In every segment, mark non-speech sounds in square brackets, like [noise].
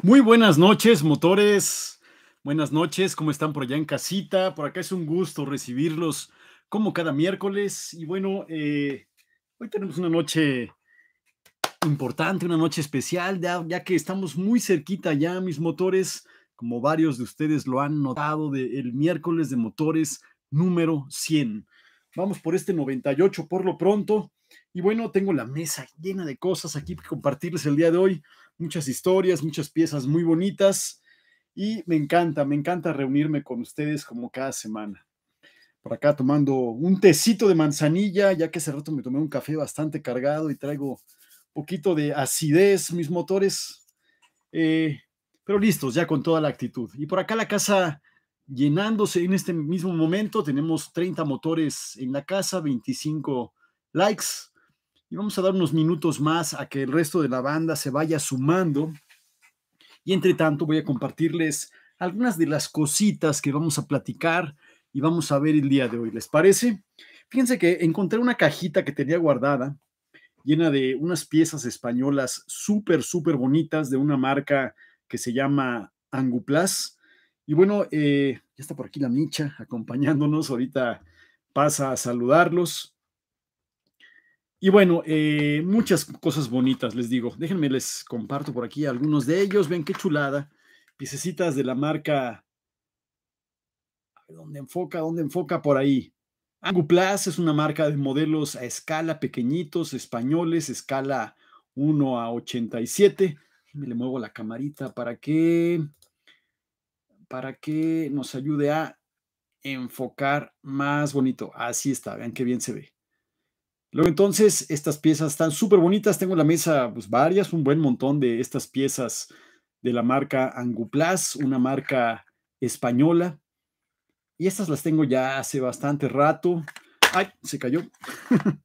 Muy buenas noches, motores. Buenas noches, ¿cómo están por allá en casita? Por acá es un gusto recibirlos como cada miércoles. Y bueno, eh, hoy tenemos una noche importante, una noche especial, ya, que estamos muy cerquita ya, mis motores, como varios de ustedes lo han notado, del miércoles de motores número 100. Vamos por este 98 por lo pronto. Y bueno, tengo la mesa llena de cosas aquí para compartirles el día de hoy muchas historias, muchas piezas muy bonitas y me encanta, me encanta reunirme con ustedes como cada semana. Por acá tomando un tecito de manzanilla, ya que hace rato me tomé un café bastante cargado y traigo un poquito de acidez mis motores, eh, pero listos ya con toda la actitud. Y por acá la casa llenándose en este mismo momento, tenemos 30 motores en la casa, 25 likes, y vamos a dar unos minutos más a que el resto de la banda se vaya sumando. Y entre tanto voy a compartirles algunas de las cositas que vamos a platicar y vamos a ver el día de hoy. ¿Les parece? Fíjense que encontré una cajita que tenía guardada, llena de unas piezas españolas súper, súper bonitas de una marca que se llama Anguplas. Y bueno, eh, ya está por aquí la Micha acompañándonos. Ahorita pasa a saludarlos. Y bueno, eh, muchas cosas bonitas, les digo. Déjenme, les comparto por aquí algunos de ellos. Ven qué chulada. Piececitas de la marca. ¿dónde enfoca? ¿Dónde enfoca por ahí? Anguplas es una marca de modelos a escala pequeñitos, españoles, escala 1 a 87. Me le muevo la camarita para que, para que nos ayude a enfocar más bonito. Así está, vean qué bien se ve. Luego entonces, estas piezas están súper bonitas. Tengo en la mesa pues, varias, un buen montón de estas piezas de la marca Anguplas, una marca española. Y estas las tengo ya hace bastante rato. ¡Ay! Se cayó. [laughs]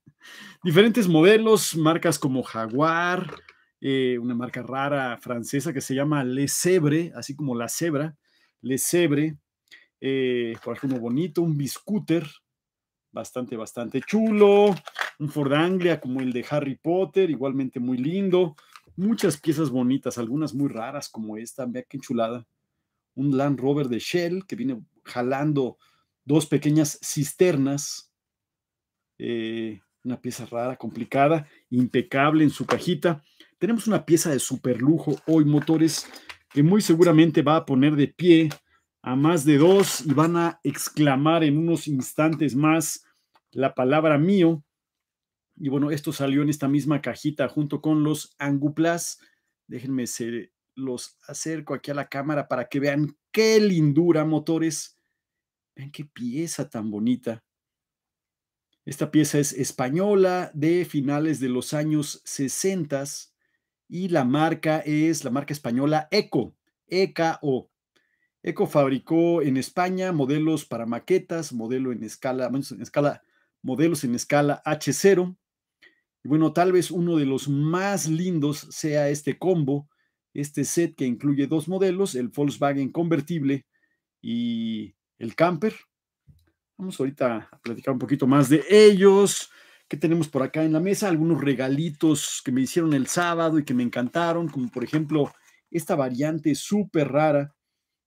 Diferentes modelos, marcas como Jaguar, eh, una marca rara francesa que se llama Le sebre así como la cebra. Le eh, por ejemplo, bonito, un biscúter bastante, bastante chulo. Un Ford Anglia como el de Harry Potter, igualmente muy lindo. Muchas piezas bonitas, algunas muy raras como esta, vea qué chulada. Un Land Rover de Shell que viene jalando dos pequeñas cisternas. Eh, una pieza rara, complicada, impecable en su cajita. Tenemos una pieza de super lujo hoy, motores, que muy seguramente va a poner de pie a más de dos y van a exclamar en unos instantes más la palabra mío. Y bueno, esto salió en esta misma cajita junto con los anguplas. Déjenme, se los acerco aquí a la cámara para que vean qué lindura, motores. Vean qué pieza tan bonita. Esta pieza es española de finales de los años 60 y la marca es la marca española ECO, EKO. Eco fabricó en España modelos para maquetas, modelo en escala, modelos en escala H0. Y bueno, tal vez uno de los más lindos sea este combo, este set que incluye dos modelos, el Volkswagen convertible y el camper. Vamos ahorita a platicar un poquito más de ellos. ¿Qué tenemos por acá en la mesa? Algunos regalitos que me hicieron el sábado y que me encantaron, como por ejemplo esta variante súper rara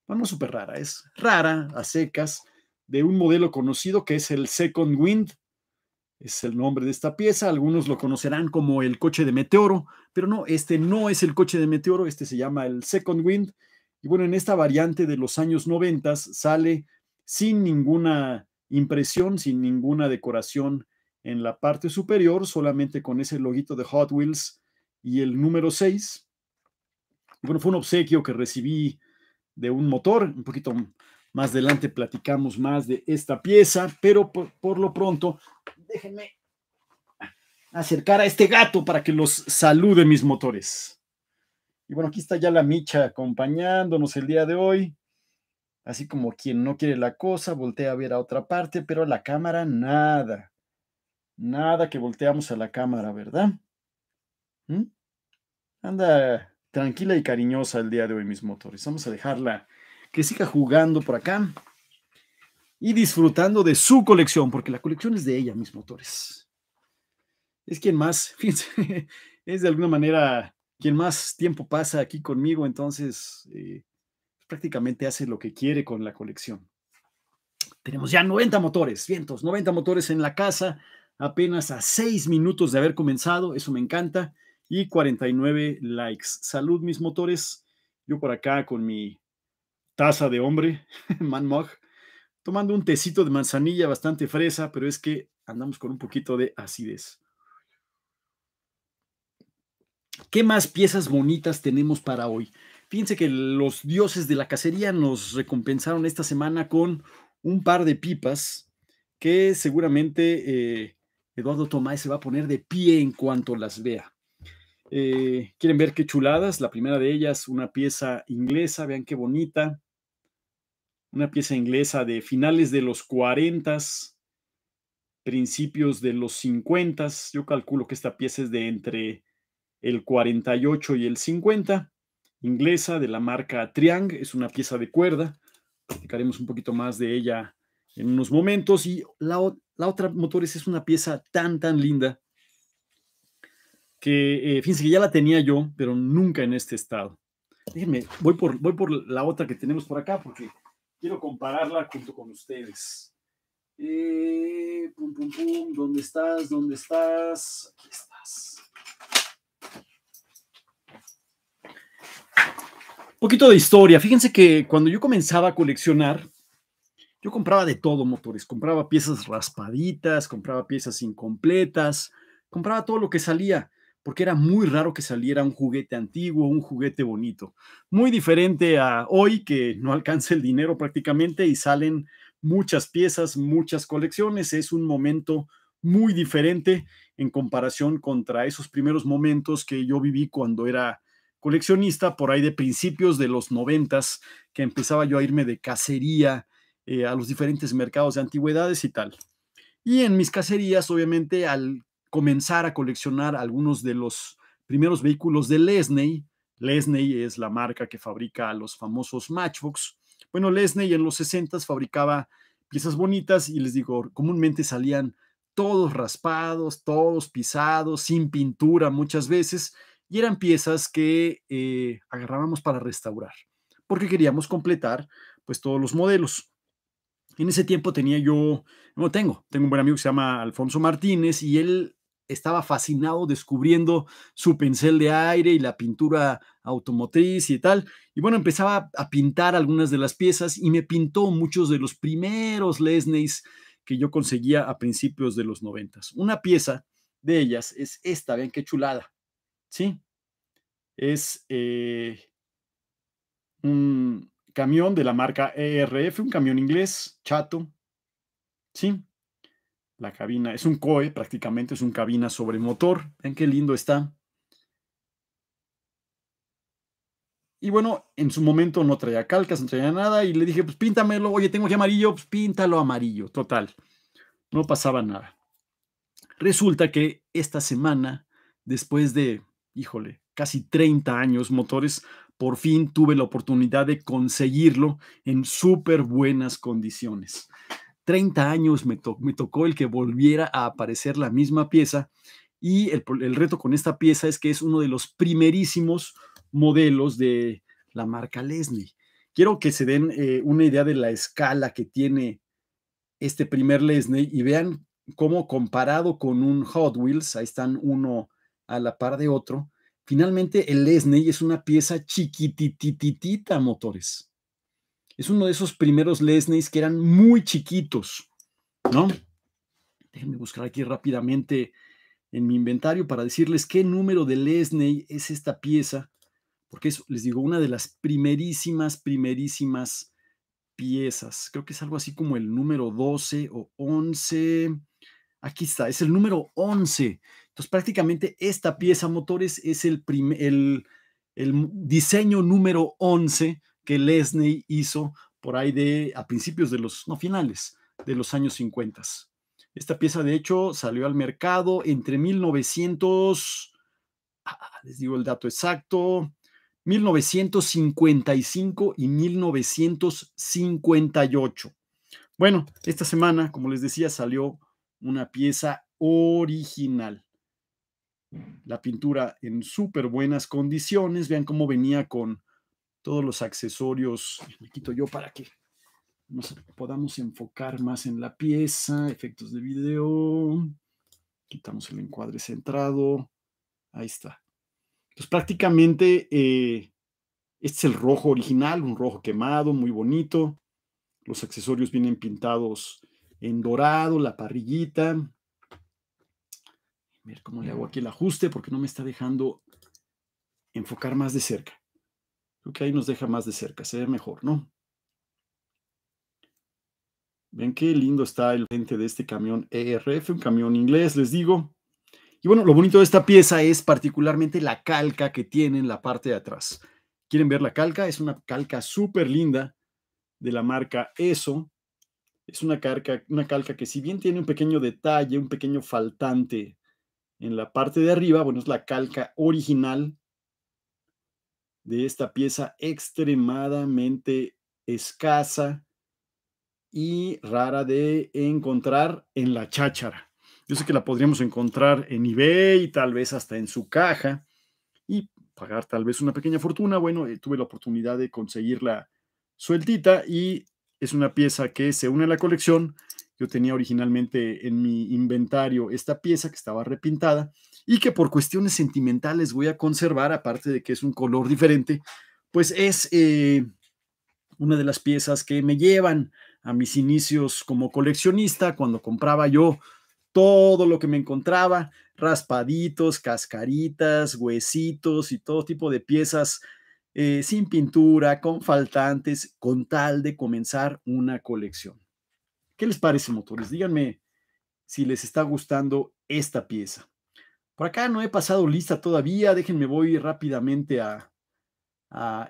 no, no súper rara, es rara, a secas, de un modelo conocido que es el Second Wind, es el nombre de esta pieza, algunos lo conocerán como el coche de meteoro, pero no, este no es el coche de meteoro, este se llama el Second Wind, y bueno, en esta variante de los años 90 sale sin ninguna impresión, sin ninguna decoración en la parte superior, solamente con ese loguito de Hot Wheels y el número 6. Bueno, fue un obsequio que recibí de un motor. Un poquito más adelante platicamos más de esta pieza, pero por, lo pronto, déjenme acercar a este gato para que los salude mis motores. Y bueno, aquí está ya la Micha acompañándonos el día de hoy. Así como quien no quiere la cosa, voltea a ver a otra parte, pero a la cámara nada. Nada que volteamos a la cámara, ¿verdad? ¿Mm? Anda tranquila y cariñosa el día de hoy, mis motores. Vamos a dejarla que siga jugando por acá y disfrutando de su colección, porque la colección es de ella, mis motores. Es quien más, [laughs] es de alguna manera quien más tiempo pasa aquí conmigo, entonces eh, prácticamente hace lo que quiere con la colección. Tenemos ya 90 motores, vientos, 90 motores en la casa, apenas a 6 minutos de haber comenzado, eso me encanta y 49 likes. Salud, mis motores. Yo por acá con mi taza de hombre, [laughs] man tomando un tecito de manzanilla bastante fresa, pero es que andamos con un poquito de acidez. ¿Qué más piezas bonitas tenemos para hoy? Fíjense que los dioses de la cacería nos recompensaron esta semana con un par de pipas que seguramente eh, Eduardo Tomás se va a poner de pie en cuanto las vea. Eh, quieren ver qué chuladas. La primera de ellas, una pieza inglesa, vean qué bonita. Una pieza inglesa de finales de los 40, principios de los 50. Yo calculo que esta pieza es de entre el 48 y el 50. Inglesa de la marca Triang, es una pieza de cuerda. Platicaremos un poquito más de ella en unos momentos. Y la, la otra, motores, es una pieza tan, tan linda que eh, fíjense que ya la tenía yo, pero nunca en este estado. Déjenme, voy por, voy por la otra que tenemos por acá porque quiero compararla junto con ustedes. Eh, pum, pum, pum, ¿dónde estás? ¿Dónde estás? Aquí estás. Un poquito de historia. Fíjense que cuando yo comenzaba a coleccionar, yo compraba de todo motores. Compraba piezas raspaditas, compraba piezas incompletas, compraba todo lo que salía porque era muy raro que saliera un juguete antiguo, un juguete bonito. Muy diferente a hoy que no alcanza el dinero prácticamente y salen muchas piezas, muchas colecciones. Es un momento muy diferente en comparación contra esos primeros momentos que yo viví cuando era coleccionista, por ahí de principios de los noventas, que empezaba yo a irme de cacería eh, a los diferentes mercados de antigüedades y tal. Y en mis cacerías, obviamente, al comenzar a coleccionar algunos de los primeros vehículos de Lesney. Lesney es la marca que fabrica los famosos Matchbox. Bueno, Lesney en los 60 fabricaba piezas bonitas y les digo, comúnmente salían todos raspados, todos pisados, sin pintura muchas veces, y eran piezas que eh, agarrábamos para restaurar, porque queríamos completar pues todos los modelos. En ese tiempo tenía yo, no tengo, tengo un buen amigo que se llama Alfonso Martínez y él estaba fascinado descubriendo su pincel de aire y la pintura automotriz y tal. Y bueno, empezaba a pintar algunas de las piezas y me pintó muchos de los primeros Lesneys que yo conseguía a principios de los noventas. Una pieza de ellas es esta, vean qué chulada, ¿sí? Es eh, un camión de la marca ERF, un camión inglés, chato, ¿sí? La cabina es un COE, prácticamente es un cabina sobre motor. Ven qué lindo está. Y bueno, en su momento no traía calcas, no traía nada. Y le dije, pues píntamelo. Oye, tengo aquí amarillo, pues píntalo amarillo. Total. No pasaba nada. Resulta que esta semana, después de, híjole, casi 30 años motores, por fin tuve la oportunidad de conseguirlo en súper buenas condiciones. 30 años me, tocó el que volviera a aparecer la misma pieza y el, reto con esta pieza es que es uno de los primerísimos modelos de la marca Lesney. Quiero que se den eh, una idea de la escala que tiene este primer Lesney y vean cómo comparado con un Hot Wheels, ahí están uno a la par de otro, finalmente el Lesney es una pieza chiquitititita, motores. Es uno de esos primeros Lesneys que eran muy chiquitos, ¿no? Déjenme buscar aquí rápidamente en mi inventario para decirles qué número de Lesney es esta pieza, porque es, les digo, una de las primerísimas, primerísimas piezas. Creo que es algo así como el número 12 o 11. Aquí está, es el número 11. Entonces prácticamente esta pieza motores es el, el diseño número 11 que Lesney hizo por ahí de a principios de los, no finales, de los años 50. Esta pieza, de hecho, salió al mercado entre 1900, ah, les digo el dato exacto, 1955 y 1958. Bueno, esta semana, como les decía, salió una pieza original. La pintura en súper buenas condiciones. Vean cómo venía con todos los accesorios, me quito yo para que nos podamos enfocar más en la pieza, efectos de video, quitamos el encuadre centrado, ahí está. Pues prácticamente eh, este es el rojo original, un rojo quemado, muy bonito. Los accesorios vienen pintados en dorado, la parrillita. A ver cómo le hago aquí el ajuste porque no me está dejando enfocar más de cerca. Creo que ahí nos deja más de cerca, se ve mejor, ¿no? Ven qué lindo está el frente de este camión ERF, un camión inglés, les digo. Y bueno, lo bonito de esta pieza es particularmente la calca que tiene en la parte de atrás. ¿Quieren ver la calca? Es una calca súper linda de la marca ESO. Es una calca, una calca que si bien tiene un pequeño detalle, un pequeño faltante en la parte de arriba, bueno, es la calca original de esta pieza extremadamente escasa y rara de encontrar en la cháchara. Yo sé que la podríamos encontrar en eBay, tal vez hasta en su caja, y pagar tal vez una pequeña fortuna. Bueno, eh, tuve la oportunidad de conseguirla sueltita y es una pieza que se une a la colección. Yo tenía originalmente en mi inventario esta pieza que estaba repintada y que por cuestiones sentimentales voy a conservar, aparte de que es un color diferente, pues es eh, una de las piezas que me llevan a mis inicios como coleccionista, cuando compraba yo todo lo que me encontraba, raspaditos, cascaritas, huesitos y todo tipo de piezas eh, sin pintura, con faltantes, con tal de comenzar una colección. ¿Qué les parece, motores? Díganme si les está gustando esta pieza. Por acá no he pasado lista todavía, déjenme voy rápidamente a,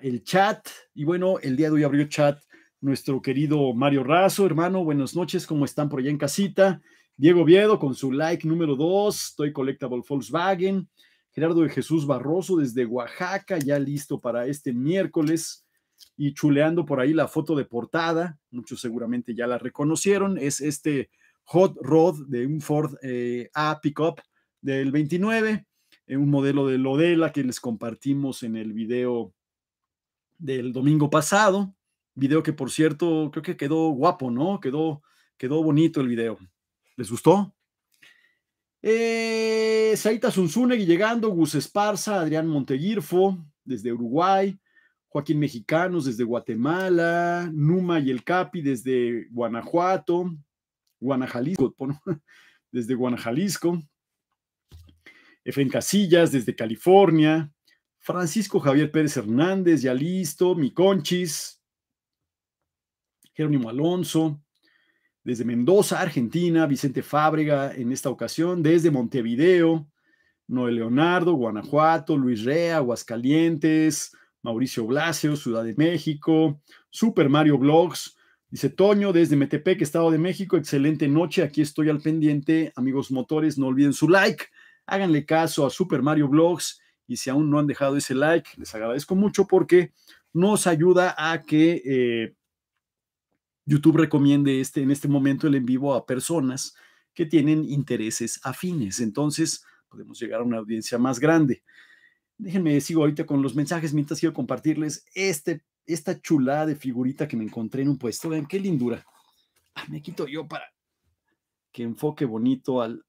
el chat. Y bueno, el día de hoy abrió chat nuestro querido Mario Razo, hermano, buenas noches, ¿cómo están por allá en casita? Diego Viedo con su like número 2, estoy Collectible Volkswagen. Gerardo de Jesús Barroso desde Oaxaca, ya listo para este miércoles y chuleando por ahí la foto de portada, muchos seguramente ya la reconocieron, es este hot rod de un Ford eh, A pickup del 29, eh, un modelo de Lodela que les compartimos en el video del domingo pasado, video que por cierto creo que quedó guapo, ¿no? Quedó, quedó bonito el video. ¿Les gustó? Eh, Saita Zunzunegui llegando, Gus Esparza, Adrián Monteguirfo desde Uruguay, Joaquín Mexicanos desde Guatemala, Numa y el Capi desde Guanajuato, Guanajalisco, [laughs] desde Guanajalisco, en Casillas desde California, Francisco Javier Pérez Hernández, ya listo, mi conchis, Jerónimo Alonso, desde Mendoza, Argentina, Vicente Fábrega en esta ocasión, desde Montevideo, Noel Leonardo, Guanajuato, Luis Rea, Aguascalientes, Mauricio Blasio, Ciudad de México, Super Mario Blogs, dice Toño desde Metepec, Estado de México, excelente noche, aquí estoy al pendiente, amigos motores, no olviden su like, háganle caso a Super Mario Blogs y si aún no han dejado ese like, les agradezco mucho porque nos ayuda a que eh, YouTube recomiende este, en este momento el en vivo a personas que tienen intereses afines. Entonces podemos llegar a una audiencia más grande. Déjenme, sigo ahorita con los mensajes mientras quiero compartirles este, esta chulada de figurita que me encontré en un puesto. Vean qué lindura. Ah, me quito yo para que enfoque bonito al,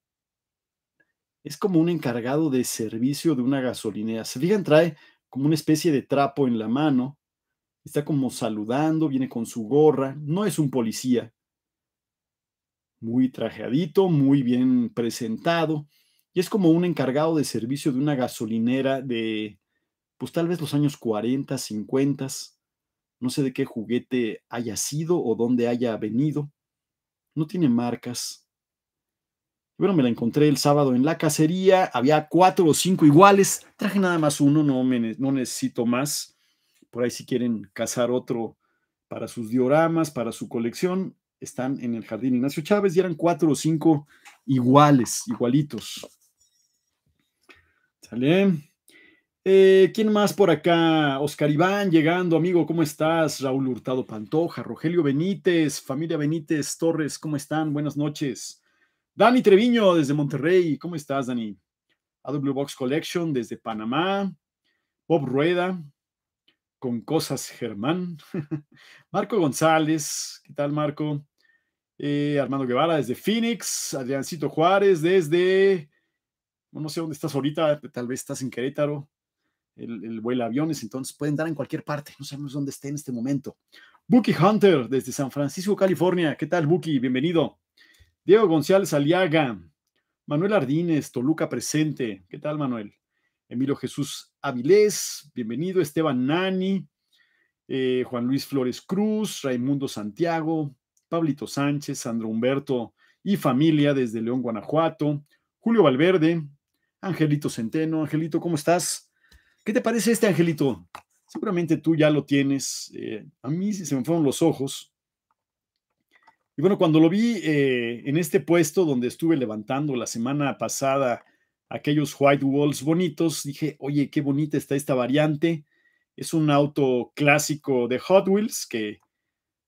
es como un encargado de servicio de una gasolinera. Se fijan, trae como una especie de trapo en la mano, está como saludando, viene con su gorra, no es un policía. Muy trajeadito, muy bien presentado, y es como un encargado de servicio de una gasolinera de, pues tal vez los años 40, 50, no sé de qué juguete haya sido o dónde haya venido. No tiene marcas, bueno, me la encontré el sábado en la cacería, había cuatro o cinco iguales, traje nada más uno, no, me, no necesito más. Por ahí si quieren cazar otro para sus dioramas, para su colección, están en el jardín Ignacio Chávez y eran cuatro o cinco iguales, igualitos. ¿Sale? Eh, ¿Quién más por acá? Oscar Iván llegando, amigo, ¿cómo estás? Raúl Hurtado Pantoja, Rogelio Benítez, familia Benítez Torres, ¿cómo están? Buenas noches. Dani Treviño desde Monterrey, ¿cómo estás, Dani? AW Box Collection desde Panamá, Bob Rueda, con cosas Germán, [laughs] Marco González, ¿qué tal, Marco? Eh, Armando Guevara desde Phoenix, Adriancito Juárez desde, no sé dónde estás ahorita, tal vez estás en Querétaro, el, el vuelo aviones, entonces pueden dar en cualquier parte, no sabemos dónde esté en este momento. Buki Hunter desde San Francisco, California, ¿qué tal, Buki? Bienvenido. Diego González Aliaga, Manuel Ardínez, Toluca presente. ¿Qué tal, Manuel? Emilio Jesús Avilés, bienvenido. Esteban Nani, eh, Juan Luis Flores Cruz, Raimundo Santiago, Pablito Sánchez, Sandro Humberto y familia desde León, Guanajuato. Julio Valverde, Angelito Centeno. Angelito, ¿cómo estás? ¿Qué te parece este Angelito? Seguramente tú ya lo tienes. Eh, a mí se me fueron los ojos y bueno, cuando lo vi eh, en este puesto donde estuve levantando la semana pasada aquellos White Walls bonitos, dije, oye, qué bonita está esta variante. Es un auto clásico de Hot Wheels que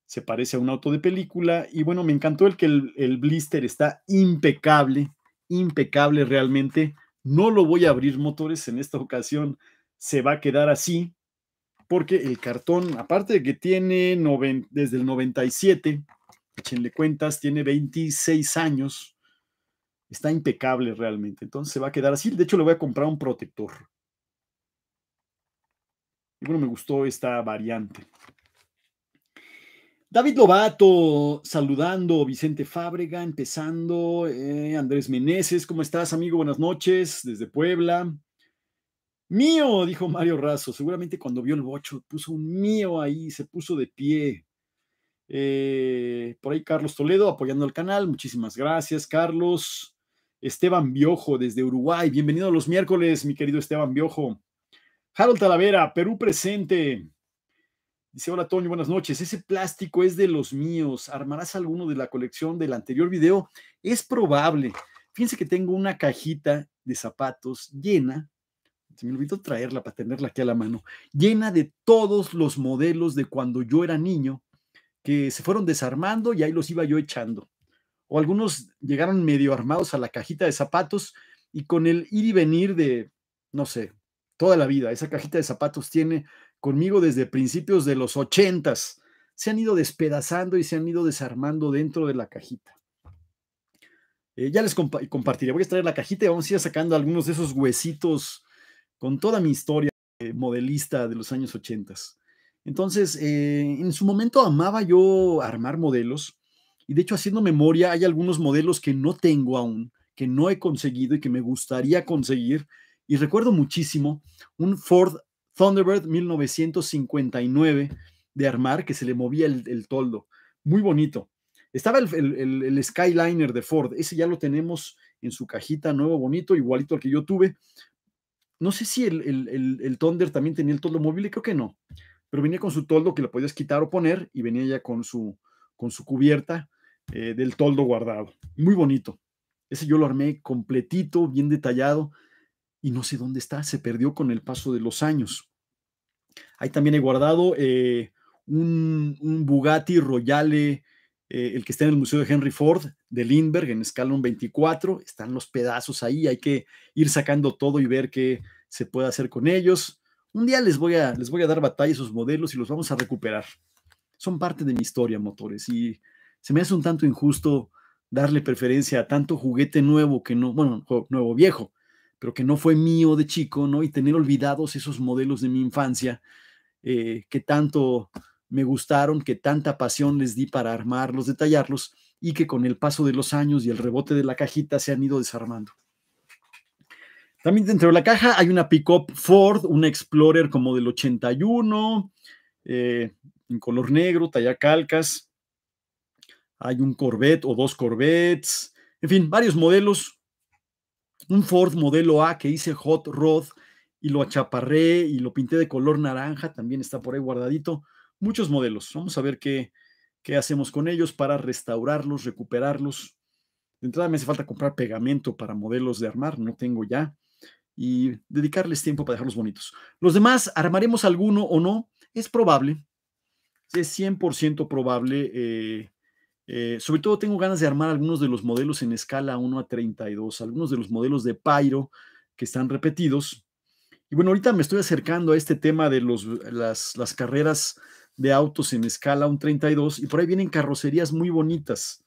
se parece a un auto de película. Y bueno, me encantó el que el, blister está impecable, impecable realmente. No lo voy a abrir motores en esta ocasión, se va a quedar así, porque el cartón, aparte de que tiene desde el 97, échenle cuentas, tiene 26 años, está impecable realmente, entonces se va a quedar así. De hecho, le voy a comprar un protector. Y bueno, me gustó esta variante. David Lobato, saludando, Vicente Fábrega, empezando, eh, Andrés Meneses, ¿cómo estás, amigo? Buenas noches, desde Puebla. Mío, dijo Mario Razo, seguramente cuando vio el bocho puso un mío ahí, se puso de pie. Eh, por ahí Carlos Toledo apoyando el canal. Muchísimas gracias, Carlos. Esteban Biojo desde Uruguay. Bienvenido a los miércoles, mi querido Esteban Biojo. Harold Talavera, Perú presente. Dice, hola Toño, buenas noches. Ese plástico es de los míos. ¿Armarás alguno de la colección del anterior video? Es probable. Fíjense que tengo una cajita de zapatos llena. Se me olvidó traerla para tenerla aquí a la mano. Llena de todos los modelos de cuando yo era niño que se fueron desarmando y ahí los iba yo echando. O algunos llegaron medio armados a la cajita de zapatos y con el ir y venir de, no sé, toda la vida. Esa cajita de zapatos tiene conmigo desde principios de los ochentas. Se han ido despedazando y se han ido desarmando dentro de la cajita. Eh, ya les compartiré. Voy a extraer la cajita y vamos a ir sacando algunos de esos huesitos con toda mi historia eh, modelista de los años ochentas. Entonces, eh, en su momento amaba yo armar modelos y de hecho haciendo memoria hay algunos modelos que no tengo aún, que no he conseguido y que me gustaría conseguir. Y recuerdo muchísimo un Ford Thunderbird 1959 de armar que se le movía el, toldo. Muy bonito. Estaba el, el, Skyliner de Ford, ese ya lo tenemos en su cajita nuevo, bonito, igualito al que yo tuve. No sé si el, Thunder también tenía el toldo móvil, creo que no pero venía con su toldo que le podías quitar o poner y venía ya con su, con su cubierta eh, del toldo guardado. Muy bonito. Ese yo lo armé completito, bien detallado y no sé dónde está, se perdió con el paso de los años. Ahí también he guardado eh, un, un, Bugatti Royale, eh, el que está en el Museo de Henry Ford de Lindbergh en Scalon 24. Están los pedazos ahí, hay que ir sacando todo y ver qué se puede hacer con ellos. Un día les voy a, les voy a dar batalla a esos modelos y los vamos a recuperar. Son parte de mi historia, motores, y se me hace un tanto injusto darle preferencia a tanto juguete nuevo que no, bueno, nuevo viejo, pero que no fue mío de chico, ¿no? Y tener olvidados esos modelos de mi infancia eh, que tanto me gustaron, que tanta pasión les di para armarlos, detallarlos y que con el paso de los años y el rebote de la cajita se han ido desarmando. También dentro de la caja hay una pickup Ford, una Explorer como del 81, eh, en color negro, talla calcas. Hay un Corvette o dos Corvettes. En fin, varios modelos. Un Ford modelo A que hice Hot Rod y lo achaparré y lo pinté de color naranja. También está por ahí guardadito. Muchos modelos. Vamos a ver qué, qué hacemos con ellos para restaurarlos, recuperarlos. De entrada me hace falta comprar pegamento para modelos de armar. No tengo ya y dedicarles tiempo para dejarlos bonitos. Los demás, armaremos alguno o no, es probable, es 100% probable. Eh, eh, sobre todo tengo ganas de armar algunos de los modelos en escala 1 a 32, algunos de los modelos de Pyro que están repetidos. Y bueno, ahorita me estoy acercando a este tema de las, carreras de autos en escala 1.32 y por ahí vienen carrocerías muy bonitas.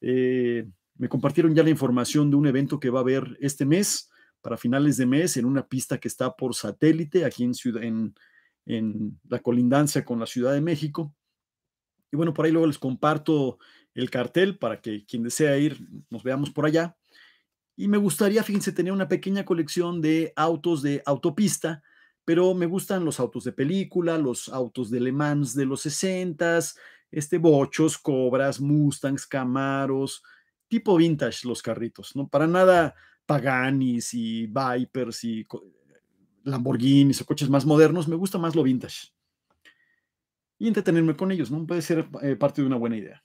Eh, me compartieron ya la información de un evento que va a haber este mes para finales de mes en una pista que está por satélite aquí en, en, la colindancia con la Ciudad de México. Y bueno, por ahí luego les comparto el cartel para que quien desea ir nos veamos por allá. Y me gustaría, fíjense, tener una pequeña colección de autos de autopista, pero me gustan los autos de película, los autos de Le Mans de los 60 este bochos, cobras, Mustangs, Camaros, tipo vintage los carritos, ¿no? Para nada Paganis y Vipers y Lamborghinis o coches más modernos, me gusta más lo vintage. Y entretenerme con ellos, ¿no? Puede ser eh, parte de una buena idea.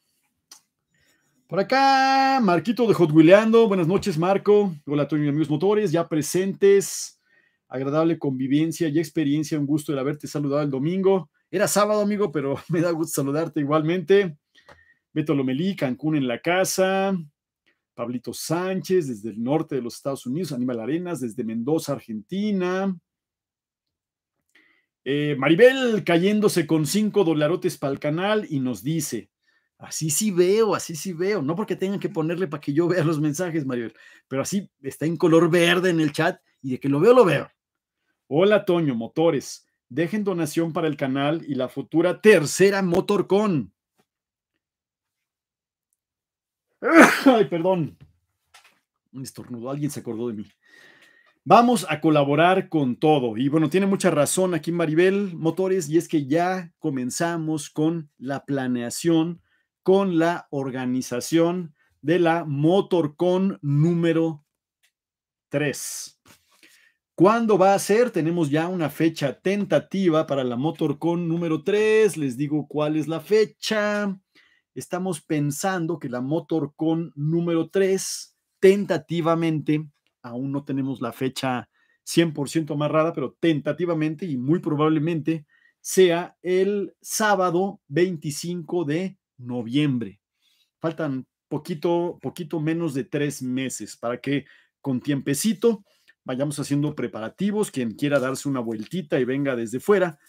Por acá, Marquito de Hot Wheelando. Buenas noches, Marco. Hola, todos mis amigos motores, ya presentes. Agradable convivencia y experiencia. Un gusto el haberte saludado el domingo. Era sábado, amigo, pero [laughs] me da gusto saludarte igualmente. Beto Lomelí, Cancún en la casa. Pablito Sánchez desde el norte de los Estados Unidos, Aníbal Arenas desde Mendoza, Argentina. Eh, Maribel cayéndose con cinco dolarotes para el canal y nos dice, así sí veo, así sí veo, no porque tengan que ponerle para que yo vea los mensajes, Maribel, pero así está en color verde en el chat y de que lo veo, lo veo. Hola Toño, motores, dejen donación para el canal y la futura tercera MotorCon. [laughs] Ay, perdón. Un estornudo, alguien se acordó de mí. Vamos a colaborar con todo. Y bueno, tiene mucha razón aquí Maribel Motores, y es que ya comenzamos con la planeación, con la organización de la MotorCon número 3. ¿Cuándo va a ser? Tenemos ya una fecha tentativa para la MotorCon número 3. Les digo cuál es la fecha estamos pensando que la con número 3, tentativamente, aún no tenemos la fecha 100% amarrada, pero tentativamente y muy probablemente sea el sábado 25 de noviembre. Faltan poquito, poquito menos de tres meses para que con tiempecito vayamos haciendo preparativos. Quien quiera darse una vueltita y venga desde fuera,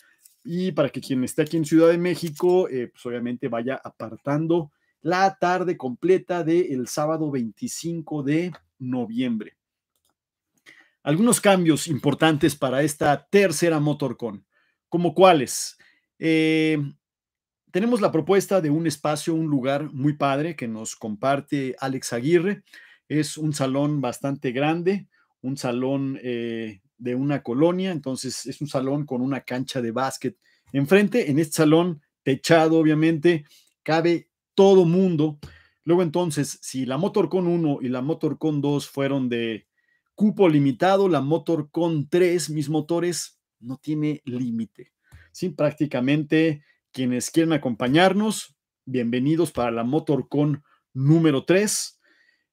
y para que quien esté aquí en Ciudad de México, eh, pues obviamente vaya apartando la tarde completa del sábado 25 de noviembre. Algunos cambios importantes para esta tercera MotorCon, como cuáles. Eh, tenemos la propuesta de un espacio, un lugar muy padre que nos comparte Alex Aguirre. Es un salón bastante grande, un salón eh, de una colonia, entonces es un salón con una cancha de básquet. Enfrente, en este salón, techado obviamente, cabe todo mundo. Luego entonces, si la Motorcon 1 y la Motorcon 2 fueron de cupo limitado, la Motorcon 3, mis motores, no tiene límite. sin prácticamente quienes quieren acompañarnos, bienvenidos para la Motorcon número 3.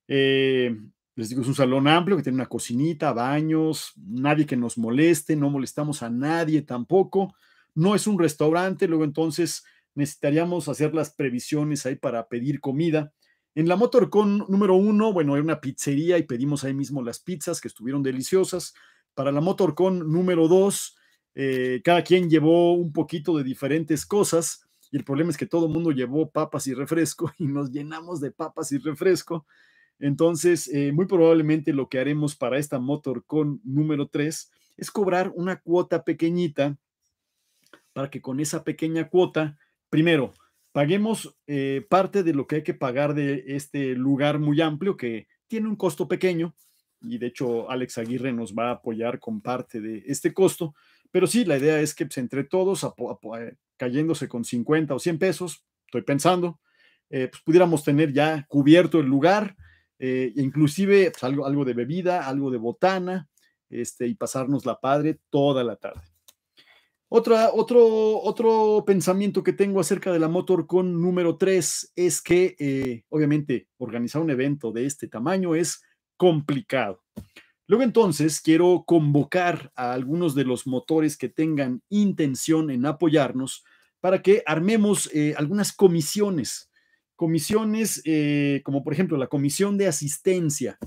Eh, les digo, es un salón amplio que tiene una cocinita, baños, nadie que nos moleste, no molestamos a nadie tampoco. No es un restaurante, luego entonces necesitaríamos hacer las previsiones ahí para pedir comida. En la Motorcon número uno, bueno, hay una pizzería y pedimos ahí mismo las pizzas que estuvieron deliciosas. Para la Motorcon número dos, eh, cada quien llevó un poquito de diferentes cosas y el problema es que todo el mundo llevó papas y refresco [laughs] y nos llenamos de papas y refresco. Entonces, eh, muy probablemente lo que haremos para esta motor con número 3 es cobrar una cuota pequeñita para que con esa pequeña cuota, primero, paguemos eh, parte de lo que hay que pagar de este lugar muy amplio que tiene un costo pequeño y de hecho Alex Aguirre nos va a apoyar con parte de este costo, pero sí, la idea es que pues, entre todos, eh, cayéndose con 50 o 100 pesos, estoy pensando, pues, pudiéramos tener ya cubierto el lugar, eh, inclusive pues, algo, algo de bebida, algo de botana, este, y pasarnos la padre toda la tarde. otro, otro pensamiento que tengo acerca de la MotorCon número 3 es que, eh, obviamente, organizar un evento de este tamaño es complicado. Luego entonces quiero convocar a algunos de los motores que tengan intención en apoyarnos para que armemos eh, algunas comisiones comisiones, eh, como por ejemplo la comisión de asistencia.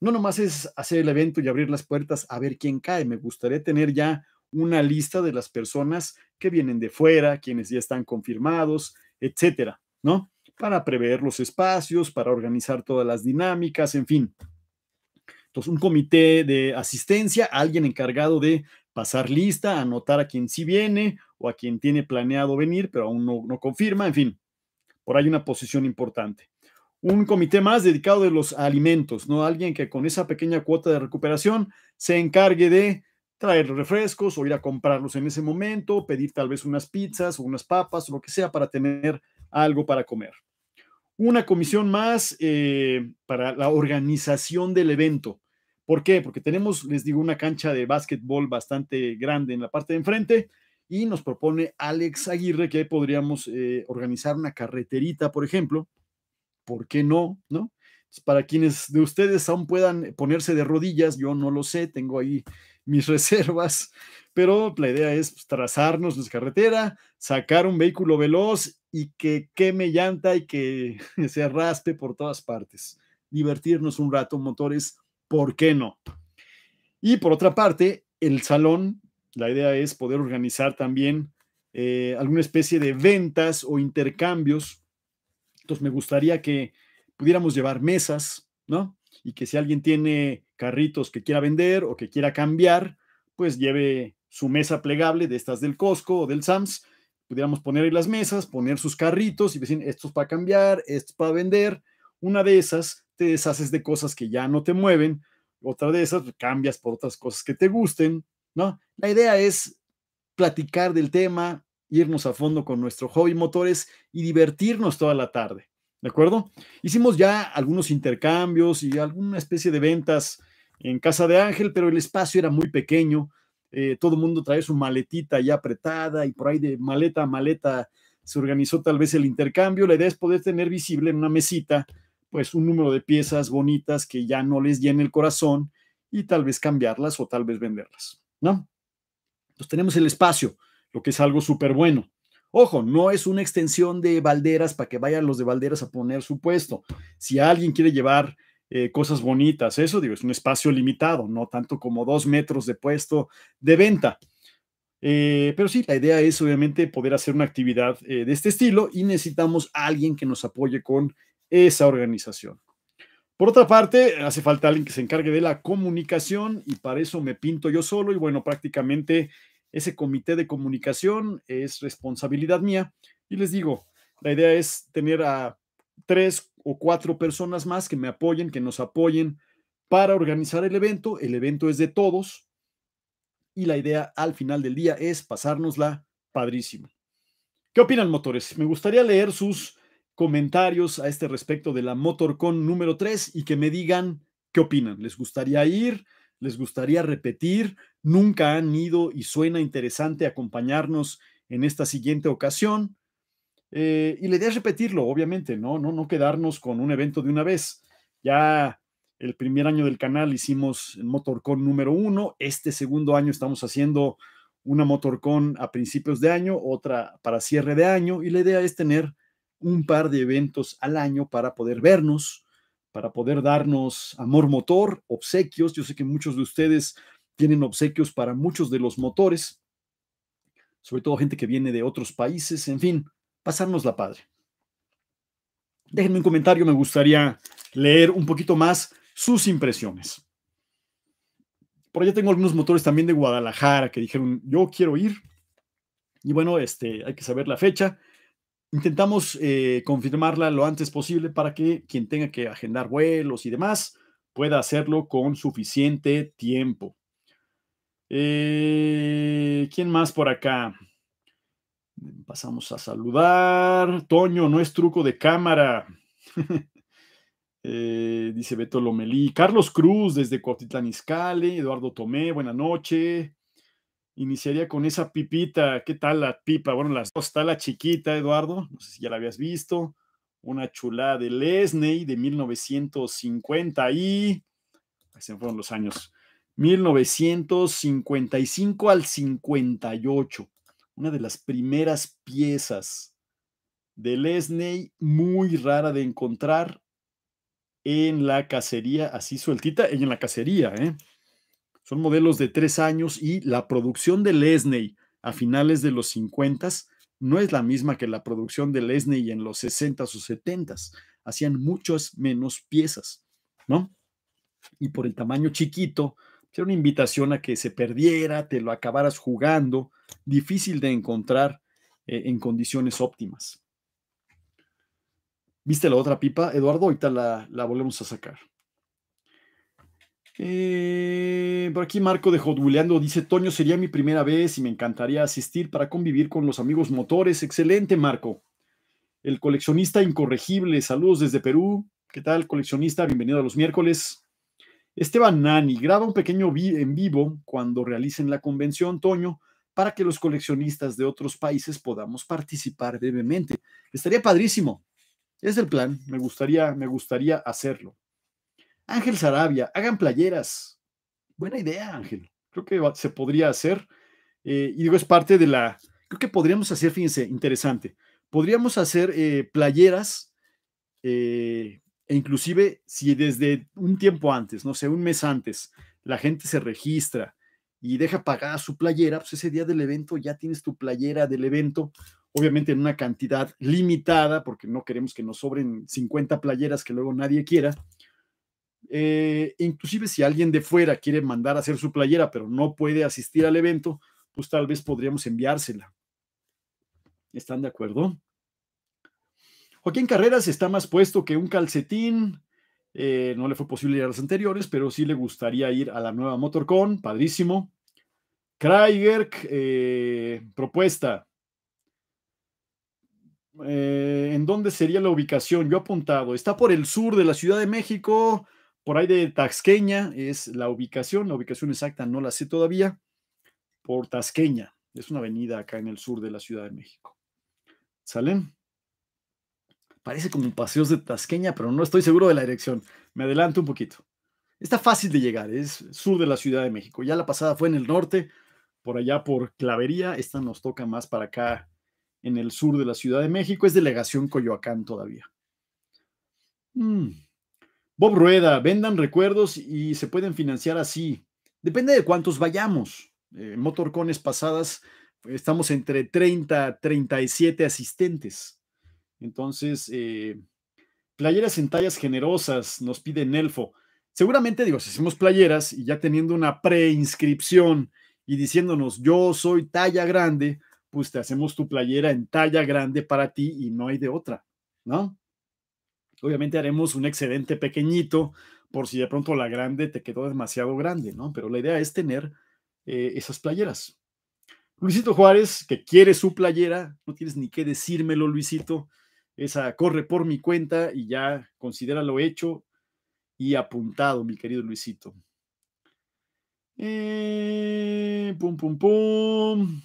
No nomás es hacer el evento y abrir las puertas a ver quién cae. Me gustaría tener ya una lista de las personas que vienen de fuera, quienes ya están confirmados, etcétera, ¿no? Para prever los espacios, para organizar todas las dinámicas, en fin. Entonces, un comité de asistencia, alguien encargado de pasar lista, anotar a quien sí viene o a quien tiene planeado venir, pero aún no, no confirma, en fin por ahí una posición importante. Un comité más dedicado de los alimentos, ¿no? Alguien que con esa pequeña cuota de recuperación se encargue de traer refrescos o ir a comprarlos en ese momento, pedir tal vez unas pizzas o unas papas, o lo que sea, para tener algo para comer. Una comisión más eh, para la organización del evento. ¿Por qué? Porque tenemos, les digo, una cancha de básquetbol bastante grande en la parte de enfrente y nos propone Alex Aguirre que podríamos eh, organizar una carreterita, por ejemplo. ¿Por qué no? ¿No? Para quienes de ustedes aún puedan ponerse de rodillas, yo no lo sé, tengo ahí mis [laughs] reservas, pero la idea es pues, trazarnos la carretera, sacar un vehículo veloz y que queme llanta y que [laughs] se raspe por todas partes. Divertirnos un rato, motores, ¿por qué no? Y por otra parte, el salón la idea es poder organizar también eh, alguna especie de ventas o intercambios. Entonces me gustaría que pudiéramos llevar mesas, ¿no? Y que si alguien tiene carritos que quiera vender o que quiera cambiar, pues lleve su mesa plegable de estas del Costco o del Sams. Pudiéramos poner ahí las mesas, poner sus carritos y decir, estos es para cambiar, esto para vender. Una de esas, te deshaces de cosas que ya no te mueven. Otra de esas, cambias por otras cosas que te gusten, ¿no? La idea es platicar del tema, irnos a fondo con nuestro hobby motores y divertirnos toda la tarde, ¿de acuerdo? Hicimos ya algunos intercambios y alguna especie de ventas en casa de Ángel, pero el espacio era muy pequeño, eh, todo el mundo trae su maletita ya apretada y por ahí de maleta a maleta se organizó tal vez el intercambio. La idea es poder tener visible en una mesita, pues un número de piezas bonitas que ya no les llene el corazón y tal vez cambiarlas o tal vez venderlas. ¿no? Entonces tenemos el espacio, lo que es algo súper bueno. Ojo, no es una extensión de balderas para que vayan los de balderas a poner su puesto. Si alguien quiere llevar eh, cosas bonitas, eso digo, es un espacio limitado, no tanto como dos metros de puesto de venta. Eh, pero sí, la idea es obviamente poder hacer una actividad eh, de este estilo y necesitamos a alguien que nos apoye con esa organización. Por otra parte, hace falta alguien que se encargue de la comunicación y para eso me pinto yo solo y bueno, prácticamente ese comité de comunicación es responsabilidad mía. Y les digo, la idea es tener a tres o cuatro personas más que me apoyen, que nos apoyen para organizar el evento. El evento es de todos y la idea al final del día es pasárnosla padrísimo. ¿Qué opinan, motores? Me gustaría leer sus comentarios a este respecto de la MotorCon número 3 y que me digan qué opinan. ¿Les gustaría ir? ¿Les gustaría repetir? ¿Nunca han ido y suena interesante acompañarnos en esta siguiente ocasión? Eh, y la idea es repetirlo, obviamente, ¿no? ¿no? No quedarnos con un evento de una vez. Ya el primer año del canal hicimos el MotorCon número 1 Este segundo año estamos haciendo una MotorCon a principios de año, otra para cierre de año. Y la idea es tener un par de eventos al año para poder vernos, para poder darnos amor motor, obsequios. Yo sé que muchos de ustedes tienen obsequios para muchos de los motores, sobre todo gente que viene de otros países, en fin, pasarnos la padre. Déjenme un comentario, me gustaría leer un poquito más sus impresiones. Por allá tengo algunos motores también de Guadalajara que dijeron, yo quiero ir. Y bueno, este, hay que saber la fecha intentamos eh, confirmarla lo antes posible para que quien tenga que agendar vuelos y demás pueda hacerlo con suficiente tiempo. Eh, ¿Quién más por acá? Pasamos a saludar. Toño, no es truco de cámara. [laughs] Eh, dice Beto Lomelí. Carlos Cruz desde Cuautitlán Izcalli. Eduardo Tomé, buena noche iniciaría con esa pipita. ¿Qué tal la pipa? Bueno, las dos. Está la chiquita, Eduardo. No sé si ya la habías visto. Una chulada de Lesney de 1950 y... Ahí se fueron los años. 1955 al 58. Una de las primeras piezas de Lesney, muy rara de encontrar en la cacería, así sueltita, en la cacería, ¿eh? Son modelos de tres años y la producción de Lesney a finales de los 50 no es la misma que la producción de Lesney en los 60 o 70. Hacían muchas menos piezas, ¿no? Y por el tamaño chiquito, pues, era una invitación a que se perdiera, te lo acabaras jugando, difícil de encontrar eh, en condiciones óptimas. ¿Viste la otra pipa, Eduardo? Ahorita la, la volvemos a sacar. Eh, por aquí Marco de Joduleando dice, Toño, sería mi primera vez y me encantaría asistir para convivir con los amigos motores. Excelente, Marco. El coleccionista incorregible, saludos desde Perú. ¿Qué tal, coleccionista? Bienvenido a los miércoles. Esteban Nani, graba un pequeño en vivo cuando realicen la convención, Toño, para que los coleccionistas de otros países podamos participar brevemente. Estaría padrísimo. Es el plan, me gustaría, me gustaría hacerlo. Ángel Sarabia, hagan playeras. Buena idea, Ángel. Creo que se podría hacer. Eh, y digo, es parte de la... Creo que podríamos hacer, fíjense, interesante. Podríamos hacer eh, playeras eh, e inclusive si desde un tiempo antes, no sé, un mes antes, la gente se registra y deja pagada su playera, pues ese día del evento ya tienes tu playera del evento, obviamente en una cantidad limitada, porque no queremos que nos sobren 50 playeras que luego nadie quiera. Eh, inclusive si alguien de fuera quiere mandar a hacer su playera, pero no puede asistir al evento, pues tal vez podríamos enviársela. ¿Están de acuerdo? Joaquín Carreras está más puesto que un calcetín. Eh, no le fue posible ir a las anteriores, pero sí le gustaría ir a la nueva MotorCon. Padrísimo. Kraiger, eh, propuesta. ¿En dónde sería la ubicación? Yo he apuntado. Está por el sur de la Ciudad de México, por ahí de Tasqueña es la ubicación, la ubicación exacta no la sé todavía, por Tasqueña, es una avenida acá en el sur de la Ciudad de México. ¿Salen? Parece como paseos de Tasqueña, pero no estoy seguro de la dirección. Me adelanto un poquito. Está fácil de llegar, es sur de la Ciudad de México. Ya la pasada fue en el norte, por allá por Clavería, esta nos toca más para acá en el sur de la Ciudad de México, es delegación Coyoacán todavía. Mm. Bob Rueda, vendan recuerdos y se pueden financiar así. Depende de cuántos vayamos. En eh, motorcones pasadas estamos entre 30, 37 asistentes. Entonces, eh, playeras en tallas generosas, nos pide Nelfo. Seguramente, digo, si hacemos playeras y ya teniendo una preinscripción y diciéndonos yo soy talla grande, pues te hacemos tu playera en talla grande para ti y no hay de otra, ¿no? Obviamente haremos un excedente pequeñito por si de pronto la grande te quedó demasiado grande, ¿no? Pero la idea es tener eh, esas playeras. Luisito Juárez, que quiere su playera, no tienes ni qué decírmelo, Luisito. Esa corre por mi cuenta y ya considera lo hecho y apuntado, mi querido Luisito. Eh, pum, pum, pum.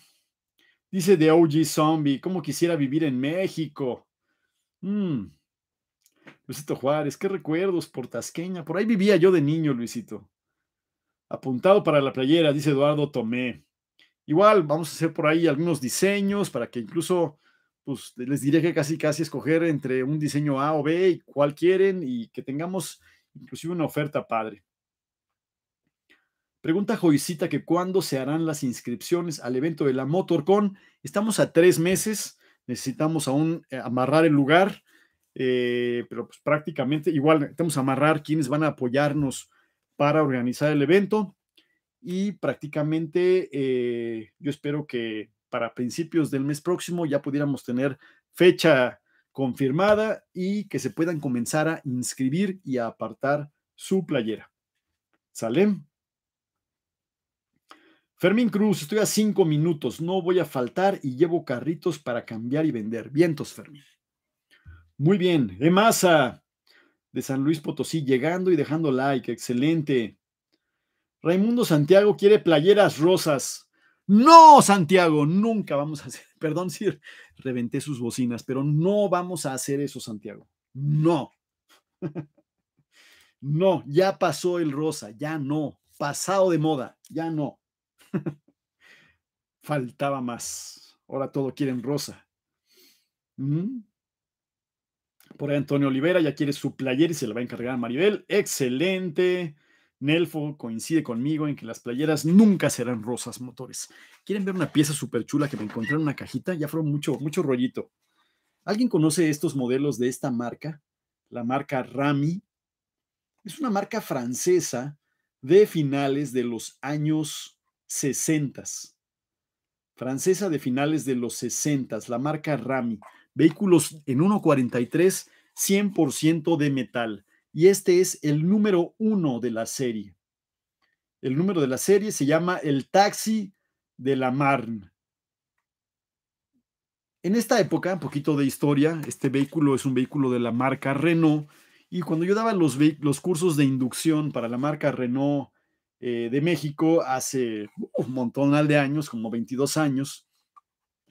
Dice The OG Zombie, ¿cómo quisiera vivir en México? Mm. Luisito Juárez, qué recuerdos por Tasqueña. Por ahí vivía yo de niño, Luisito. Apuntado para la playera, dice Eduardo Tomé. Igual vamos a hacer por ahí algunos diseños para que incluso, pues les diré que casi casi escoger entre un diseño A o B y cuál quieren y que tengamos inclusive una oferta padre. Pregunta Joicita que cuándo se harán las inscripciones al evento de la MotorCon. Estamos a tres meses, necesitamos aún eh, amarrar el lugar. Eh, pero pues prácticamente igual que amarrar quiénes van a apoyarnos para organizar el evento y prácticamente eh, yo espero que para principios del mes próximo ya pudiéramos tener fecha confirmada y que se puedan comenzar a inscribir y a apartar su playera. ¿Sale? Fermín Cruz, estoy a cinco minutos, no voy a faltar y llevo carritos para cambiar y vender. Vientos, Fermín. Muy bien, Emasa ah, de San Luis Potosí, llegando y dejando like, excelente. Raimundo Santiago quiere playeras rosas. No, Santiago, nunca vamos a hacer, [laughs] perdón si reventé sus bocinas, pero no vamos a hacer eso, Santiago. No. [laughs] No, ya pasó el rosa, ya no. Pasado de moda, ya no. [laughs] Faltaba más. Ahora todo quieren rosa. Mm por Antonio Olivera ya quiere su player y se la va a encargar a Maribel. Excelente. Nelfo coincide conmigo en que las playeras nunca serán rosas motores. ¿Quieren ver una pieza súper chula que me encontré en una cajita? Ya fueron mucho, mucho rollito. ¿Alguien conoce estos modelos de esta marca? La marca Rami. Es una marca francesa de finales de los años 60. Francesa de finales de los 60, la marca Rami. Vehículos en 1.43 100% de metal. Y este es el número uno de la serie. El número de la serie se llama El Taxi de la Marne. En esta época, un poquito de historia, este vehículo es un vehículo de la marca Renault. Y cuando yo daba los, cursos de inducción para la marca Renault eh, de México hace un montón de años, como 22 años,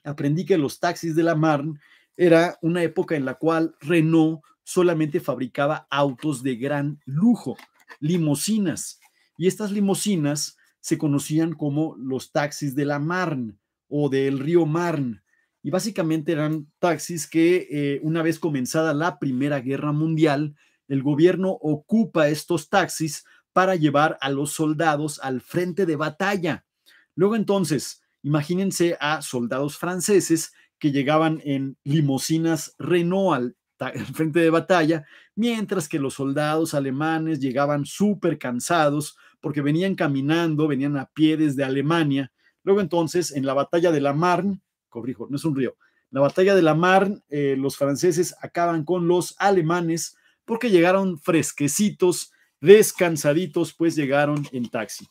aprendí que los taxis de la Marne era una época en la cual Renault solamente fabricaba autos de gran lujo, limosinas. Y estas limosinas se conocían como los taxis de la Marne o del río Marne. Y básicamente eran taxis que eh, una vez comenzada la Primera Guerra Mundial, el gobierno ocupa estos taxis para llevar a los soldados al frente de batalla. Luego entonces, imagínense a soldados franceses que llegaban en limusinas Renault al, frente de batalla, mientras que los soldados alemanes llegaban súper cansados porque venían caminando, venían a pie desde Alemania. Luego entonces, en la batalla de la Marne, corrijo, no es un río, la batalla de la Marne, eh, los franceses acaban con los alemanes porque llegaron fresquecitos, descansaditos, pues llegaron en taxi.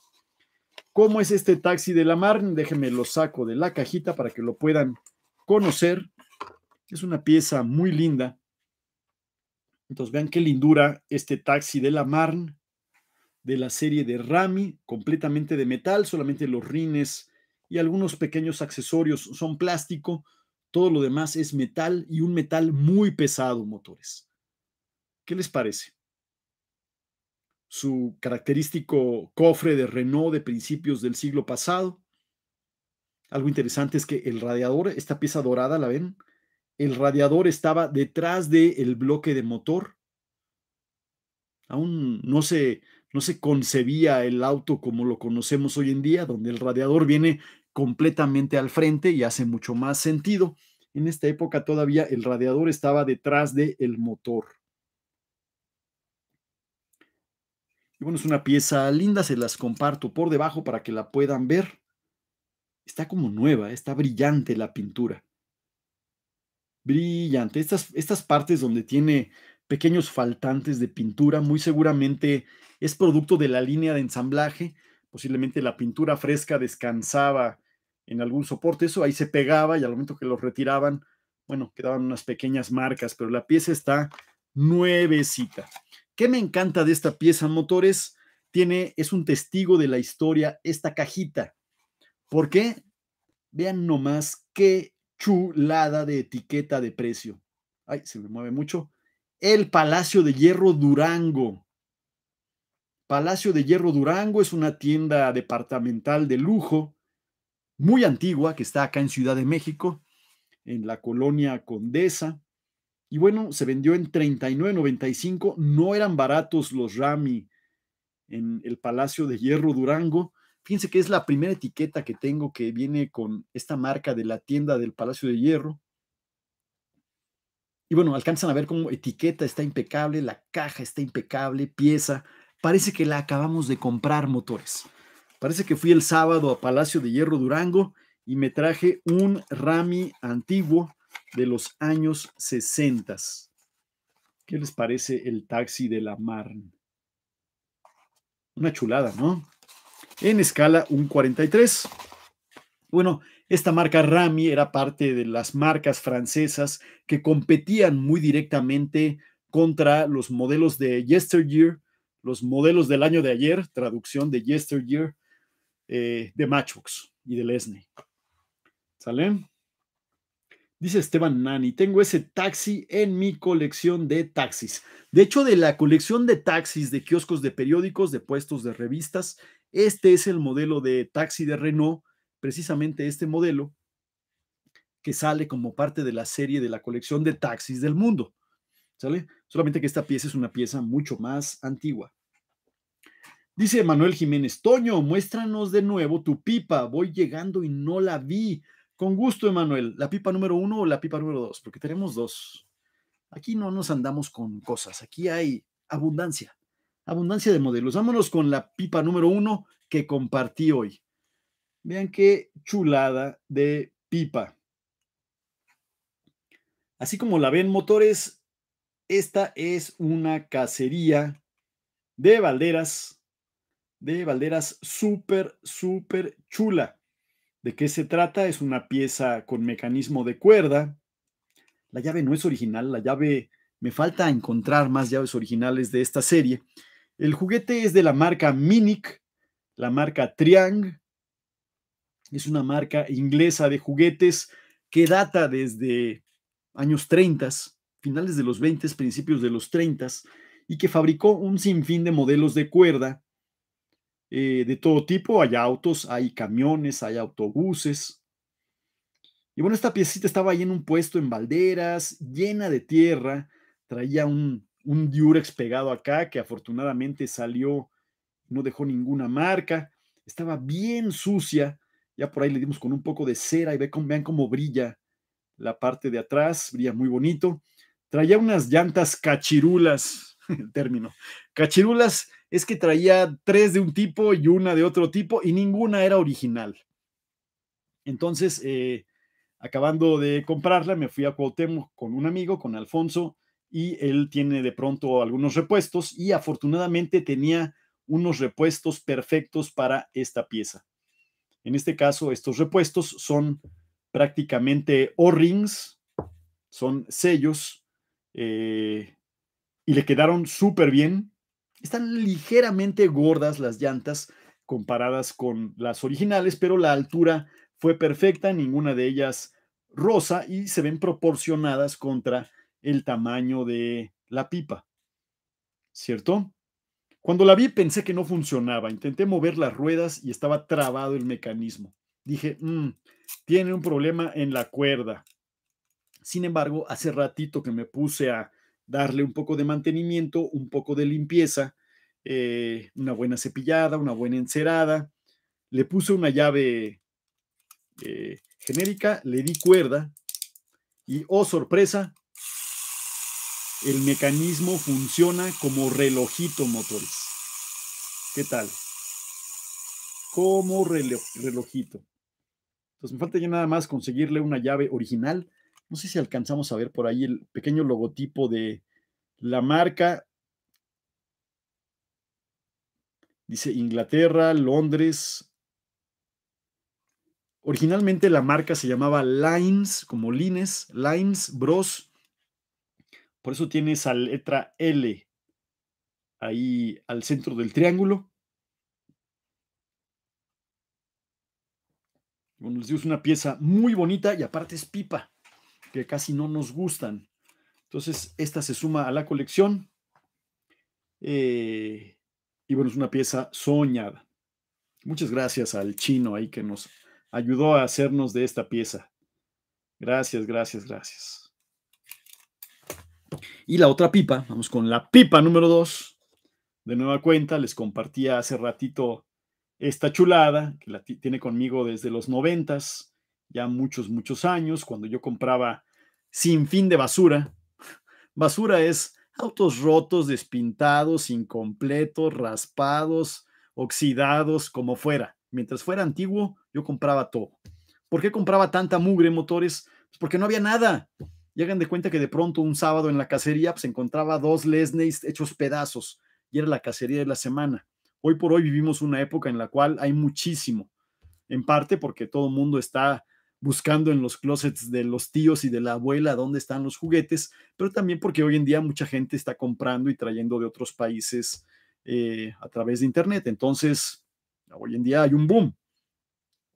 ¿Cómo es este taxi de la Marne? Déjenme lo saco de la cajita para que lo puedan conocer. Es una pieza muy linda. Entonces vean qué lindura este taxi de la Marne, de la serie de Rami, completamente de metal, solamente los rines y algunos pequeños accesorios son plástico, todo lo demás es metal y un metal muy pesado, motores. ¿Qué les parece? Su característico cofre de Renault de principios del siglo pasado, algo interesante es que el radiador, esta pieza dorada, ¿la ven? El radiador estaba detrás del bloque de motor. Aún no se, no se concebía el auto como lo conocemos hoy en día, donde el radiador viene completamente al frente y hace mucho más sentido. En esta época todavía el radiador estaba detrás del motor. Y bueno, es una pieza linda, se las comparto por debajo para que la puedan ver. Está como nueva, está brillante la pintura. Brillante. Estas, estas partes donde tiene pequeños faltantes de pintura, muy seguramente es producto de la línea de ensamblaje. Posiblemente la pintura fresca descansaba en algún soporte, eso ahí se pegaba y al momento que lo retiraban, bueno, quedaban unas pequeñas marcas, pero la pieza está nuevecita. ¿Qué me encanta de esta pieza, motores? Tiene, es un testigo de la historia, esta cajita. ¿Por qué? Vean nomás qué chulada de etiqueta de precio. Ay, se me mueve mucho. El Palacio de Hierro Durango. Palacio de Hierro Durango es una tienda departamental de lujo muy antigua que está acá en Ciudad de México, en la colonia Condesa. Y bueno, se vendió en 39.95. No eran baratos los Rami en el Palacio de Hierro Durango. Fíjense que es la primera etiqueta que tengo que viene con esta marca de la tienda del Palacio de Hierro. Y bueno, alcanzan a ver cómo etiqueta está impecable, la caja está impecable, pieza. Parece que la acabamos de comprar motores. Parece que fui el sábado a Palacio de Hierro Durango y me traje un Rami antiguo de los años 60. ¿Qué les parece el taxi de la Marne? Una chulada, ¿no? en escala 1.43. Bueno, esta marca Rami era parte de las marcas francesas que competían muy directamente contra los modelos de yesteryear, los modelos del año de ayer, traducción de yesteryear, eh, de Matchbox y de Lesney. ¿Sale? Dice Esteban Nani, tengo ese taxi en mi colección de taxis. De hecho, de la colección de taxis, de kioscos de periódicos, de puestos de revistas, este es el modelo de taxi de Renault, precisamente este modelo que sale como parte de la serie de la colección de taxis del mundo. ¿Sale? Solamente que esta pieza es una pieza mucho más antigua. Dice Manuel Jiménez, Toño, muéstranos de nuevo tu pipa. Voy llegando y no la vi. Con gusto, Manuel. ¿La pipa número uno o la pipa número dos? Porque tenemos dos. Aquí no nos andamos con cosas. Aquí hay abundancia abundancia de modelos. Vámonos con la pipa número uno que compartí hoy. Vean qué chulada de pipa. Así como la ven motores, esta es una cacería de balderas, de balderas súper, súper chula. ¿De qué se trata? Es una pieza con mecanismo de cuerda. La llave no es original, la llave, me falta encontrar más llaves originales de esta serie. El juguete es de la marca Minic, la marca Triang. Es una marca inglesa de juguetes que data desde años 30, finales de los 20, principios de los 30, y que fabricó un sinfín de modelos de cuerda eh, de todo tipo. Hay autos, hay camiones, hay autobuses. Y bueno, esta piecita estaba ahí en un puesto en balderas, llena de tierra, traía un un diurex pegado acá que afortunadamente salió, no dejó ninguna marca, estaba bien sucia, ya por ahí le dimos con un poco de cera y vean cómo brilla la parte de atrás, brilla muy bonito. Traía unas llantas cachirulas, [laughs] el término. Cachirulas es que traía tres de un tipo y una de otro tipo y ninguna era original. Entonces, eh, acabando de comprarla, me fui a Cuauhtémoc con un amigo, con Alfonso, y él tiene de pronto algunos repuestos y afortunadamente tenía unos repuestos perfectos para esta pieza. En este caso, estos repuestos son prácticamente O-rings, son sellos eh, y le quedaron súper bien. Están ligeramente gordas las llantas comparadas con las originales, pero la altura fue perfecta, ninguna de ellas rosa y se ven proporcionadas contra el tamaño de la pipa, ¿cierto? Cuando la vi pensé que no funcionaba, intenté mover las ruedas y estaba trabado el mecanismo. Dije, mm, tiene un problema en la cuerda. Sin embargo, hace ratito que me puse a darle un poco de mantenimiento, un poco de limpieza, eh, una buena cepillada, una buena encerada. Le puse una llave eh, genérica, le di cuerda y, oh sorpresa, el mecanismo funciona como relojito motores. ¿Qué tal? Como relojito. Entonces me falta ya nada más conseguirle una llave original. No sé si alcanzamos a ver por ahí el pequeño logotipo de la marca. Dice Inglaterra, Londres. Originalmente la marca se llamaba Lines, como Lines, Lines Bros por eso tiene esa letra L ahí al centro del triángulo. Bueno, les es una pieza muy bonita y aparte es pipa, que casi no nos gustan. Entonces, esta se suma a la colección. Eh, y bueno, es una pieza soñada. Muchas gracias al chino ahí que nos ayudó a hacernos de esta pieza. Gracias, gracias, gracias. Y la otra pipa, vamos con la pipa número 2. De nueva cuenta, les compartía hace ratito esta chulada, que la tiene conmigo desde los noventas, ya muchos, muchos años, cuando yo compraba sin fin de basura. Basura es autos rotos, despintados, incompletos, raspados, oxidados, como fuera. Mientras fuera antiguo, yo compraba todo. ¿Por qué compraba tanta mugre en motores? Pues porque no había nada y hagan de cuenta que de pronto un sábado en la cacería se pues, encontraba dos Lesneys hechos pedazos y era la cacería de la semana. Hoy por hoy vivimos una época en la cual hay muchísimo, en parte porque todo el mundo está buscando en los closets de los tíos y de la abuela dónde están los juguetes, pero también porque hoy en día mucha gente está comprando y trayendo de otros países eh, a través de Internet. Entonces, hoy en día hay un boom.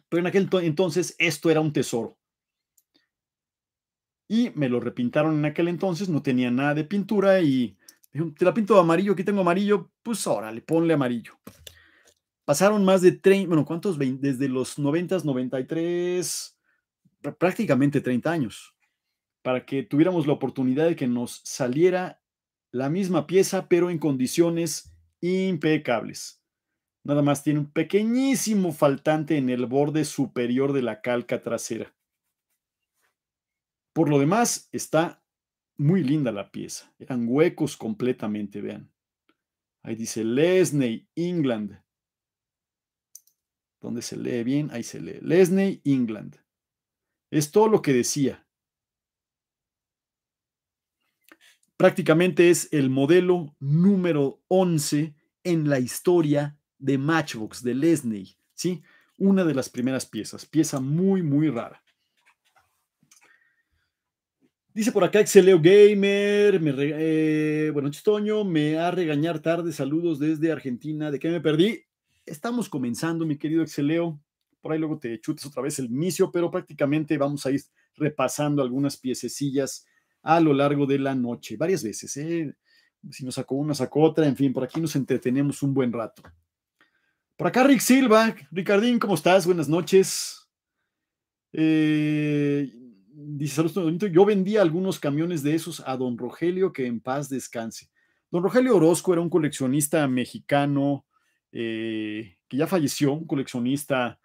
Pero en aquel entonces esto era un tesoro y me lo repintaron en aquel entonces, no tenía nada de pintura y te la pinto de amarillo, aquí tengo amarillo, pues órale, ponle amarillo. Pasaron más de 30, bueno, ¿cuántos? desde los 90, 93, prácticamente 30 años, para que tuviéramos la oportunidad de que nos saliera la misma pieza, pero en condiciones impecables. Nada más tiene un pequeñísimo faltante en el borde superior de la calca trasera. Por lo demás, está muy linda la pieza. Eran huecos completamente, vean. Ahí dice Lesney, England. Donde se lee bien, ahí se lee. Lesney, England. Es todo lo que decía. Prácticamente es el modelo número 11 en la historia de Matchbox, de Lesney. ¿sí? Una de las primeras piezas, pieza muy, muy rara. Dice por acá Exceleo Gamer, eh, bueno, Chistoño, me ha regañar tarde, saludos desde Argentina, ¿de qué me perdí? Estamos comenzando, mi querido Exceleo, por ahí luego te chutes otra vez el inicio, pero prácticamente vamos a ir repasando algunas piececillas a lo largo de la noche, varias veces, ¿eh? Si nos sacó una, sacó otra, en fin, por aquí nos entretenemos un buen rato. Por acá Rick Silva, Ricardín, ¿cómo estás? Buenas noches. Eh, dice Yo vendía algunos camiones de esos a don Rogelio, que en paz descanse. Don Rogelio Orozco era un coleccionista mexicano eh, que ya falleció, un coleccionista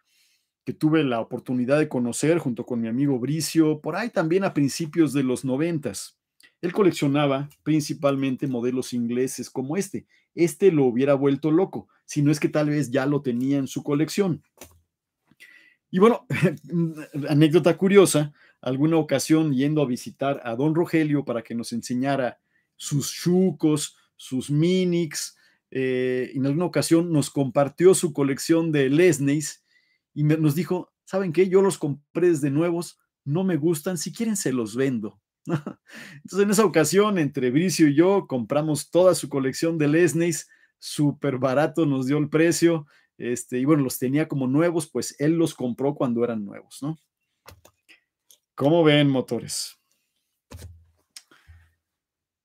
que tuve la oportunidad de conocer junto con mi amigo Bricio, por ahí también a principios de los noventas. Él coleccionaba principalmente modelos ingleses como este. Este lo hubiera vuelto loco, si no es que tal vez ya lo tenía en su colección. Y bueno, [laughs] anécdota curiosa, alguna ocasión yendo a visitar a don Rogelio para que nos enseñara sus chucos, sus minix, eh, en alguna ocasión nos compartió su colección de Lesneys y nos dijo, ¿saben qué? Yo los compré desde nuevos, no me gustan, si quieren se los vendo. [laughs] Entonces en esa ocasión, entre Bricio y yo, compramos toda su colección de Lesneys, súper barato nos dio el precio, este, y bueno, los tenía como nuevos, pues él los compró cuando eran nuevos, ¿no? ¿Cómo ven, motores?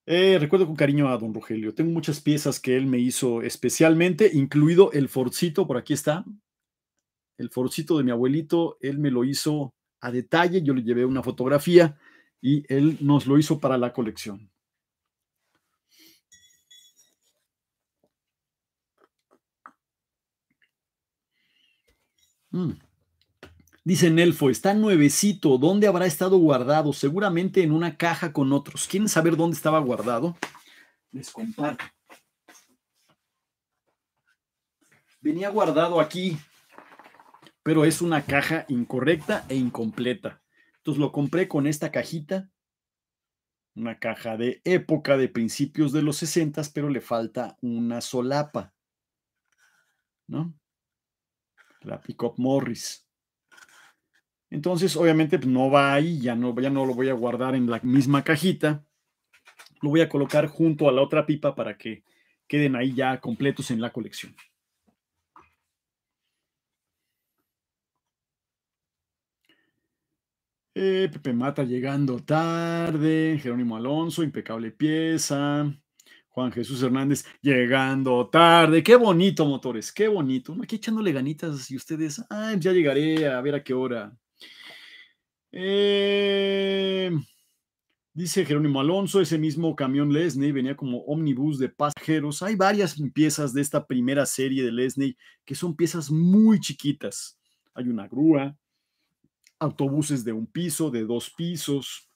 Eh, recuerdo con cariño a don Rogelio. Tengo muchas piezas que él me hizo especialmente, incluido el forcito, por aquí está. El forcito de mi abuelito, él me lo hizo a detalle, yo le llevé una fotografía y él nos lo hizo para la colección. Mm. Dice Nelfo, está nuevecito, ¿dónde habrá estado guardado? Seguramente en una caja con otros. ¿Quieren saber dónde estaba guardado? Les comparto. Venía guardado aquí, pero es una caja incorrecta e incompleta. Entonces lo compré con esta cajita, una caja de época de principios de los 60, pero le falta una solapa, ¿no? La Pickup Morris. Entonces, obviamente, pues, no va ahí, ya no, ya no lo voy a guardar en la misma cajita. Lo voy a colocar junto a la otra pipa para que queden ahí ya completos en la colección. Eh, Pepe Mata llegando tarde, Jerónimo Alonso, impecable pieza, Juan Jesús Hernández llegando tarde, qué bonito motores, qué bonito, aquí echándole ganitas y ustedes, ah, ya llegaré a ver a qué hora. Eh, dice Jerónimo Alonso, ese mismo camión Lesney venía como ómnibus de pasajeros. Hay varias piezas de esta primera serie de Lesney que son piezas muy chiquitas. Hay una grúa, autobuses de un piso, de dos pisos,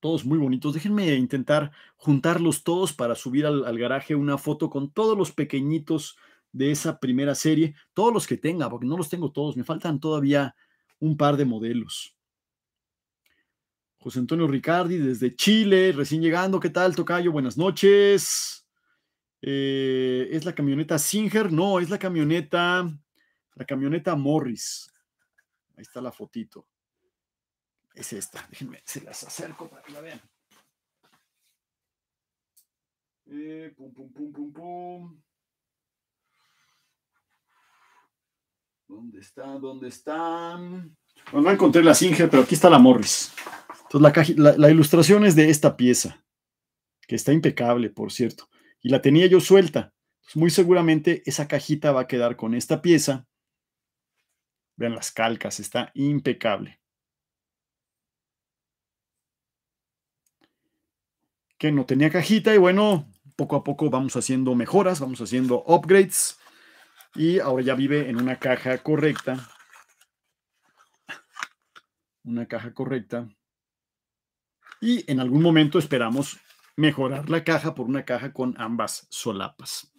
todos muy bonitos. Déjenme intentar juntarlos todos para subir al, al, garaje una foto con todos los pequeñitos de esa primera serie, todos los que tenga, porque no los tengo todos, me faltan todavía un par de modelos. José Antonio Ricardi desde Chile, recién llegando. ¿Qué tal, Tocayo? Buenas noches. ¿Es la camioneta Singer? No, es la camioneta, la camioneta Morris. Ahí está la fotito. Es esta. Déjenme, se las acerco para que la vean. pum, pum, pum, pum, pum. ¿Dónde está, ¿Dónde están? Bueno, no encontré la Singer, pero aquí está la Morris. Entonces, la, ilustración es de esta pieza, que está impecable, por cierto. Y la tenía yo suelta. muy seguramente esa cajita va a quedar con esta pieza. Vean las calcas, está impecable. Que no tenía cajita y bueno, poco a poco vamos haciendo mejoras, vamos haciendo upgrades y ahora ya vive en una caja correcta. Una caja correcta. Y en algún momento esperamos mejorar la caja por una caja con ambas solapas.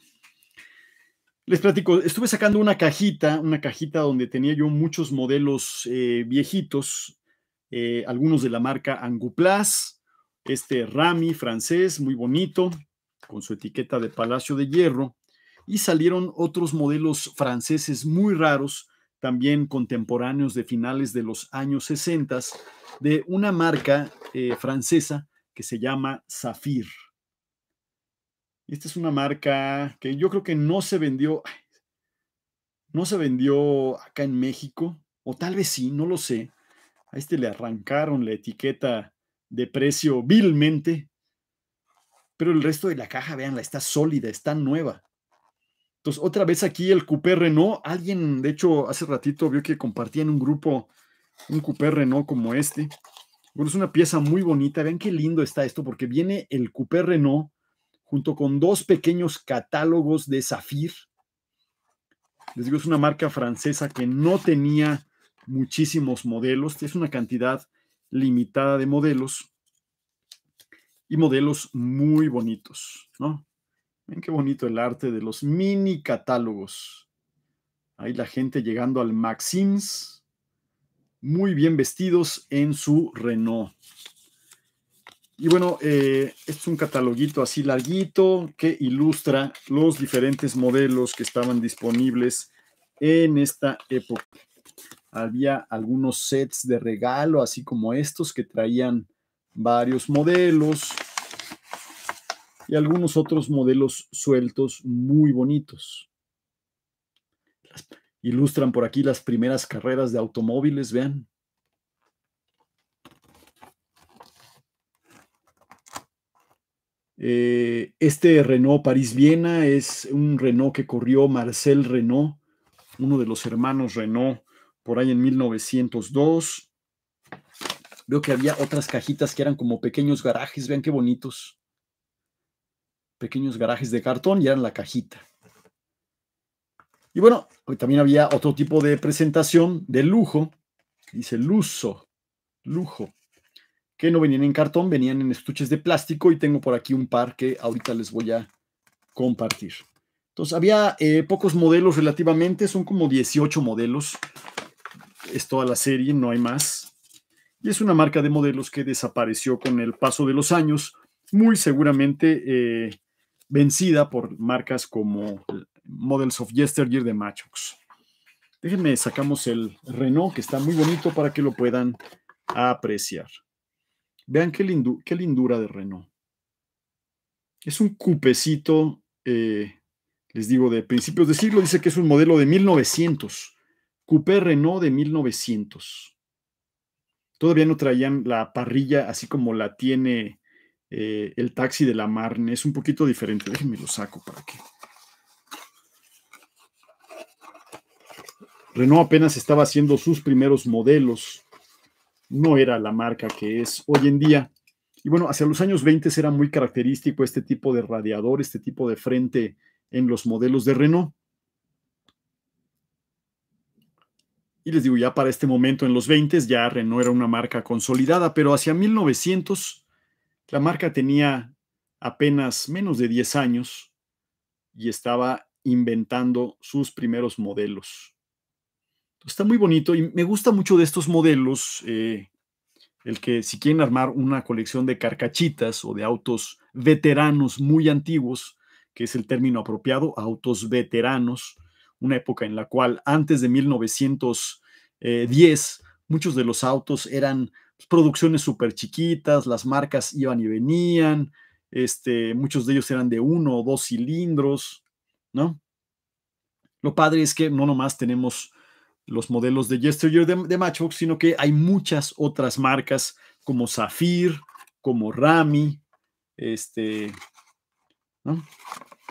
Les platico, estuve sacando una cajita, una cajita donde tenía yo muchos modelos eh, viejitos, eh, algunos de la marca Anguplas, este Rami francés, muy bonito, con su etiqueta de Palacio de Hierro y salieron otros modelos franceses muy raros, también contemporáneos de finales de los años 60, de una marca eh, francesa que se llama Zafir. Esta es una marca que yo creo que no se vendió, no se vendió acá en México, o tal vez sí, no lo sé. A este le arrancaron la etiqueta de precio vilmente, pero el resto de la caja, veanla, está sólida, está nueva. Entonces, otra vez aquí el Coupé Renault. Alguien, de hecho, hace ratito vio que compartía en un grupo un Coupé Renault como este. Bueno, es una pieza muy bonita. Vean qué lindo está esto, porque viene el Coupé Renault junto con dos pequeños catálogos de Zafir. Les digo, es una marca francesa que no tenía muchísimos modelos. Es una cantidad limitada de modelos y modelos muy bonitos, ¿no? Ven qué bonito el arte de los mini catálogos. Ahí la gente llegando al Maxims, muy bien vestidos en su Renault. Y bueno, eh, este es un cataloguito así larguito que ilustra los diferentes modelos que estaban disponibles en esta época. Había algunos sets de regalo, así como estos que traían varios modelos y algunos otros modelos sueltos muy bonitos. Ilustran por aquí las primeras carreras de automóviles, vean. Eh, este Renault París-Viena es un Renault que corrió Marcel Renault, uno de los hermanos Renault, por ahí en 1902. Veo que había otras cajitas que eran como pequeños garajes, vean qué bonitos pequeños garajes de cartón y eran la cajita. Y bueno, también había otro tipo de presentación de lujo, dice luso, lujo, que no venían en cartón, venían en estuches de plástico y tengo por aquí un par que ahorita les voy a compartir. Entonces, había eh, pocos modelos relativamente, son como 18 modelos. Es toda la serie, no hay más. Y es una marca de modelos que desapareció con el paso de los años, muy seguramente eh, vencida por marcas como Models of Yesteryear de Machox. Déjenme, sacamos el Renault, que está muy bonito para que lo puedan apreciar. Vean qué, qué lindura de Renault. Es un cupecito, eh, les digo, de principios de siglo. Dice que es un modelo de 1900. Coupé Renault de 1900. Todavía no traían la parrilla así como la tiene eh, el taxi de la Marne. Es un poquito diferente. Déjenme lo saco para que. Renault apenas estaba haciendo sus primeros modelos. No era la marca que es hoy en día. Y bueno, hacia los años 20 era muy característico este tipo de radiador, este tipo de frente en los modelos de Renault. Y les digo, ya para este momento en los 20 ya Renault era una marca consolidada, pero hacia 1900 la marca tenía apenas menos de 10 años y estaba inventando sus primeros modelos. Está muy bonito y me gusta mucho de estos modelos, eh, el que si quieren armar una colección de carcachitas o de autos veteranos muy antiguos, que es el término apropiado, autos veteranos, una época en la cual antes de 1910 eh, muchos de los autos eran pues, producciones súper chiquitas, las marcas iban y venían, este, muchos de ellos eran de uno o dos cilindros, ¿no? Lo padre es que no nomás tenemos los modelos de Yesteryear de, Matchbox, sino que hay muchas otras marcas como Zafir, como Rami, este, ¿no?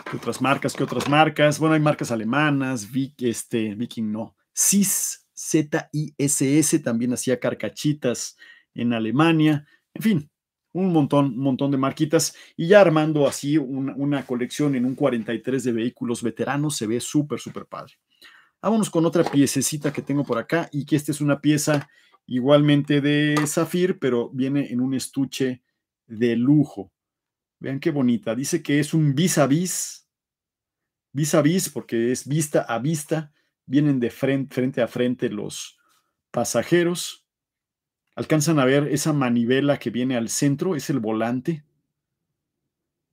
¿Qué otras marcas? ¿Qué otras marcas? Bueno, hay marcas alemanas, este, Viking no, CIS, Z-I-S-S, también hacía carcachitas en Alemania, en fin, un montón, un montón de marquitas y ya armando así una colección en un 43 de vehículos veteranos se ve súper, súper padre. Vámonos con otra piececita que tengo por acá y que esta es una pieza igualmente de Zafir, pero viene en un estuche de lujo. Vean qué bonita. Dice que es un vis a vis, vis a vis, porque es vista a vista. Vienen de frente a frente los pasajeros Alcanzan a ver esa manivela que viene al centro, es el volante.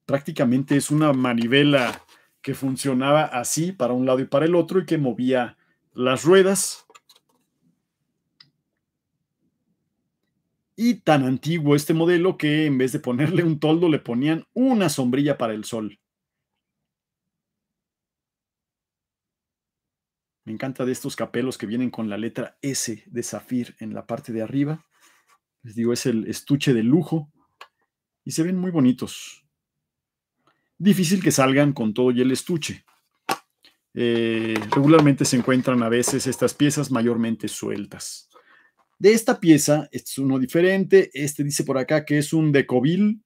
Prácticamente es una manivela que funcionaba así para un lado y para el otro y que movía las ruedas. Y tan antiguo este modelo que en vez de ponerle un toldo le ponían una sombrilla para el sol. Me encanta de estos capelos que vienen con la letra S de Zafir en la parte de arriba. Les digo, es el estuche de lujo y se ven muy bonitos. Difícil que salgan con todo y el estuche. Eh, regularmente se encuentran a veces estas piezas mayormente sueltas. De esta pieza, este es uno diferente. Este dice por acá que es un Decovil,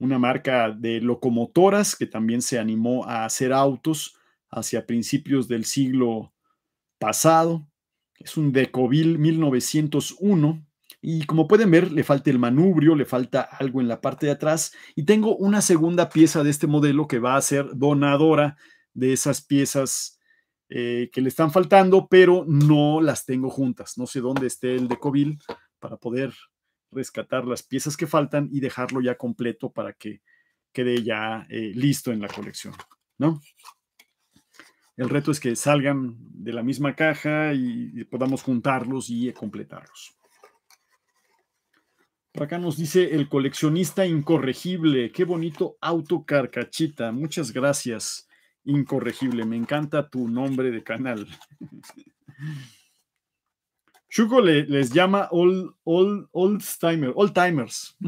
una marca de locomotoras que también se animó a hacer autos hacia principios del siglo pasado. Es un Decovil 1901. Y como pueden ver, le falta el manubrio, le falta algo en la parte de atrás. Y tengo una segunda pieza de este modelo que va a ser donadora de esas piezas eh, que le están faltando, pero no las tengo juntas. No sé dónde esté el Decovil para poder rescatar las piezas que faltan y dejarlo ya completo para que quede ya eh, listo en la colección, ¿no? El reto es que salgan de la misma caja y, podamos juntarlos y completarlos. Por acá nos dice el coleccionista incorregible. Qué bonito auto carcachita. Muchas gracias, incorregible. Me encanta tu nombre de canal. [laughs] Shuko les llama old, old, old, old timers.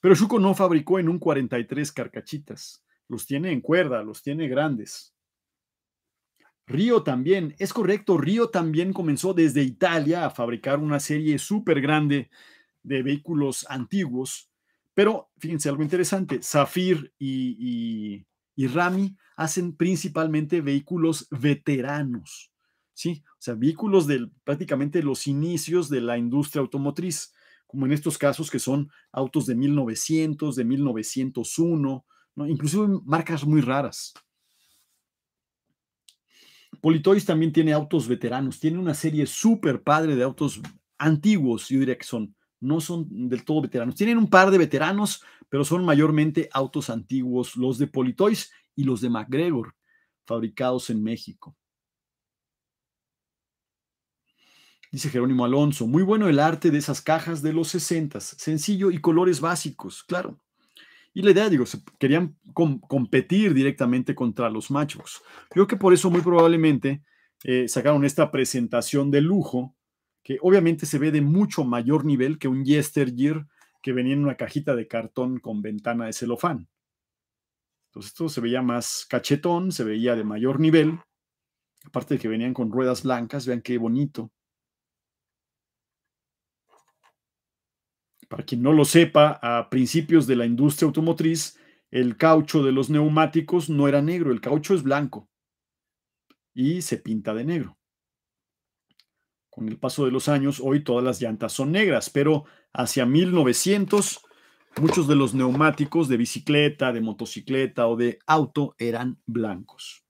Pero Shuko no fabricó en un 43 carcachitas. Los tiene en cuerda, los tiene grandes. Río también, es correcto, Río también comenzó desde Italia a fabricar una serie súper grande de vehículos antiguos, pero fíjense algo interesante, Zafir y, Rami hacen principalmente vehículos veteranos, ¿sí? O sea, vehículos de prácticamente los inicios de la industria automotriz, como en estos casos que son autos de 1900, de 1901, inclusive marcas muy raras. Politois también tiene autos veteranos, tiene una serie súper padre de autos antiguos, yo diría que son, no son del todo veteranos. Tienen un par de veteranos, pero son mayormente autos antiguos, los de Politois y los de McGregor, fabricados en México. Dice Jerónimo Alonso, muy bueno el arte de esas cajas de los 60, sencillo y colores básicos, claro. Y la idea, digo, se querían competir directamente contra los machos. Creo que por eso muy probablemente eh, sacaron esta presentación de lujo, que obviamente se ve de mucho mayor nivel que un year que venía en una cajita de cartón con ventana de celofán. Entonces esto se veía más cachetón, se veía de mayor nivel. Aparte de que venían con ruedas blancas, vean qué bonito. Para quien no lo sepa, a principios de la industria automotriz, el caucho de los neumáticos no era negro, el caucho es blanco y se pinta de negro. Con el paso de los años, hoy todas las llantas son negras, pero hacia 1900 muchos de los neumáticos de bicicleta, de motocicleta o de auto eran blancos.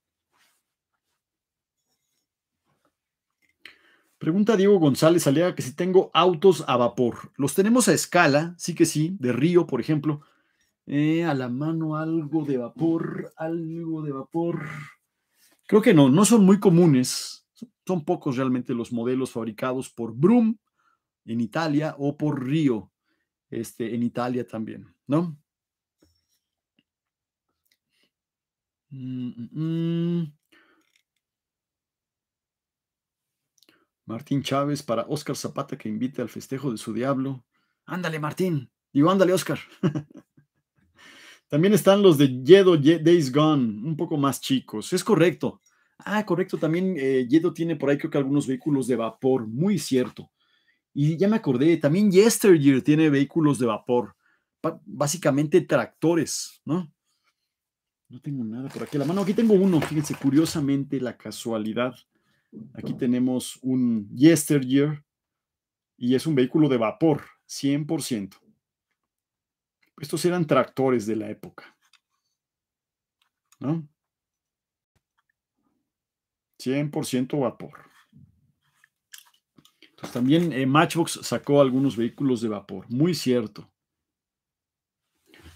Pregunta Diego González alega que si tengo autos a vapor. Los tenemos a escala, sí que sí, de río, por ejemplo. Eh, a la mano algo de vapor, algo de vapor. Creo que no, no son muy comunes. Son pocos realmente los modelos fabricados por Broom en Italia o por Río este, en Italia también, ¿no? Mmm... Martín Chávez para Óscar Zapata que invite al festejo de su diablo. Ándale, Martín. Digo, ándale, Óscar. [laughs] también están los de Yedo Days Gone, un poco más chicos. Es correcto. Ah, correcto. También eh, Yedo tiene por ahí creo que algunos vehículos de vapor. Muy cierto. Y ya me acordé, también Yesteryear tiene vehículos de vapor. Básicamente tractores, ¿no? No tengo nada por aquí la mano. Aquí tengo uno, fíjense, curiosamente la casualidad. Aquí tenemos un Yesteryear y es un vehículo de vapor, 100%. Estos eran tractores de la época. ¿No? 100% vapor. también eh, Matchbox sacó algunos vehículos de vapor, muy cierto.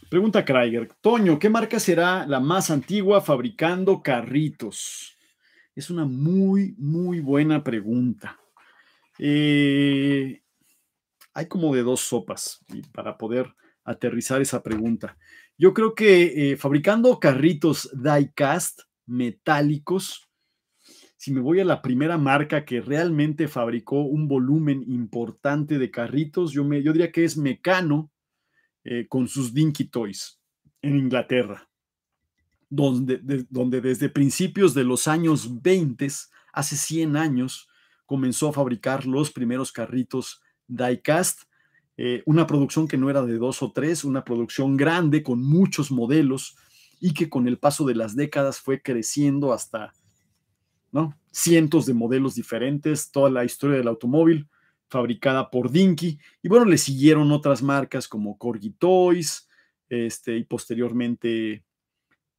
Pregunta Kryger, Toño, ¿qué marca será la más antigua fabricando carritos? Es una muy, muy buena pregunta. Eh, hay como de dos sopas para poder aterrizar esa pregunta. Yo creo que eh, fabricando carritos diecast metálicos, si me voy a la primera marca que realmente fabricó un volumen importante de carritos, yo, diría que es Mecano eh, con sus Dinky Toys en Inglaterra donde, desde principios de los años 20, hace 100 años, comenzó a fabricar los primeros carritos diecast, eh, una producción que no era de dos o tres, una producción grande con muchos modelos y que con el paso de las décadas fue creciendo hasta ¿no? cientos de modelos diferentes, toda la historia del automóvil fabricada por Dinky. Y bueno, le siguieron otras marcas como Corgi Toys este, y posteriormente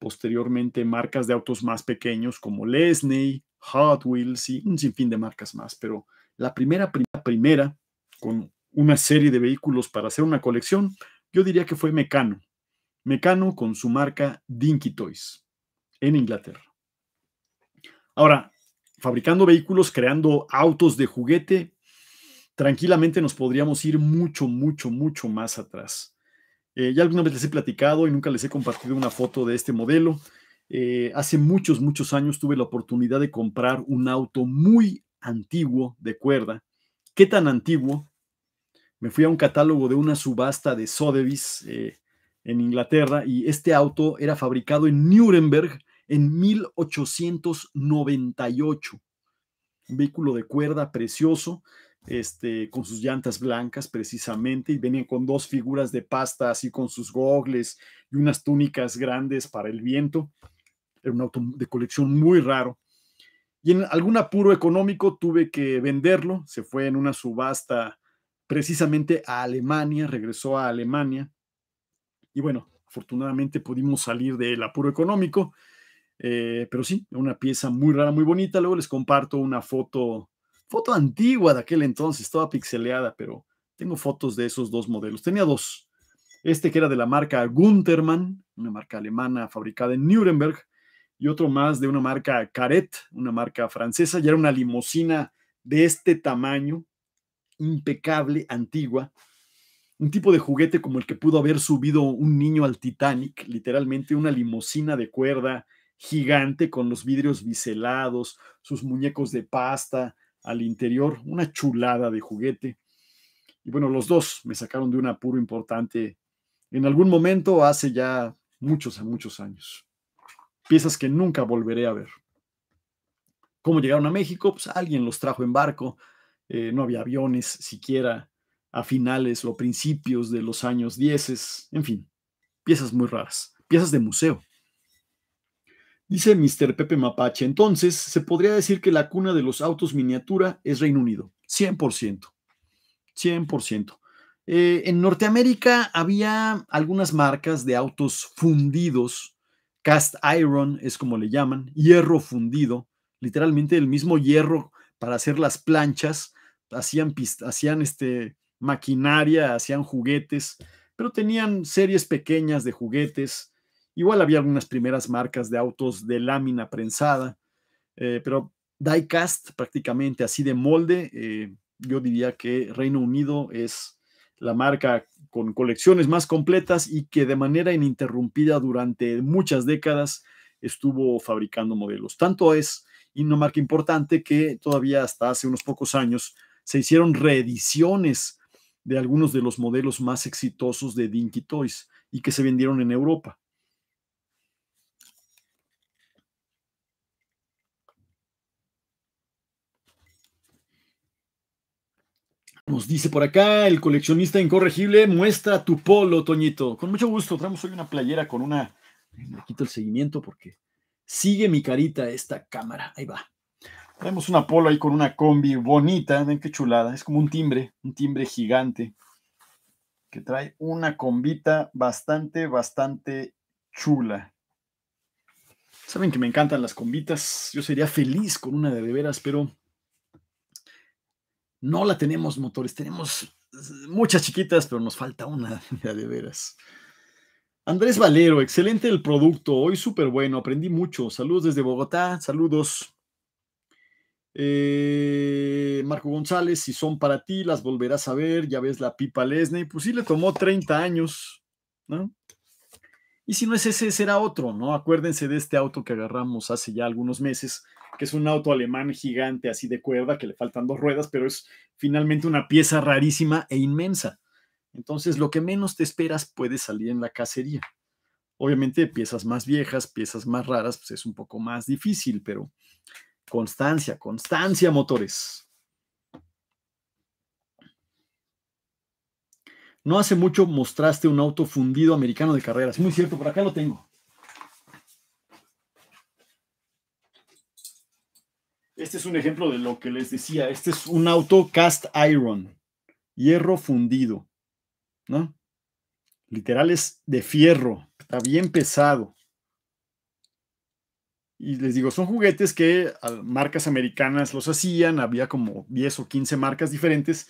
posteriormente marcas de autos más pequeños como Lesney, Hot Wheels y un sinfín de marcas más, pero la primera, primera, primera, con una serie de vehículos para hacer una colección, yo diría que fue Mecano. Mecano con su marca Dinky Toys en Inglaterra. Ahora, fabricando vehículos, creando autos de juguete, tranquilamente nos podríamos ir mucho, mucho, mucho más atrás. Eh, ya alguna vez les he platicado y nunca les he compartido una foto de este modelo. Eh, hace muchos, muchos años tuve la oportunidad de comprar un auto muy antiguo de cuerda. ¿Qué tan antiguo? Me fui a un catálogo de una subasta de Sotheby's eh, en Inglaterra y este auto era fabricado en Nuremberg en 1898. Un vehículo de cuerda precioso este, con sus llantas blancas precisamente, y venían con dos figuras de pasta así con sus gogles y unas túnicas grandes para el viento. Era un auto de colección muy raro. Y en algún apuro económico tuve que venderlo, se fue en una subasta precisamente a Alemania, regresó a Alemania. Y bueno, afortunadamente pudimos salir del apuro económico, eh, pero sí, una pieza muy rara, muy bonita. Luego les comparto una foto Foto antigua de aquel entonces, estaba pixeleada, pero tengo fotos de esos dos modelos. Tenía dos. Este que era de la marca Guntermann, una marca alemana fabricada en Nuremberg, y otro más de una marca Caret, una marca francesa, y era una limusina de este tamaño, impecable, antigua, un tipo de juguete como el que pudo haber subido un niño al Titanic, literalmente una limusina de cuerda gigante con los vidrios biselados, sus muñecos de pasta, al interior, una chulada de juguete. Y bueno, los dos me sacaron de un apuro importante en algún momento hace ya muchos, muchos años. Piezas que nunca volveré a ver. ¿Cómo llegaron a México? Pues alguien los trajo en barco. Eh, no había aviones siquiera a finales o principios de los años 10. En fin, piezas muy raras. Piezas de museo. Dice Mr. Pepe Mapache, entonces se podría decir que la cuna de los autos miniatura es Reino Unido, 100%, 100%. Eh, en Norteamérica había algunas marcas de autos fundidos, cast iron es como le llaman, hierro fundido, literalmente el mismo hierro para hacer las planchas, hacían, hacían este, maquinaria, hacían juguetes, pero tenían series pequeñas de juguetes Igual había algunas primeras marcas de autos de lámina prensada, eh, pero diecast prácticamente así de molde. Eh, yo diría que Reino Unido es la marca con colecciones más completas y que de manera ininterrumpida durante muchas décadas estuvo fabricando modelos. Tanto es y una marca importante que todavía hasta hace unos pocos años se hicieron reediciones de algunos de los modelos más exitosos de Dinky Toys y que se vendieron en Europa. Nos dice por acá el coleccionista incorregible, muestra tu polo, Toñito. Con mucho gusto, traemos hoy una playera con una... Me quito el seguimiento porque sigue mi carita esta cámara. Ahí va. Traemos una polo ahí con una combi bonita. Ven qué chulada. Es como un timbre, un timbre gigante que trae una combita bastante, bastante chula. Saben que me encantan las combitas. Yo sería feliz con una de, de veras, pero no la tenemos motores, tenemos eh, muchas chiquitas, pero nos falta una, [laughs] de veras. Andrés Valero, excelente el producto, hoy súper bueno, aprendí mucho. Saludos desde Bogotá, saludos. Eh, Marco González, si son para ti, las volverás a ver, ya ves la pipa Lesney, pues sí le tomó 30 años, ¿no? Y si no es ese, será otro, ¿no? Acuérdense de este auto que agarramos hace ya algunos meses, que es un auto alemán gigante así de cuerda, que le faltan dos ruedas, pero es finalmente una pieza rarísima e inmensa. Entonces, lo que menos te esperas puede salir en la cacería. Obviamente, piezas más viejas, piezas más raras, pues es un poco más difícil, pero constancia, constancia, motores. No hace mucho mostraste un auto fundido americano de carreras. Muy cierto, por acá lo tengo. Este es un ejemplo de lo que les decía. Este es un auto cast iron, hierro fundido, ¿no? Literal es de fierro, está bien pesado. Y les digo, son juguetes que ah, marcas americanas los hacían, había como 10 o 15 marcas diferentes,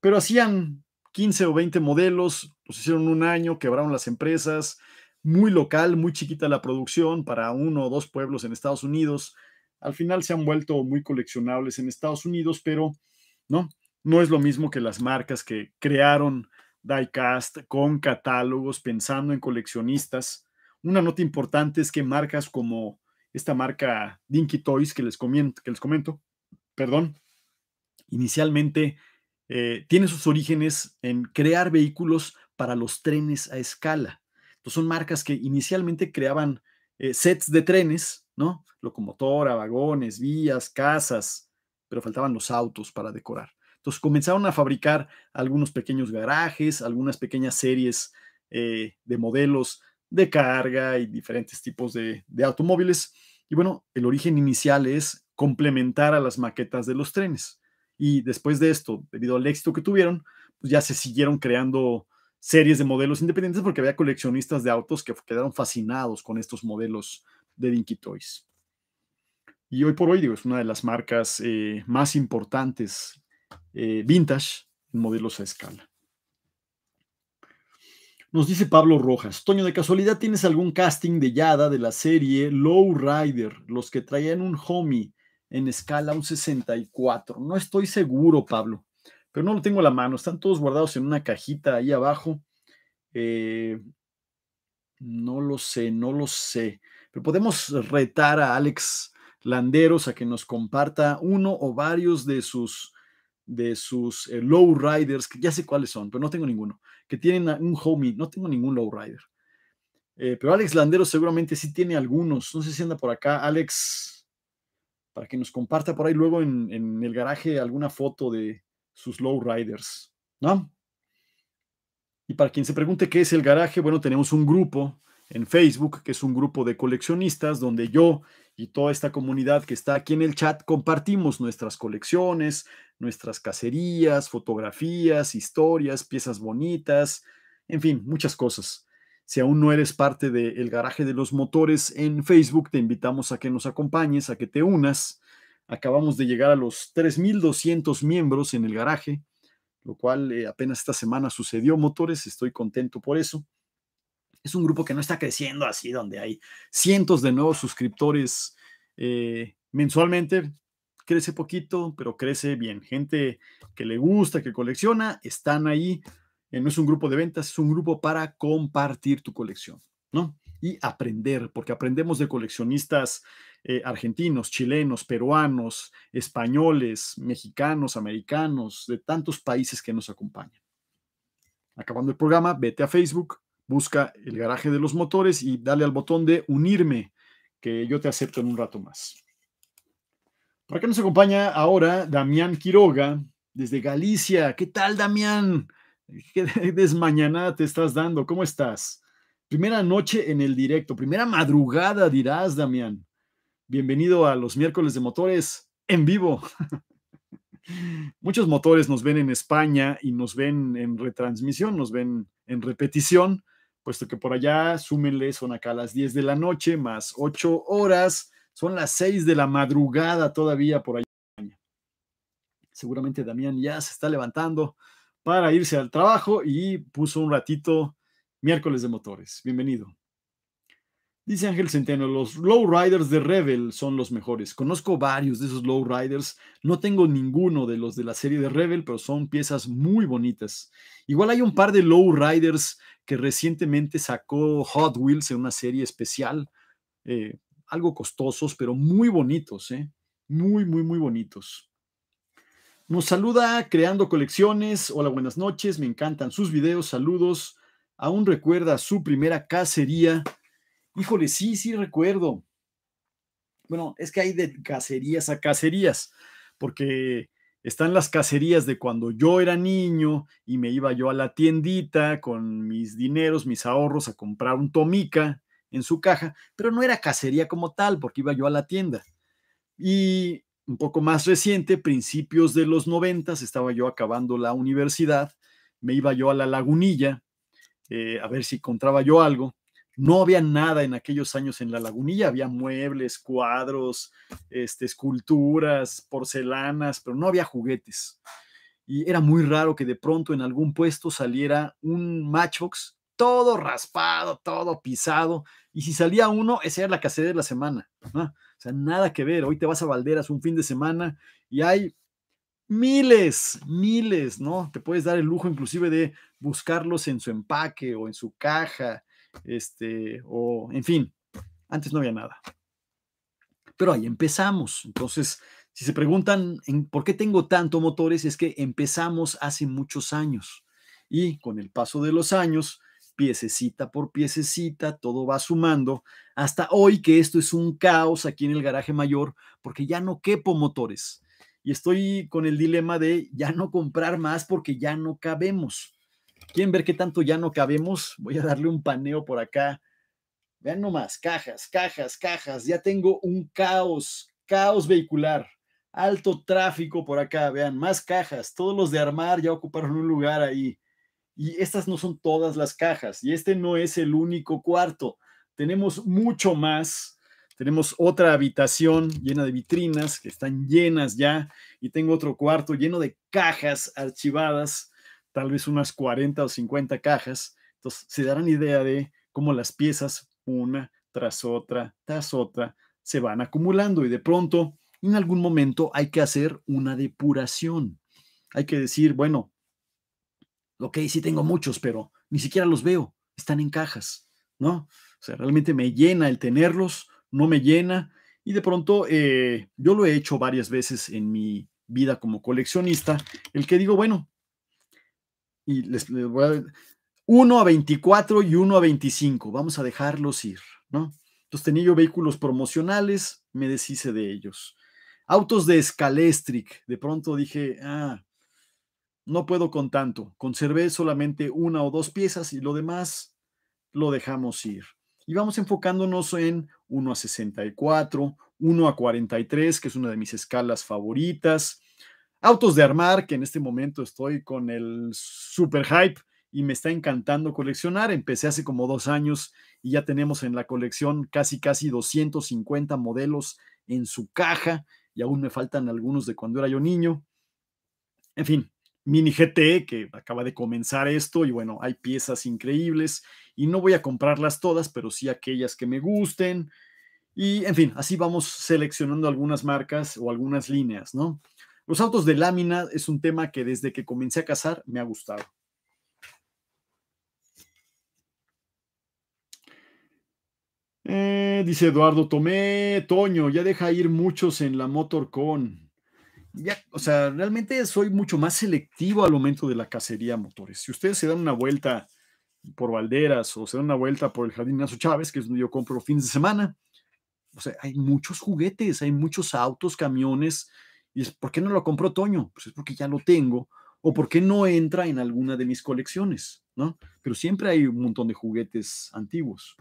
pero hacían 15 o 20 modelos, los hicieron un año, quebraron las empresas, muy local, muy chiquita la producción para uno o dos pueblos en Estados Unidos, al final se han vuelto muy coleccionables en Estados Unidos, pero no, no es lo mismo que las marcas que crearon diecast con catálogos pensando en coleccionistas. Una nota importante es que marcas como esta marca Dinky Toys que les comento, que les comento perdón, inicialmente eh, tiene sus orígenes en crear vehículos para los trenes a escala. Entonces son marcas que inicialmente creaban eh, sets de trenes ¿no? Locomotora, vagones, vías, casas, pero faltaban los autos para decorar. Entonces comenzaron a fabricar algunos pequeños garajes, algunas pequeñas series eh, de modelos de carga y diferentes tipos de, automóviles. Y bueno, el origen inicial es complementar a las maquetas de los trenes. Y después de esto, debido al éxito que tuvieron, pues ya se siguieron creando series de modelos independientes porque había coleccionistas de autos que quedaron fascinados con estos modelos de Dinky Toys. Y hoy por hoy, digo, es una de las marcas eh, más importantes eh, vintage en modelos a escala. Nos dice Pablo Rojas, Toño, ¿de casualidad tienes algún casting de Yada de la serie Low Rider, los que traían un homie en escala un 64? No estoy seguro, Pablo, pero no lo tengo a la mano, están todos guardados en una cajita ahí abajo. Eh, no lo sé, no lo sé. Pero podemos retar a Alex Landeros a que nos comparta uno o varios de sus de sus eh, lowriders, que ya sé cuáles son, pero no tengo ninguno, que tienen un homie, no tengo ningún lowrider. Eh, pero Alex Landeros seguramente sí tiene algunos, no sé si anda por acá, Alex, para que nos comparta por ahí luego en, en el garaje alguna foto de sus lowriders, ¿no? Y para quien se pregunte qué es el garaje, bueno, tenemos un grupo en Facebook, que es un grupo de coleccionistas donde yo y toda esta comunidad que está aquí en el chat compartimos nuestras colecciones, nuestras cacerías, fotografías, historias, piezas bonitas, en fin, muchas cosas. Si aún no eres parte del garaje de los motores en Facebook, te invitamos a que nos acompañes, a que te unas. Acabamos de llegar a los 3.200 miembros en el garaje, lo cual eh, apenas esta semana sucedió, motores. Estoy contento por eso es un grupo que no está creciendo así, donde hay cientos de nuevos suscriptores eh, mensualmente. Crece poquito, pero crece bien. Gente que le gusta, que colecciona, están ahí. Eh, no es un grupo de ventas, es un grupo para compartir tu colección, ¿no? Y aprender, porque aprendemos de coleccionistas eh, argentinos, chilenos, peruanos, españoles, mexicanos, americanos, de tantos países que nos acompañan. Acabando el programa, vete a Facebook, busca el garaje de los motores y dale al botón de unirme, que yo te acepto en un rato más. Para qué nos acompaña ahora Damián Quiroga desde Galicia. ¿Qué tal, Damián? ¿Qué [laughs] desmañanada te estás dando? ¿Cómo estás? Primera noche en el directo, primera madrugada dirás, Damián. Bienvenido a los miércoles de motores en vivo. [laughs] Muchos motores nos ven en España y nos ven en retransmisión, nos ven en repetición puesto que por allá, súmenle, son acá las 10 de la noche, más 8 horas, son las 6 de la madrugada todavía por allá. Seguramente Damián ya se está levantando para irse al trabajo y puso un ratito miércoles de motores. Bienvenido. Dice Ángel Centeno, los lowriders de Rebel son los mejores. Conozco varios de esos lowriders. No tengo ninguno de los de la serie de Rebel, pero son piezas muy bonitas. Igual hay un par de lowriders que recientemente sacó Hot Wheels en una serie especial. Eh, algo costosos, pero muy bonitos, ¿eh? Muy, muy, muy bonitos. Nos saluda creando colecciones. Hola, buenas noches. Me encantan sus videos. Saludos. Aún recuerda su primera cacería Híjole, sí, sí recuerdo. Bueno, es que hay de cacerías a cacerías, porque están las cacerías de cuando yo era niño y me iba yo a la tiendita con mis dineros, mis ahorros a comprar un tomica en su caja, pero no era cacería como tal, porque iba yo a la tienda. Y un poco más reciente, principios de los noventas, estaba yo acabando la universidad, me iba yo a la lagunilla eh, a ver si encontraba yo algo no había nada en aquellos años en la lagunilla, había muebles, cuadros, este, esculturas, porcelanas, pero no había juguetes. Y era muy raro que de pronto en algún puesto saliera un Matchbox todo raspado, todo pisado. Y si salía uno, esa era la cacería de la semana. O sea, nada que ver. Hoy te vas a Valderas un fin de semana y hay miles, miles, ¿no? Te puedes dar el lujo inclusive de buscarlos en su empaque o en su caja este, o en fin, antes no había nada. Pero ahí empezamos. Entonces, si se preguntan en por qué tengo tanto motores, es que empezamos hace muchos años y con el paso de los años, piececita por piececita, todo va sumando hasta hoy que esto es un caos aquí en el garaje mayor porque ya no quepo motores. Y estoy con el dilema de ya no comprar más porque ya no cabemos. ¿Quieren ver qué tanto ya no cabemos? Voy a darle un paneo por acá. Vean nomás, cajas, cajas, cajas. Ya tengo un caos, caos vehicular. Alto tráfico por acá, vean, más cajas. Todos los de armar ya ocuparon un lugar ahí. Y estas no son todas las cajas. Y este no es el único cuarto. Tenemos mucho más. Tenemos otra habitación llena de vitrinas que están llenas ya. Y tengo otro cuarto lleno de cajas archivadas tal vez unas 40 o 50 cajas. Entonces, se darán idea de cómo las piezas, una tras otra, tras otra, se van acumulando y de pronto, en algún momento, hay que hacer una depuración. Hay que decir, bueno, ok, sí tengo muchos, pero ni siquiera los veo, están en cajas, ¿no? O sea, realmente me llena el tenerlos, no me llena. Y de pronto, eh, yo lo he hecho varias veces en mi vida como coleccionista, el que digo, bueno, y les, voy a 1 a 24 y 1 a 25. Vamos a dejarlos ir, ¿no? Entonces tenía yo vehículos promocionales, me deshice de ellos. Autos de Scalestric, de pronto dije, ah, no puedo con tanto. Conservé solamente una o dos piezas y lo demás lo dejamos ir. Y vamos enfocándonos en 1 a 64, 1 a 43, que es una de mis escalas favoritas, Autos de armar, que en este momento estoy con el super hype y me está encantando coleccionar. Empecé hace como dos años y ya tenemos en la colección casi, casi 250 modelos en su caja y aún me faltan algunos de cuando era yo niño. En fin, Mini GT, e que acaba de comenzar esto, y bueno, hay piezas increíbles, y no voy a comprarlas todas, pero sí aquellas que me gusten, y en fin, así vamos seleccionando algunas marcas o algunas líneas, ¿no? Los autos de lámina es un tema que desde que comencé a cazar me ha gustado. Eh, dice Eduardo Tomé, Toño, ya deja ir muchos en la MotorCon. Ya, o sea, realmente soy mucho más selectivo al momento de la cacería motores. Si ustedes se dan una vuelta por Valderas o se dan una vuelta por el Jardín Nazo Chávez, que es donde yo compro fines de semana, o sea, hay muchos juguetes, hay muchos autos, camiones, y es, ¿por qué no lo compro, Toño? Pues es porque ya lo tengo o porque no entra en alguna de mis colecciones, ¿no? Pero siempre hay un montón de juguetes antiguos.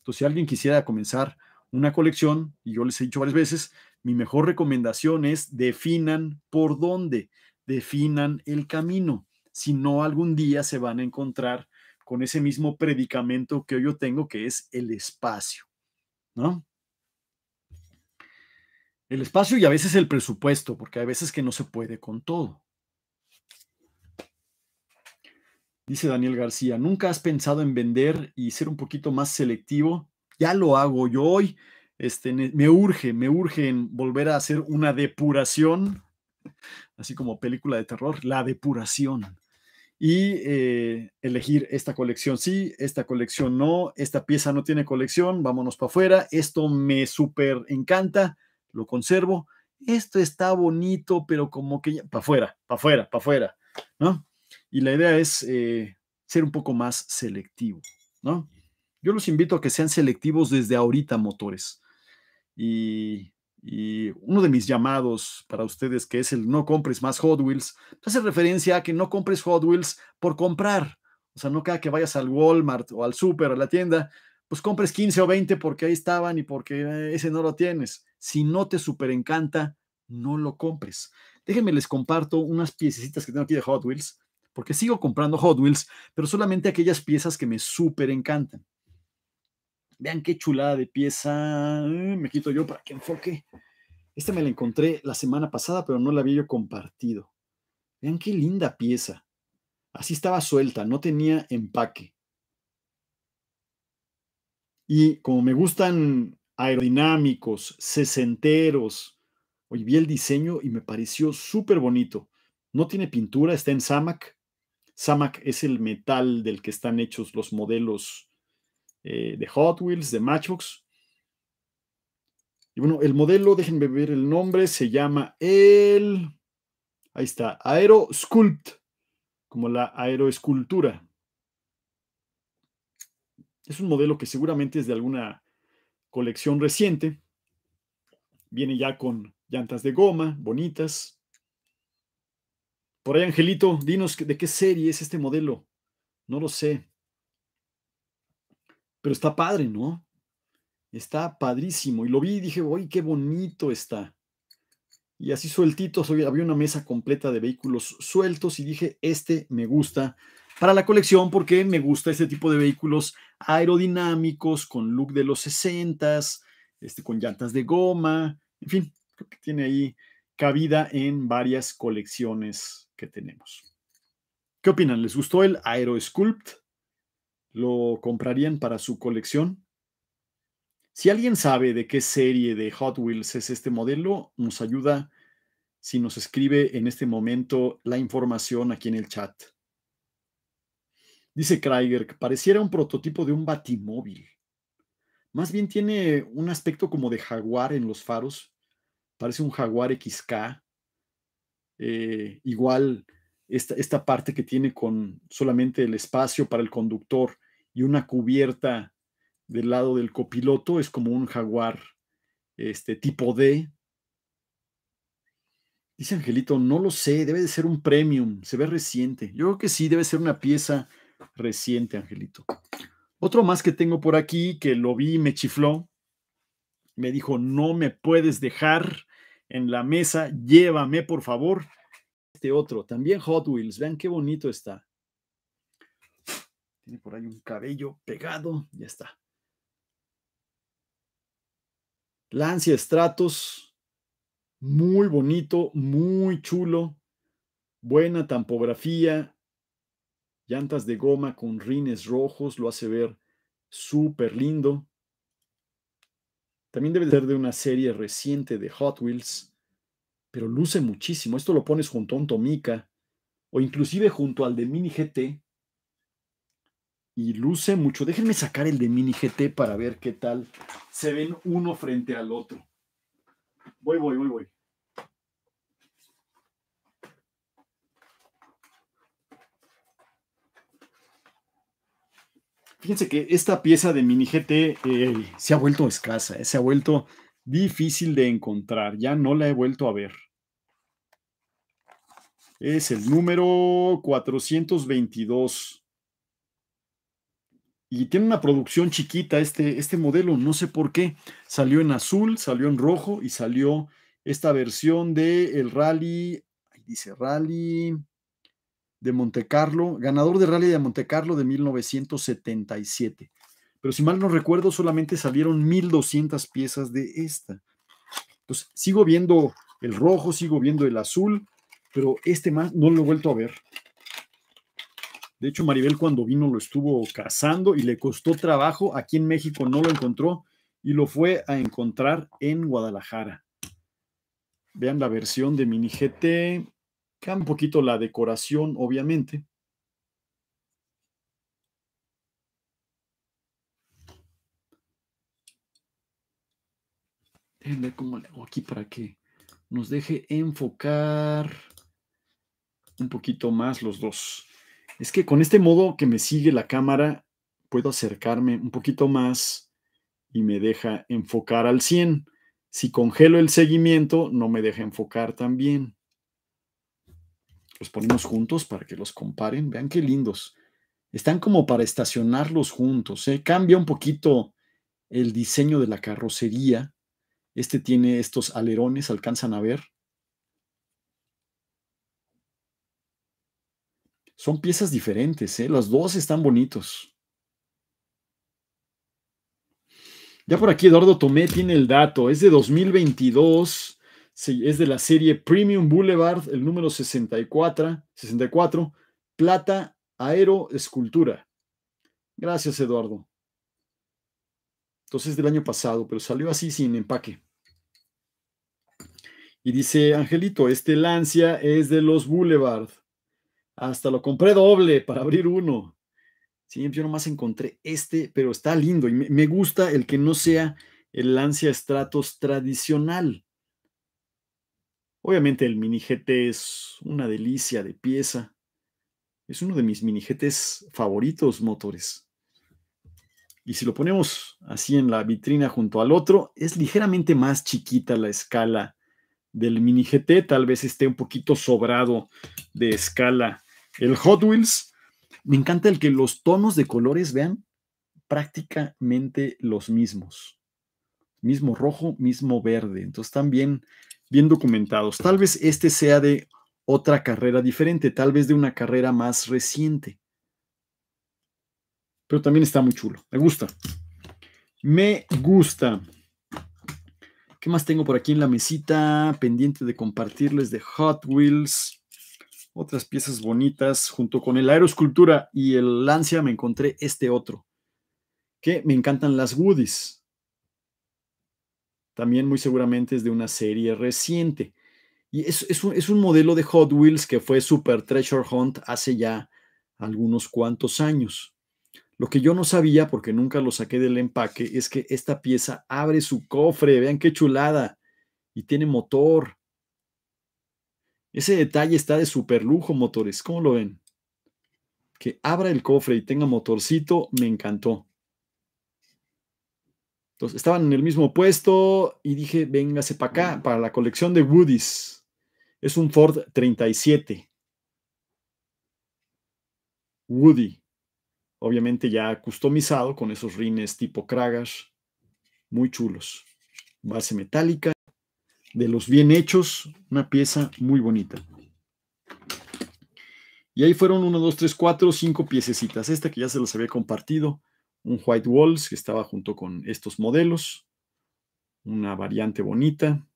Entonces, si alguien quisiera comenzar una colección, y yo les he dicho varias veces, mi mejor recomendación es definan por dónde, definan el camino. Si no, algún día se van a encontrar con ese mismo predicamento que yo tengo, que es el espacio, ¿no? El espacio y a veces el presupuesto, porque hay veces que no se puede con todo. Dice Daniel García, ¿nunca has pensado en vender y ser un poquito más selectivo? Ya lo hago yo hoy. Este, me urge, me urge en volver a hacer una depuración, así como película de terror, la depuración. Y eh, elegir esta colección sí, esta colección no, esta pieza no tiene colección, vámonos para afuera, esto me súper encanta, lo conservo. Esto está bonito, pero como que para afuera, para afuera, para afuera, ¿no? Y la idea es eh, ser un poco más selectivo, ¿no? Yo los invito a que sean selectivos desde ahorita, motores. Y, y uno de mis llamados para ustedes, que es el no compres más Hot Wheels, hace referencia a que no compres Hot Wheels por comprar. O sea, no cada que vayas al Walmart o al super, a la tienda, pues compres 15 o 20 porque ahí estaban y porque eh, ese no lo tienes. Si no te encanta, no lo compres. Déjenme les comparto unas piecitas que tengo aquí de Hot Wheels, porque sigo comprando Hot Wheels, pero solamente aquellas piezas que me encantan. Vean qué chulada de pieza. Eh, me quito yo para que enfoque. Esta me la encontré la semana pasada, pero no la había yo compartido. Vean qué linda pieza. Así estaba suelta, no tenía empaque. Y como me gustan aerodinámicos, sesenteros. Hoy vi el diseño y me pareció súper bonito. No tiene pintura, está en Samac. Samac es el metal del que están hechos los modelos eh, de Hot Wheels, de Matchbox. Y bueno, el modelo, déjenme ver el nombre, se llama el. Ahí está, Aero como la aeroescultura. Es un modelo que seguramente es de alguna colección reciente. Viene ya con llantas de goma, bonitas. Por ahí, Angelito, dinos de qué serie es este modelo. No lo sé. Pero está padre, ¿no? Está padrísimo. Y lo vi y dije, uy, qué bonito está. Y así sueltitos, había una mesa completa de vehículos sueltos y dije, este me gusta para la colección porque me gusta este tipo de vehículos aerodinámicos, con look de los 60, este, con llantas de goma, en fin, que tiene ahí cabida en varias colecciones que tenemos. ¿Qué opinan? ¿Les gustó el AeroSculpt? ¿Lo comprarían para su colección? Si alguien sabe de qué serie de Hot Wheels es este modelo, nos ayuda si nos escribe en este momento la información aquí en el chat. Dice Krieger que pareciera un prototipo de un batimóvil. Más bien tiene un aspecto como de jaguar en los faros. Parece un jaguar XK. Eh, igual esta, esta parte que tiene con solamente el espacio para el conductor y una cubierta del lado del copiloto es como un jaguar este tipo D. Dice Angelito, no lo sé, debe de ser un premium, se ve reciente. Yo creo que sí, debe ser una pieza reciente, Angelito. Otro más que tengo por aquí que lo vi me chifló. Me dijo, no me puedes dejar en la mesa, llévame por favor. Este otro, también Hot Wheels, vean qué bonito está. Tiene por ahí un cabello pegado, ya está. Lancia Stratos, muy bonito, muy chulo, buena tampografía, llantas de goma con rines rojos, lo hace ver súper lindo. También debe ser de una serie reciente de Hot Wheels, pero luce muchísimo. Esto lo pones junto a un Tomica o inclusive junto al de Mini GT y luce mucho. Déjenme sacar el de Mini GT para ver qué tal se ven uno frente al otro. Voy, voy, voy, voy. Fíjense que esta pieza de Mini GT eh, se ha vuelto escasa, eh, se ha vuelto difícil de encontrar, ya no la he vuelto a ver. Es el número 422. Y tiene una producción chiquita este, este modelo, no sé por qué. Salió en azul, salió en rojo y salió esta versión de el rally, dice rally de Montecarlo, ganador de Rally de Montecarlo de 1977. Pero si mal no recuerdo, solamente salieron 1.200 piezas de esta. Entonces, sigo viendo el rojo, sigo viendo el azul, pero este más no lo he vuelto a ver. De hecho, Maribel cuando vino lo estuvo cazando y le costó trabajo. Aquí en México no lo encontró y lo fue a encontrar en Guadalajara. Vean la versión de Mini GT un poquito la decoración, obviamente. Déjenme ver cómo le aquí para que nos deje enfocar un poquito más los dos. Es que con este modo que me sigue la cámara, puedo acercarme un poquito más y me deja enfocar al 100. Si congelo el seguimiento, no me deja enfocar también. Los ponemos juntos para que los comparen. Vean qué lindos. Están como para estacionarlos juntos. ¿eh? Cambia un poquito el diseño de la carrocería. Este tiene estos alerones, alcanzan a ver. Son piezas diferentes, ¿eh? las dos están bonitos. Ya por aquí Eduardo Tomé tiene el dato, es de 2022 Sí, es de la serie Premium Boulevard, el número 64, 64 Plata Aero Escultura. Gracias, Eduardo. Entonces, del año pasado, pero salió así sin empaque. Y dice Angelito, este Lancia es de los Boulevard. Hasta lo compré doble para abrir uno. yo nomás encontré este, pero está lindo y me gusta el que no sea el Lancia Stratos tradicional. Obviamente el mini GT es una delicia de pieza. Es uno de mis mini GTs favoritos motores. Y si lo ponemos así en la vitrina junto al otro, es ligeramente más chiquita la escala del mini GT. Tal vez esté un poquito sobrado de escala el Hot Wheels. Me encanta el que los tonos de colores vean prácticamente los mismos. Mismo rojo, mismo verde. Entonces también bien documentados. Tal vez este sea de otra carrera diferente, tal vez de una carrera más reciente. Pero también está muy chulo. Me gusta. Me gusta. ¿Qué más tengo por aquí en la mesita? Pendiente de compartirles de Hot Wheels. Otras piezas bonitas. Junto con el Aeroescultura y el Lancia me encontré este otro. Que me encantan las Woodies también muy seguramente es de una serie reciente. Y es, es, un, un, modelo de Hot Wheels que fue Super Treasure Hunt hace ya algunos cuantos años. Lo que yo no sabía, porque nunca lo saqué del empaque, es que esta pieza abre su cofre, vean qué chulada, y tiene motor. Ese detalle está de super lujo, motores, ¿cómo lo ven? Que abra el cofre y tenga motorcito, me encantó estaban en el mismo puesto y dije, véngase para acá, para la colección de Woodies. Es un Ford 37. Woody. Obviamente ya customizado con esos rines tipo Kragash. Muy chulos. Base metálica. De los bien hechos. Una pieza muy bonita. Y ahí fueron 1, 2, 3, 4, 5 piececitas. Esta que ya se los había compartido un White Walls que estaba junto con estos modelos, una variante bonita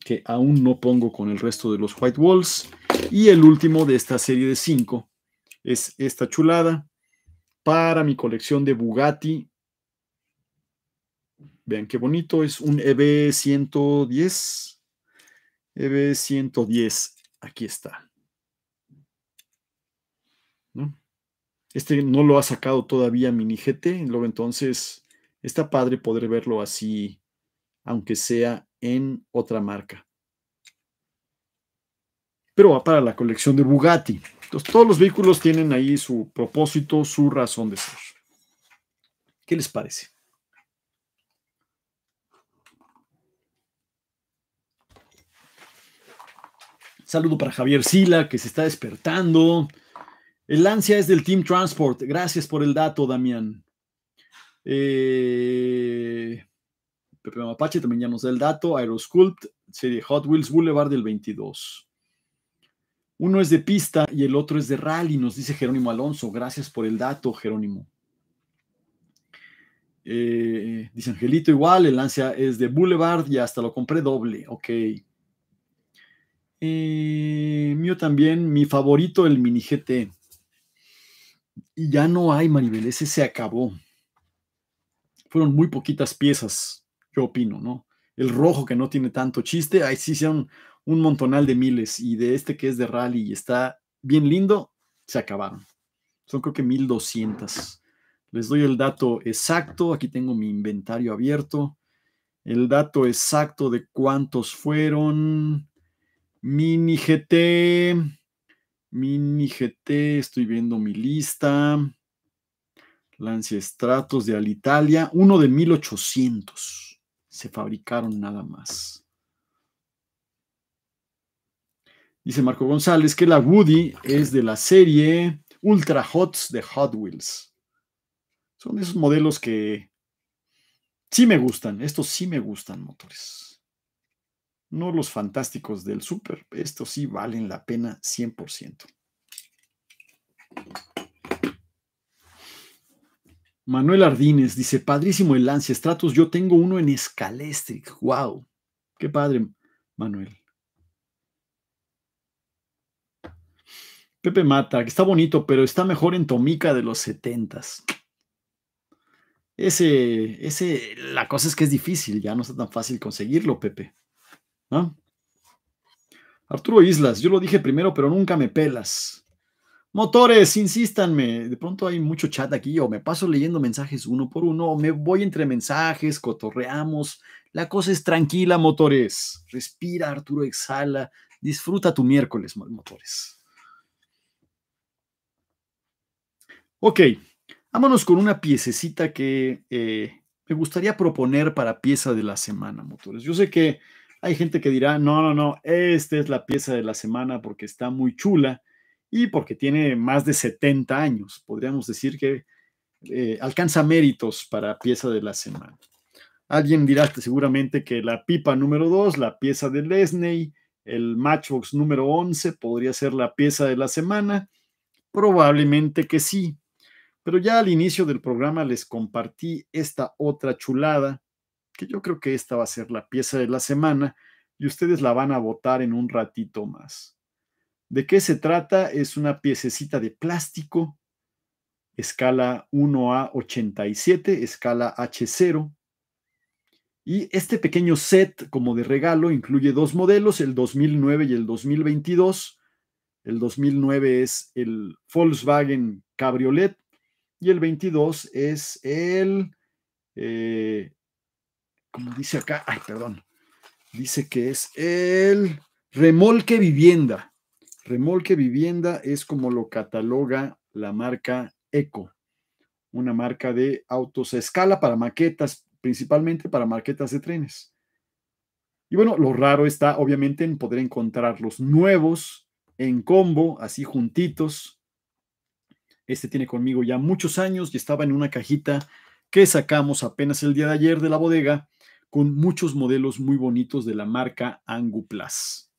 que aún no pongo con el resto de los White Walls. Y el último de esta serie de cinco es esta chulada para mi colección de Bugatti. Vean qué bonito, es un EB110. EB110, aquí está. ¿No? Este no lo ha sacado todavía GT, luego entonces está padre poder verlo así, aunque sea en otra marca. Pero va para la colección de Bugatti. Entonces, todos los vehículos tienen ahí su propósito, su razón de ser. ¿Qué les parece? Saludo para Javier Sila, que se está despertando. El Lancia es del Team Transport. Gracias por el dato, Damián. Eh, Pepe Mapache también ya nos da el dato. Aerosculpt, serie Hot Wheels Boulevard del 22. Uno es de pista y el otro es de rally, nos dice Jerónimo Alonso. Gracias por el dato, Jerónimo. Eh, dice Angelito igual, el Lancia es de Boulevard y hasta lo compré doble. Ok. Eh, mío también, mi favorito, el Mini GT. Y ya no hay, Maribel, ese se acabó. Fueron muy poquitas piezas, yo opino, ¿no? El rojo que no tiene tanto chiste, ahí sí hicieron un montonal de miles y de este que es de rally y está bien lindo, se acabaron. Son creo que 1200. Les doy el dato exacto, aquí tengo mi inventario abierto. El dato exacto de cuántos fueron. Mini GT, Mini GT, estoy viendo mi lista. Lancia Stratos de Alitalia, uno de 1800. Se fabricaron nada más. Dice Marco González que la Woody es de la serie Ultra Hots de Hot Wheels. Son esos modelos que sí me gustan. Estos sí me gustan, motores no los fantásticos del súper. Estos sí valen la pena 100%. Manuel Ardínez dice, padrísimo el Lance Stratos. yo tengo uno en Escalestric. ¡Wow! ¡Qué padre, Manuel! Pepe Mata, que está bonito, pero está mejor en Tomica de los setentas. Ese, ese, la cosa es que es difícil, ya no está tan fácil conseguirlo, Pepe. Arturo Islas, yo lo dije primero, pero nunca me pelas. Motores, insístanme. De pronto hay mucho chat aquí, o me paso leyendo mensajes uno por uno, o me voy entre mensajes, cotorreamos. La cosa es tranquila, motores. Respira, Arturo, exhala. Disfruta tu miércoles, motores. Ok, vámonos con una piececita que eh, me gustaría proponer para pieza de la semana, motores. Yo sé que hay gente que dirá, no, no, no, esta es la pieza de la semana porque está muy chula y porque tiene más de 70 años. Podríamos decir que eh, alcanza méritos para pieza de la semana. Alguien dirá seguramente que la pipa número 2, la pieza de Lesney, el Matchbox número 11 podría ser la pieza de la semana. Probablemente que sí. Pero ya al inicio del programa les compartí esta otra chulada que yo creo que esta va a ser la pieza de la semana y ustedes la van a votar en un ratito más. ¿De qué se trata? Es una piececita de plástico, escala 1A87, escala H0. Y este pequeño set como de regalo incluye dos modelos, el 2009 y el 2022. El 2009 es el Volkswagen Cabriolet y el 22 es el eh, como dice acá, ay, perdón, dice que es el remolque vivienda. Remolque vivienda es como lo cataloga la marca Eco, una marca de autos a escala para maquetas, principalmente para maquetas de trenes. Y bueno, lo raro está obviamente en poder encontrar los nuevos, en combo, así juntitos. Este tiene conmigo ya muchos años y estaba en una cajita que sacamos apenas el día de ayer de la bodega con muchos modelos muy bonitos de la marca Anguplas.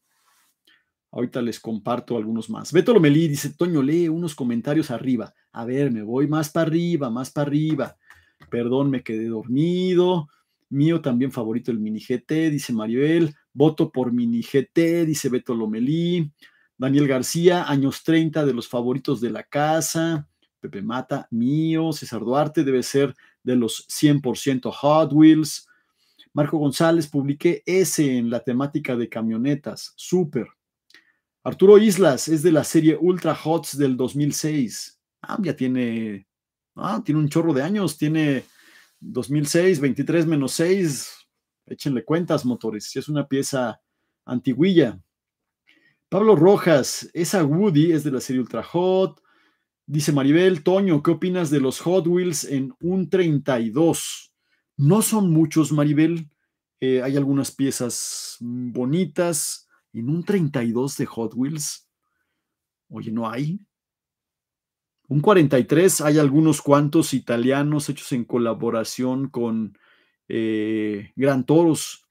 Ahorita les comparto algunos más. Beto Lomelí dice, Toño, lee unos comentarios arriba. A ver, me voy más para arriba, más para arriba. Perdón, me quedé dormido. Mío también favorito el mini GT, dice Marioel. Voto por mini GT, dice Beto Lomelí. Daniel García, años 30 de los favoritos de la casa. Pepe Mata, mío. César Duarte debe ser de los 100% Hot Wheels. Marco González, publiqué ese en la temática de camionetas. Súper. Arturo Islas es de la serie Ultra Hots del 2006. Ah, ya tiene, ah, tiene un chorro de años, tiene 2006, 23 menos 6. Échenle cuentas, motores, si es una pieza antiguilla. Pablo Rojas, esa Woody es de la serie Ultra Hot. Dice Maribel, Toño, ¿qué opinas de los Hot Wheels en un 32? No son muchos, Maribel. Eh, hay algunas piezas bonitas. En un 32 de Hot Wheels. Oye, no hay. Un 43, hay algunos cuantos italianos hechos en colaboración con eh, Gran Toros.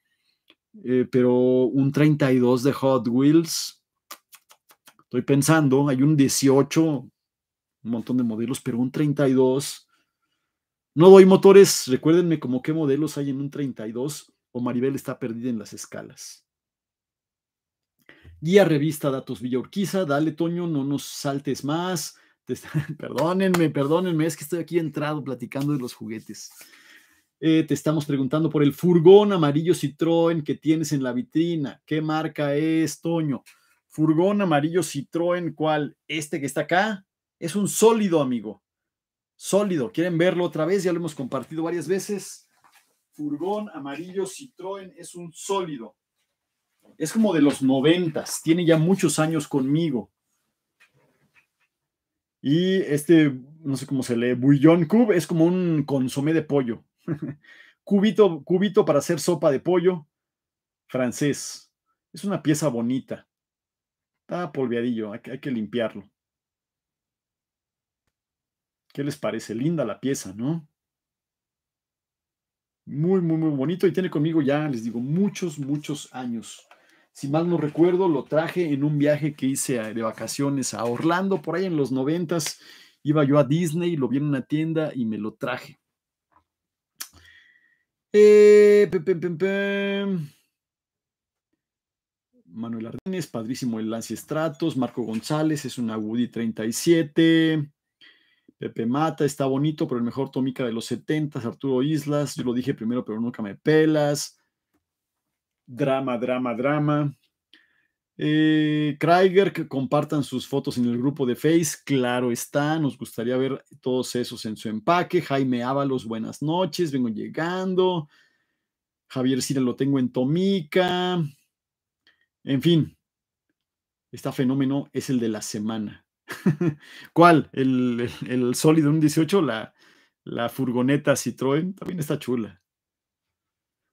Eh, pero un 32 de Hot Wheels. Estoy pensando, hay un 18 un montón de modelos, pero un 32. No doy motores, recuérdenme como qué modelos hay en un 32 o Maribel está perdida en las escalas. Guía revista Datos Villa dale Toño, no nos saltes más. [laughs] Perdónenme, perdónenme, es que estoy aquí entrado platicando de los juguetes. Eh, te estamos preguntando por el furgón amarillo Citroën que tienes en la vitrina. ¿Qué marca es, Toño? Furgón amarillo Citroën, ¿cuál? ¿Este que está acá? Es un sólido, amigo. Sólido. ¿Quieren verlo otra vez? Ya lo hemos compartido varias veces. Furgón amarillo Citroën es un sólido. Es como de los noventas. Tiene ya muchos años conmigo. Y este, no sé cómo se lee, bouillon cube es como un consomé de pollo. [laughs] cubito, cubito para hacer sopa de pollo francés. Es una pieza bonita. Está polviadillo, hay que limpiarlo. ¿Qué les parece? Linda la pieza, ¿no? Muy, muy, muy bonito y tiene conmigo ya, les digo, muchos, muchos años. Si mal no recuerdo, lo traje en un viaje que hice de vacaciones a Orlando, por ahí en los noventas. Iba yo a Disney, lo vi en una tienda y me lo traje. Eh, Manuel Ardenes, padrísimo el Lance Stratos, Marco González, es una Woody 37. Pepe Mata, está bonito, pero el mejor Tomica de los 70, Arturo Islas, yo lo dije primero, pero nunca me pelas. Drama, drama, drama. Eh, que compartan sus fotos en el grupo de Face, claro está, nos gustaría ver todos esos en su empaque. Jaime Ábalos, buenas noches, vengo llegando. Javier Sira, lo tengo en Tomica. En fin, este fenómeno es el de la semana. [laughs] ¿Cuál? ¿El, sólido el 18? La, la furgoneta Citroën también está chula.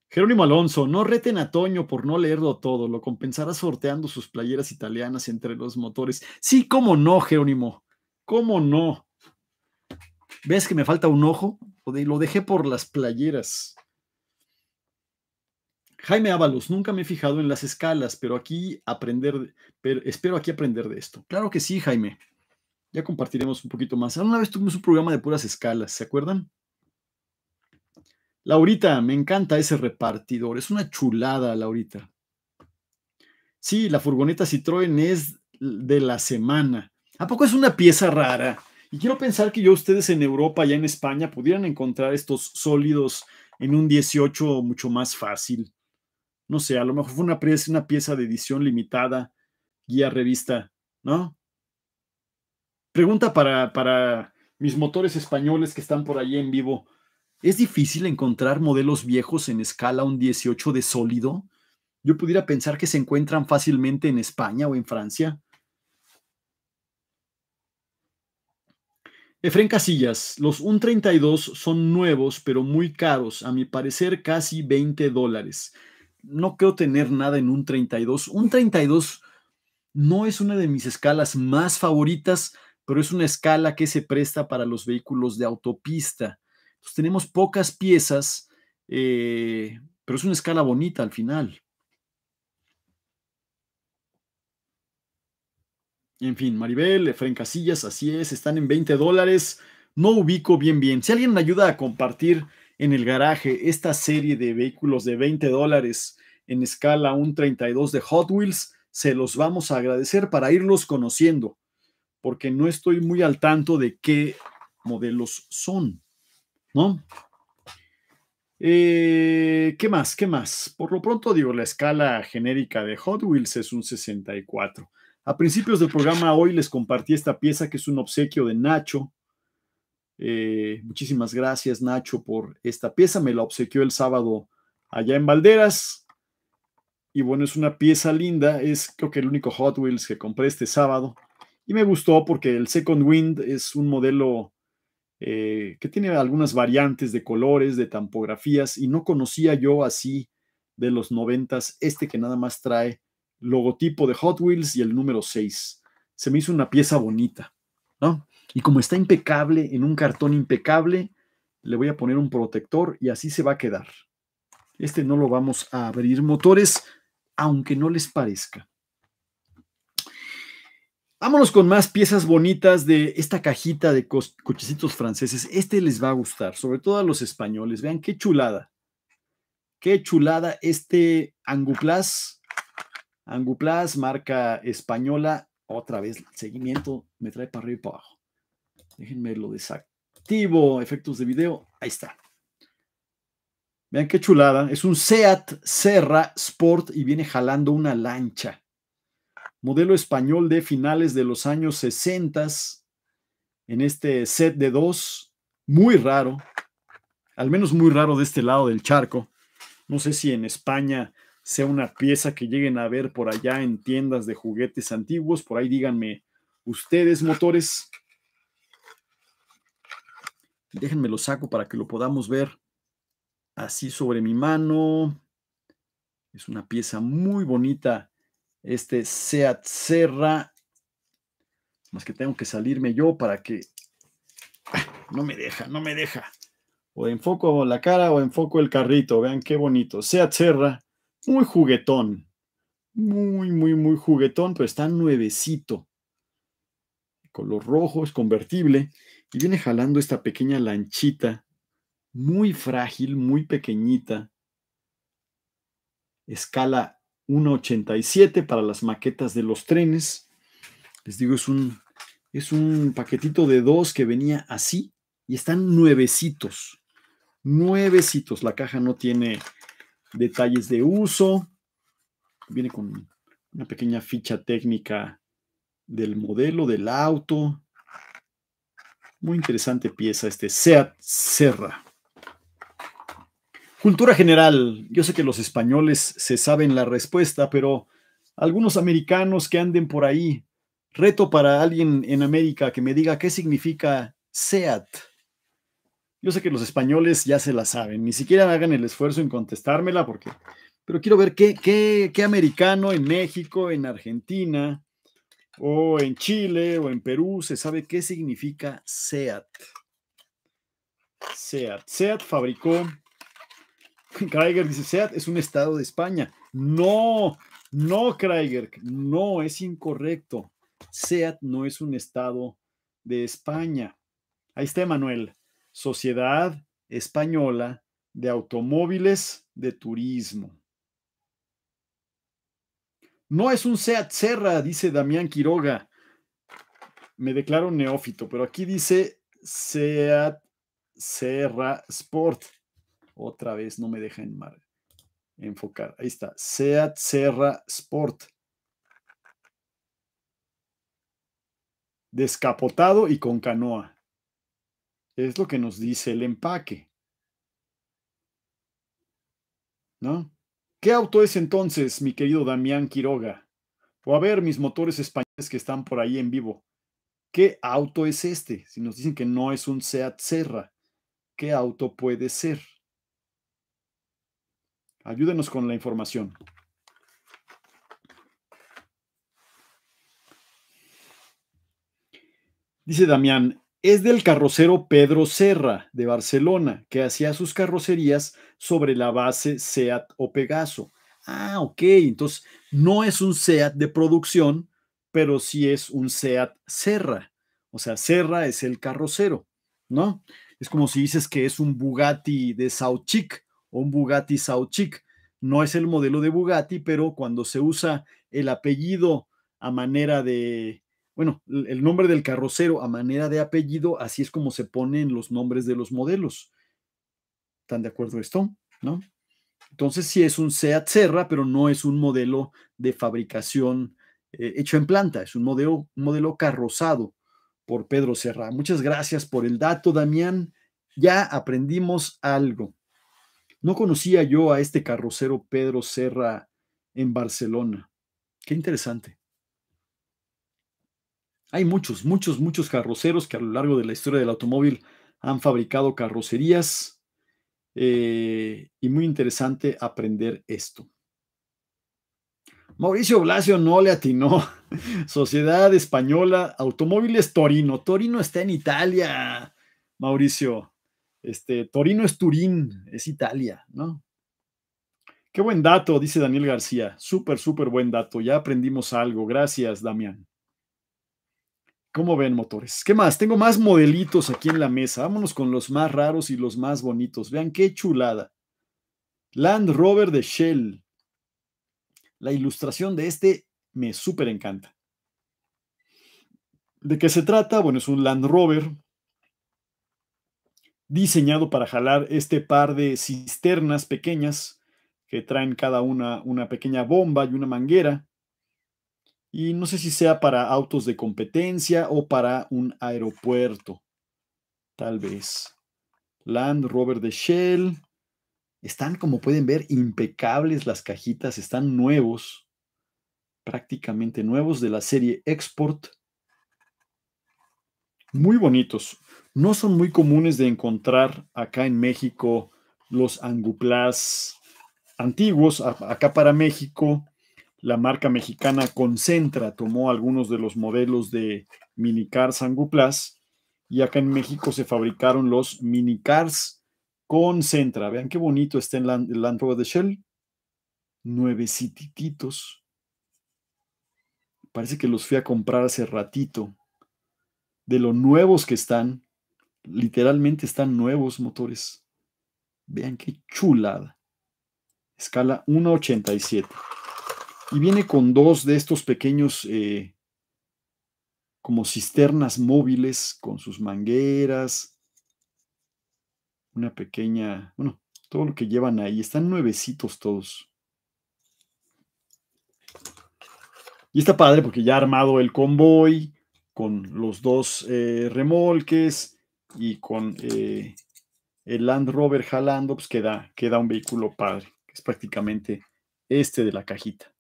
Jerónimo Alonso, no reten a Toño por no leerlo todo, lo compensará sorteando sus playeras italianas entre los motores. Sí, cómo no, Jerónimo, cómo no. ¿Ves que me falta un ojo? Lo dejé por las playeras. Jaime Ábalos, nunca me he fijado en las escalas, pero aquí aprender, espero aquí aprender de esto. Claro que sí, Jaime. Ya compartiremos un poquito más. Una vez tuvimos un programa de puras escalas, ¿se acuerdan? Laurita, me encanta ese repartidor. Es una chulada, Laurita. Sí, la furgoneta Citroën es de la semana. ¿A poco es una pieza rara? Y quiero pensar que yo ustedes en Europa, ya en España, pudieran encontrar estos sólidos en un 18 mucho más fácil no sé, a lo mejor fue una pieza, una pieza de edición limitada, guía revista, ¿no? Pregunta para, para mis motores españoles que están por ahí en vivo. ¿Es difícil encontrar modelos viejos en escala un 18 de sólido? Yo pudiera pensar que se encuentran fácilmente en España o en Francia. Efren Casillas, los un son nuevos pero muy caros, a mi parecer casi 20 dólares no creo tener nada en un 32. Un 32 no es una de mis escalas más favoritas, pero es una escala que se presta para los vehículos de autopista. tenemos pocas piezas, eh, pero es una escala bonita al final. En fin, Maribel, Efren Casillas, así es, están en 20 dólares. No ubico bien bien. Si alguien me ayuda a compartir en el garaje esta serie de vehículos de 20 dólares en escala 1.32 de Hot Wheels, se los vamos a agradecer para irlos conociendo, porque no estoy muy al tanto de qué modelos son, ¿no? Eh, ¿Qué más? ¿Qué más? Por lo pronto digo, la escala genérica de Hot Wheels es un 64. A principios del programa hoy les compartí esta pieza que es un obsequio de Nacho, eh, muchísimas gracias, Nacho, por esta pieza. Me la obsequió el sábado allá en Valderas. Y bueno, es una pieza linda. Es creo que el único Hot Wheels que compré este sábado. Y me gustó porque el Second Wind es un modelo eh, que tiene algunas variantes de colores, de tampografías. Y no conocía yo así de los noventas este que nada más trae logotipo de Hot Wheels y el número 6. Se me hizo una pieza bonita, ¿no? Y como está impecable, en un cartón impecable, le voy a poner un protector y así se va a quedar. Este no lo vamos a abrir motores, aunque no les parezca. Vámonos con más piezas bonitas de esta cajita de cochecitos franceses. Este les va a gustar, sobre todo a los españoles. Vean qué chulada. Qué chulada este Anguplas. Anguplas, marca española. Otra vez, seguimiento me trae para arriba y para abajo. Déjenme lo desactivo. Efectos de video. Ahí está. Vean qué chulada. Es un SEAT Serra Sport y viene jalando una lancha. Modelo español de finales de los años 60 en este set de dos. Muy raro. Al menos muy raro de este lado del charco. No sé si en España sea una pieza que lleguen a ver por allá en tiendas de juguetes antiguos. Por ahí díganme ustedes, motores. Déjenme lo saco para que lo podamos ver así sobre mi mano. Es una pieza muy bonita, este Seat Serra. Más que tengo que salirme yo para que... No me deja, no me deja. O enfoco la cara o enfoco el carrito. Vean qué bonito. Seat Serra, muy juguetón. Muy, muy, muy juguetón, pero está nuevecito. Color rojo, es convertible y viene jalando esta pequeña lanchita, muy frágil, muy pequeñita, escala 1.87 para las maquetas de los trenes. Les digo, es un, es un paquetito de dos que venía así y están nuevecitos. Nuevecitos. La caja no tiene detalles de uso. Viene con una pequeña ficha técnica del modelo, del auto. Muy interesante pieza este Seat Serra. Cultura general. Yo sé que los españoles se saben la respuesta, pero algunos americanos que anden por ahí. Reto para alguien en América que me diga qué significa SEAT. Yo sé que los españoles ya se la saben, ni siquiera hagan el esfuerzo en contestármela, porque, pero quiero ver qué, qué, qué americano en México, en Argentina, o en Chile o en Perú se sabe qué significa SEAT. SEAT. SEAT fabricó. [laughs] Kraiger dice: SEAT es un estado de España. No, no, Kraiger, no, es incorrecto. SEAT no es un estado de España. Ahí está, Manuel. Sociedad Española de Automóviles de Turismo. No es un Seat Serra, dice Damián Quiroga. Me declaro neófito, pero aquí dice Seat Serra Sport. Otra vez no me deja enfocar. Ahí está, Seat Serra Sport. Descapotado y con canoa. Es lo que nos dice el empaque. ¿No? ¿Qué auto es entonces, mi querido Damián Quiroga? O a ver, mis motores españoles que están por ahí en vivo. ¿Qué auto es este? Si nos dicen que no es un Seat Serra, ¿qué auto puede ser? Ayúdenos con la información. Dice Damián, es del carrocero Pedro Serra de Barcelona, que hacía sus carrocerías sobre la base SEAT o Pegaso. Ah, ok, entonces no es un SEAT de producción, pero sí es un SEAT Serra. O sea, Serra es el carrocero, ¿no? Es como si dices que es un Bugatti de Sauchic o un Bugatti Sauchic. No es el modelo de Bugatti, pero cuando se usa el apellido a manera de, bueno, el nombre del carrocero a manera de apellido, así es como se ponen los nombres de los modelos. ¿Están de acuerdo esto? ¿No? Entonces sí es un Seat Serra, pero no es un modelo de fabricación eh, hecho en planta, es un modelo, un modelo carrozado por Pedro Serra. Muchas gracias por el dato, Damián. Ya aprendimos algo. No conocía yo a este carrocero Pedro Serra en Barcelona. Qué interesante. Hay muchos, muchos, muchos carroceros que a lo largo de la historia del automóvil han fabricado carrocerías eh, y muy interesante aprender esto. Mauricio Blasio no le atinó. [laughs] Sociedad Española Automóviles Torino. Torino está en Italia, Mauricio. Este, Torino es Turín, es Italia, ¿no? Qué buen dato, dice Daniel García. Súper, súper buen dato. Ya aprendimos algo. Gracias, Damián. ¿Cómo ven, motores? ¿Qué más? Tengo más modelitos aquí en la mesa. Vámonos con los más raros y los más bonitos. Vean qué chulada. Land Rover de Shell. La ilustración de este me súper encanta. ¿De qué se trata? Bueno, es un Land Rover diseñado para jalar este par de cisternas pequeñas que traen cada una una pequeña bomba y una manguera y no sé si sea para autos de competencia o para un aeropuerto. Tal vez. Land Rover de Shell. Están, como pueden ver, impecables las cajitas, están nuevos, prácticamente nuevos de la serie Export. Muy bonitos. No son muy comunes de encontrar acá en México los anguplas antiguos, acá para México la marca mexicana Concentra tomó algunos de los modelos de minicars anguplas y acá en México se fabricaron los minicars Concentra. Vean qué bonito está el Land, Rover de Shell. Nuevecititos. Parece que los fui a comprar hace ratito. De lo nuevos que están, literalmente están nuevos motores. Vean qué chulada. Escala 187. Y viene con dos de estos pequeños eh, como cisternas móviles con sus mangueras, una pequeña, bueno, todo lo que llevan ahí, están nuevecitos todos. Y está padre porque ya ha armado el convoy con los dos eh, remolques y con eh, el Land Rover jalando, pues queda, queda un vehículo padre, es prácticamente este de la cajita.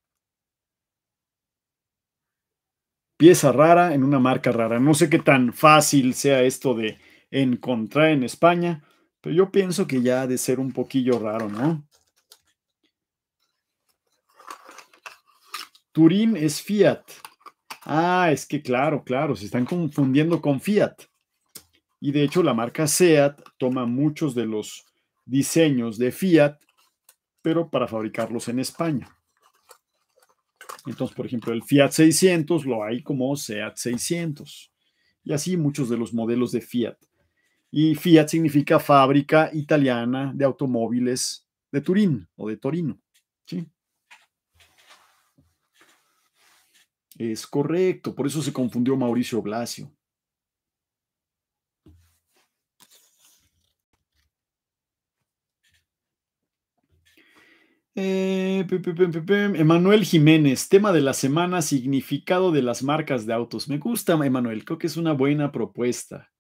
pieza rara en una marca rara. No sé qué tan fácil sea esto de encontrar en España, pero yo pienso que ya ha de ser un poquillo raro, ¿no? Turín es Fiat. Ah, es que claro, claro, se están confundiendo con Fiat. Y de hecho la marca Seat toma muchos de los diseños de Fiat, pero para fabricarlos en España. Entonces, por ejemplo, el Fiat 600 lo hay como Seat 600 y así muchos de los modelos de Fiat. Y Fiat significa fábrica italiana de automóviles de Turín o de Torino. ¿sí? Es correcto, por eso se confundió Mauricio Blasio. Eh, Emanuel Jiménez, tema de la semana, significado de las marcas de autos. Me gusta, Emanuel, creo que es una buena propuesta.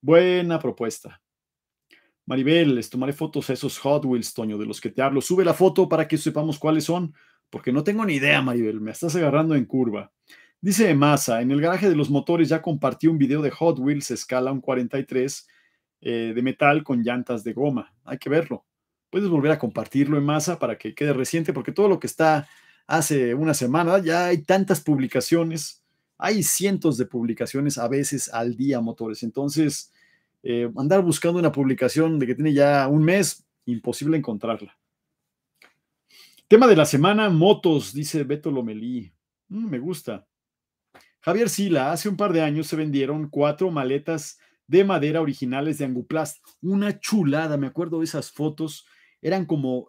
Buena propuesta. Maribel, les tomaré fotos a esos Hot Wheels, Toño, de los que te hablo. Sube la foto para que sepamos cuáles son, porque no tengo ni idea, Maribel, me estás agarrando en curva. Dice Masa, en el garaje de los motores ya compartí un video de Hot Wheels escala un 43 eh, de metal con llantas de goma. Hay que verlo puedes volver a compartirlo en masa para que quede reciente, porque todo lo que está hace una semana, ya hay tantas publicaciones, hay cientos de publicaciones a veces al día, motores. Entonces, eh, andar buscando una publicación de que tiene ya un mes, imposible encontrarla. Tema de la semana, motos, dice Beto Lomelí. Mm, me gusta. Javier Sila, hace un par de años se vendieron cuatro maletas de madera originales de Anguplast. Una chulada, me acuerdo de esas fotos eran como,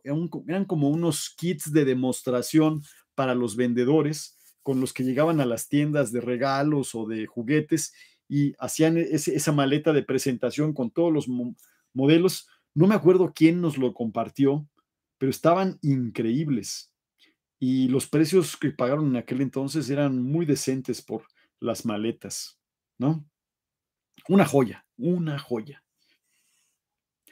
como unos kits de demostración para los vendedores con los que llegaban a las tiendas de regalos o de juguetes y hacían e, esa maleta de presentación con todos los modelos. No me acuerdo quién nos lo compartió, pero estaban increíbles. Y los precios que pagaron en aquel entonces eran muy decentes por las maletas, ¿no? Una joya, una joya.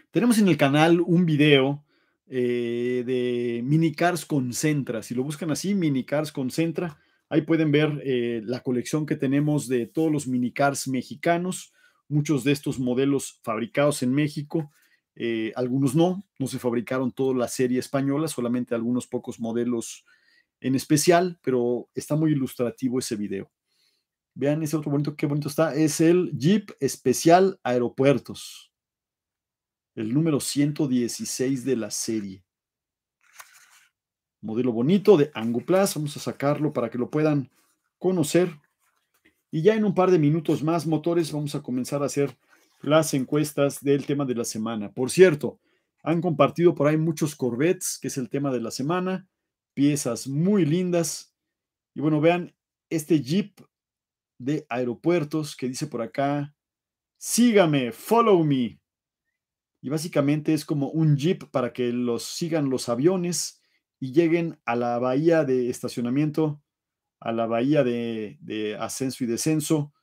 Tenemos en el canal un video eh, de Minicars Concentra. Si lo buscan así, Minicars Concentra, ahí pueden ver eh, la colección que tenemos de todos los minicars mexicanos, muchos de estos modelos fabricados en México. Eh, algunos no, no se fabricaron toda la serie española, solamente algunos pocos modelos en especial, pero está muy ilustrativo ese video. Vean ese otro bonito, qué bonito está. Es el Jeep Especial Aeropuertos el número 116 de la serie. Modelo bonito de Anguplas, vamos a sacarlo para que lo puedan conocer. Y ya en un par de minutos más, motores, vamos a comenzar a hacer las encuestas del tema de la semana. Por cierto, han compartido por ahí muchos Corvettes, que es el tema de la semana, piezas muy lindas. Y bueno, vean este Jeep de aeropuertos que dice por acá, sígame, follow me y básicamente es como un jeep para que los sigan los aviones y lleguen a la bahía de estacionamiento, a la bahía de, ascenso y descenso,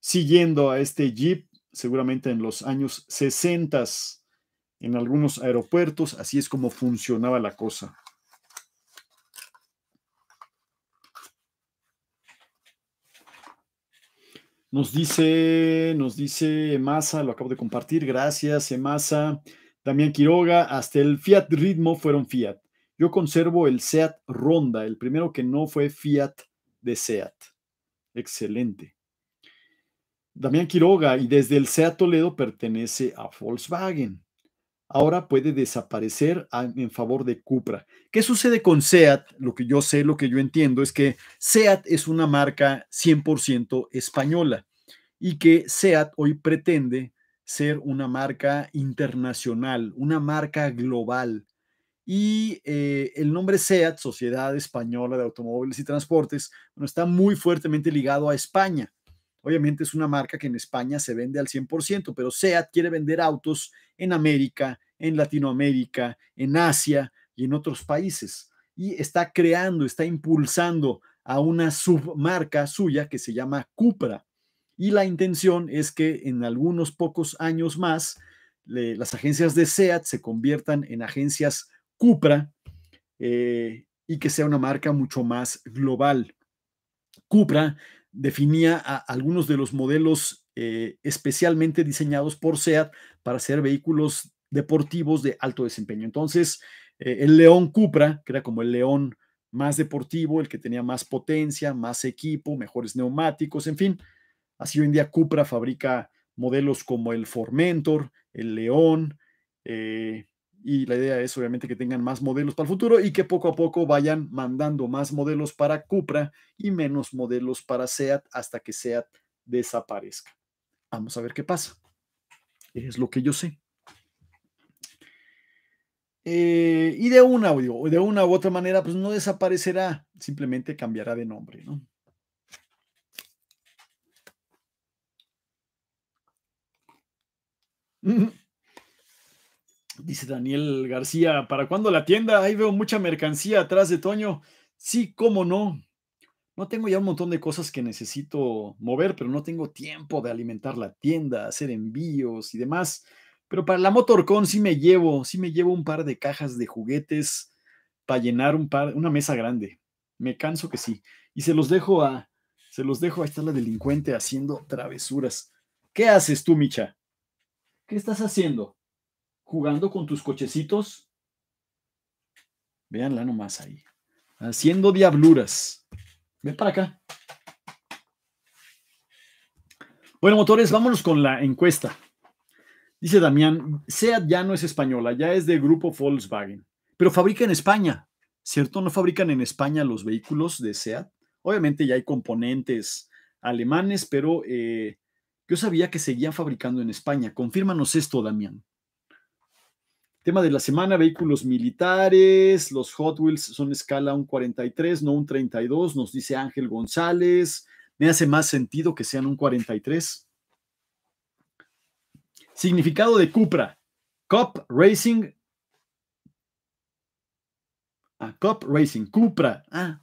siguiendo a este jeep, seguramente en los años 60 en algunos aeropuertos, así es como funcionaba la cosa. Nos dice, nos dice Emasa, lo acabo de compartir, gracias Emasa. Damián Quiroga, hasta el Fiat Ritmo fueron Fiat. Yo conservo el Seat Ronda, el primero que no fue Fiat de Seat. Excelente. Damián Quiroga, y desde el SEAT Toledo pertenece a Volkswagen ahora puede desaparecer en favor de Cupra. ¿Qué sucede con SEAT? Lo que yo sé, lo que yo entiendo es que SEAT es una marca 100% española y que SEAT hoy pretende ser una marca internacional, una marca global. Y eh, el nombre SEAT, Sociedad Española de Automóviles y Transportes, está muy fuertemente ligado a España. Obviamente es una marca que en España se vende al 100%, pero SEAT quiere vender autos en América, en Latinoamérica, en Asia y en otros países. Y está creando, está impulsando a una submarca suya que se llama Cupra. Y la intención es que en algunos pocos años más las agencias de SEAT se conviertan en agencias Cupra eh, y que sea una marca mucho más global. Cupra definía a algunos de los modelos eh, especialmente diseñados por SEAT para ser vehículos deportivos de alto desempeño. Entonces, eh, el León Cupra, que era como el León más deportivo, el que tenía más potencia, más equipo, mejores neumáticos, en fin. Así hoy en día Cupra fabrica modelos como el Formentor, el León, eh, y la idea es obviamente que tengan más modelos para el futuro y que poco a poco vayan mandando más modelos para Cupra y menos modelos para SEAT hasta que SEAT desaparezca. Vamos a ver qué pasa. Es lo que yo sé. Eh, y de una, de una u otra manera, pues no desaparecerá, simplemente cambiará de nombre, ¿no? Dice Daniel García, ¿para cuándo la tienda? Ahí veo mucha mercancía atrás de Toño. Sí, cómo no. No tengo ya un montón de cosas que necesito mover, pero no tengo tiempo de alimentar la tienda, hacer envíos y demás. Pero para la Motorcon sí me llevo, sí me llevo un par de cajas de juguetes para llenar un par, una mesa grande. Me canso que sí. Y se los dejo a, se los dejo, a estar la delincuente haciendo travesuras. ¿Qué haces tú, Micha? ¿Qué estás haciendo? jugando con tus cochecitos. veanla nomás ahí. Haciendo diabluras. Ven para acá. Bueno, motores, vámonos con la encuesta. Dice Damián, SEAT ya no es española, ya es de grupo Volkswagen, pero fabrica en España, ¿cierto? ¿No fabrican en España los vehículos de SEAT? Obviamente ya hay componentes alemanes, pero eh, yo sabía que seguían fabricando en España. Confírmanos esto, Damián. Tema de la semana, vehículos militares, los Hot Wheels son escala un 43, no un 32, nos dice Ángel González. Me hace más sentido que sean un 43. Significado de Cupra. Cup Racing. Ah, Cup Racing, Cupra. Ah,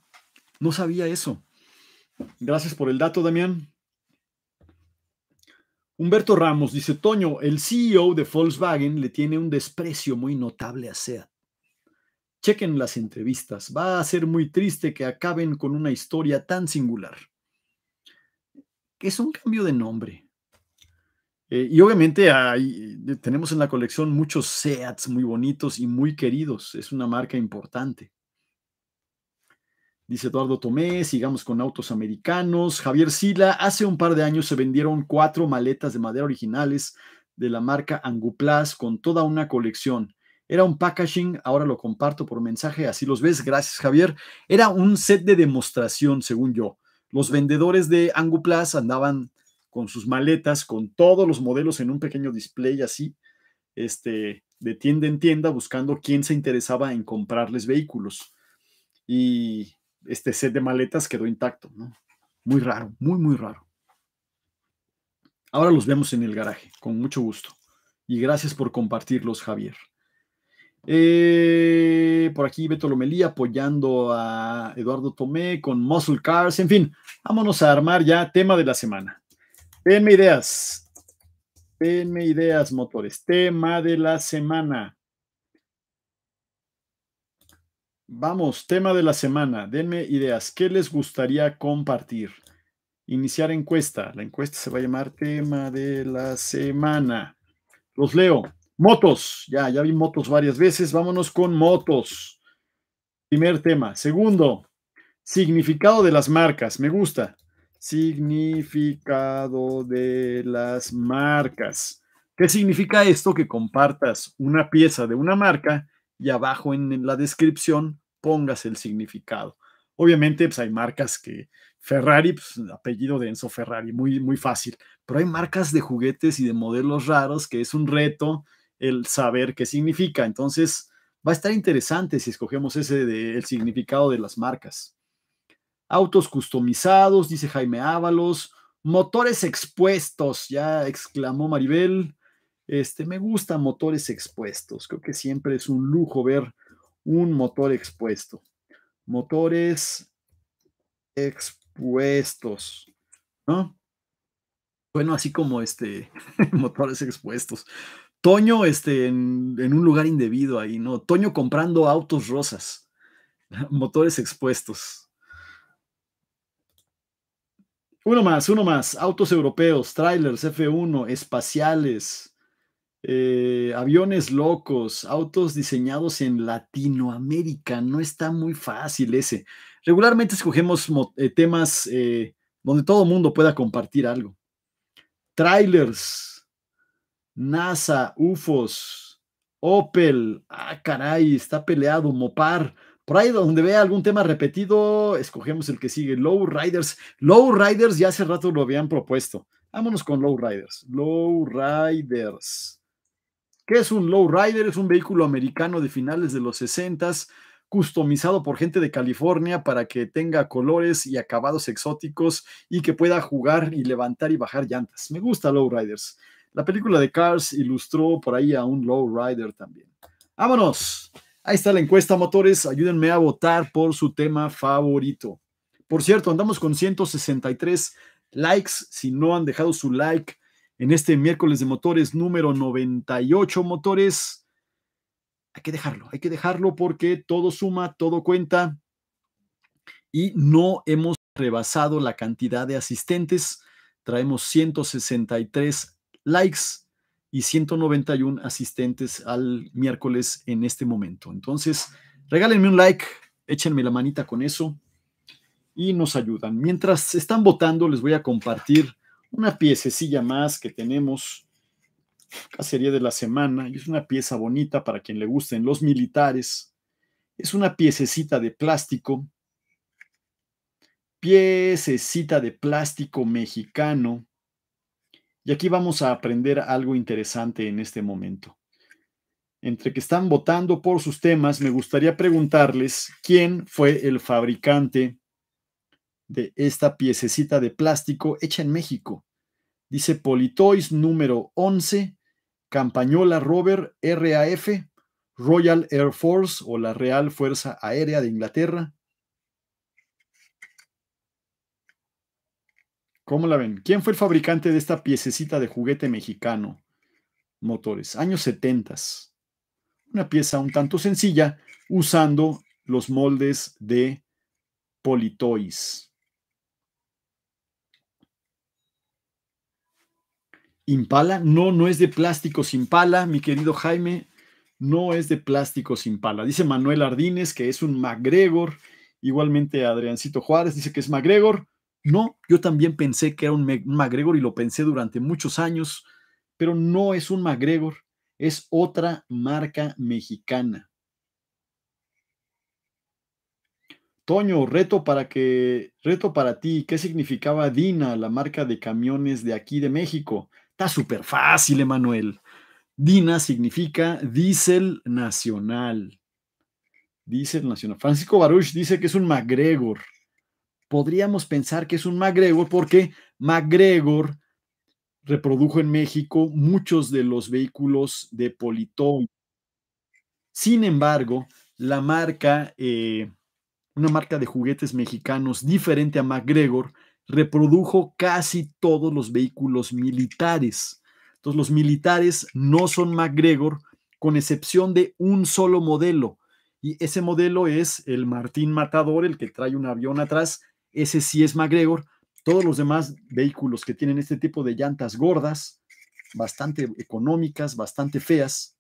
no sabía eso. Gracias por el dato, Damián. Humberto Ramos dice, Toño, el CEO de Volkswagen le tiene un desprecio muy notable a SEAT. Chequen las entrevistas. Va a ser muy triste que acaben con una historia tan singular. Que es un cambio de nombre. Eh, y obviamente eh, tenemos en la colección muchos SEATs muy bonitos y muy queridos. Es una marca importante. Dice Eduardo Tomé, sigamos con autos americanos. Javier Sila, hace un par de años se vendieron cuatro maletas de madera originales de la marca Anguplas con toda una colección. Era un packaging, ahora lo comparto por mensaje, así los ves, gracias Javier. Era un set de demostración, según yo. Los vendedores de Anguplas andaban con sus maletas, con todos los modelos en un pequeño display así, este, de tienda en tienda, buscando quién se interesaba en comprarles vehículos. Y este set de maletas quedó intacto, ¿no? Muy raro, muy, muy raro. Ahora los vemos en el garaje, con mucho gusto. Y gracias por compartirlos, Javier. Eh, por aquí Beto Lomelí apoyando a Eduardo Tomé con Muscle Cars. En fin, vámonos a armar ya tema de la semana. PM ideas. PM ideas, motores. Tema de la semana. Vamos, tema de la semana. Denme ideas. ¿Qué les gustaría compartir? Iniciar encuesta. La encuesta se va a llamar tema de la semana. Los leo. Motos. Ya, ya vi motos varias veces. Vámonos con motos. Primer tema. Segundo, significado de las marcas. Me gusta. Significado de las marcas. ¿Qué significa esto que compartas una pieza de una marca? y abajo en la descripción pongas el significado. Obviamente, pues, hay marcas que Ferrari, pues, apellido de Enzo Ferrari, muy, muy fácil, pero hay marcas de juguetes y de modelos raros que es un reto el saber qué significa. Entonces, va a estar interesante si escogemos ese del significado de las marcas. Autos customizados, dice Jaime Ábalos. Motores expuestos, ya exclamó Maribel. Este, me gustan motores expuestos. Creo que siempre es un lujo ver un motor expuesto. Motores expuestos, ¿no? Bueno, así como este, [laughs] motores expuestos. Toño este, en, en, un lugar indebido ahí, ¿no? Toño comprando autos rosas, [laughs] motores expuestos. Uno más, uno más. Autos europeos, trailers F1, espaciales, eh, aviones locos, autos diseñados en Latinoamérica, no está muy fácil ese. Regularmente escogemos eh, temas eh, donde todo el mundo pueda compartir algo. Trailers, NASA, UFOs, Opel, ah, caray, está peleado, Mopar. Por ahí donde vea algún tema repetido, escogemos el que sigue. Low Riders. Low Riders ya hace rato lo habían propuesto. Vámonos con Low Riders. Low Riders. ¿Qué es un lowrider? Es un vehículo americano de finales de los 60 customizado por gente de California para que tenga colores y acabados exóticos y que pueda jugar y levantar y bajar llantas. Me gusta Lowriders. La película de Cars ilustró por ahí a un Lowrider también. ¡Vámonos! Ahí está la encuesta, motores. Ayúdenme a votar por su tema favorito. Por cierto, andamos con 163 likes. Si no han dejado su like, en este miércoles de motores número 98 motores. Hay que dejarlo, hay que dejarlo porque todo suma, todo cuenta y no hemos rebasado la cantidad de asistentes. Traemos 163 likes y 191 asistentes al miércoles en este momento. Entonces, regálenme un like, échenme la manita con eso y nos ayudan. Mientras están votando, les voy a compartir una piececilla más que tenemos, cacería de la semana, y es una pieza bonita para quien le gusten los militares. Es una piececita de plástico, piececita de plástico mexicano. Y aquí vamos a aprender algo interesante en este momento. Entre que están votando por sus temas, me gustaría preguntarles quién fue el fabricante de esta piececita de plástico hecha en México. Dice Politois número 11, Campañola Rover RAF, Royal Air Force o la Real Fuerza Aérea de Inglaterra. ¿Cómo la ven? ¿Quién fue el fabricante de esta piececita de juguete mexicano? Motores, años 70. Una pieza un tanto sencilla usando los moldes de Politois. Impala, no, no es de plástico sin pala, mi querido Jaime, no es de plástico sin pala. Dice Manuel Ardínez que es un McGregor, igualmente Adriancito Juárez dice que es McGregor. No, yo también pensé que era un McGregor y lo pensé durante muchos años, pero no es un McGregor, es otra marca mexicana. Toño, reto para que reto para ti, ¿qué significaba Dina, la marca de camiones de aquí de México? Está súper fácil, Emanuel. Dina significa diésel nacional. Diesel nacional. Francisco Baruch dice que es un MacGregor. Podríamos pensar que es un MacGregor porque MacGregor reprodujo en México muchos de los vehículos de Politón. Sin embargo, la marca, eh, una marca de juguetes mexicanos diferente a MacGregor, reprodujo casi todos los vehículos militares. Entonces los militares no son MacGregor, con excepción de un solo modelo. Y ese modelo es el Martín Matador, el que trae un avión atrás. Ese sí es MacGregor. Todos los demás vehículos que tienen este tipo de llantas gordas, bastante económicas, bastante feas,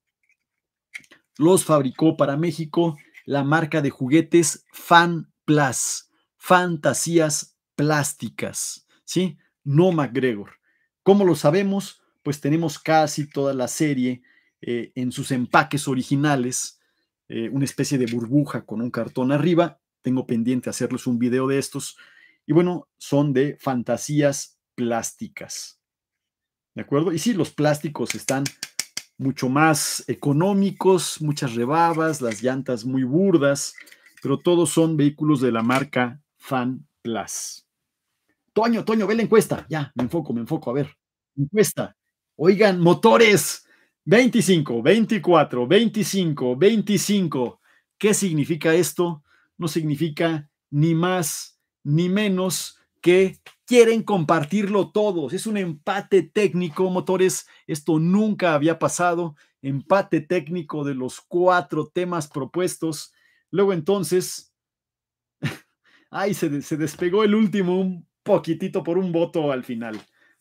los fabricó para México la marca de juguetes Fan Plus, Fantasías plásticas, ¿sí? No McGregor. ¿Cómo lo sabemos? Pues tenemos casi toda la serie eh, en sus empaques originales, eh, una especie de burbuja con un cartón arriba. Tengo pendiente hacerles un video de estos. Y bueno, son de fantasías plásticas. ¿De acuerdo? Y sí, los plásticos están mucho más económicos, muchas rebabas, las llantas muy burdas, pero todos son vehículos de la marca Fan Plus. Toño, Toño, ve la encuesta. Ya, me enfoco, me enfoco, a ver. Encuesta. Oigan, motores. 25, 24, 25, 25. ¿Qué significa esto? No significa ni más ni menos que quieren compartirlo todos. Es un empate técnico, motores. Esto nunca había pasado. Empate técnico de los cuatro temas propuestos. Luego entonces, [laughs] ay, se, despegó el último poquitito por un voto al final.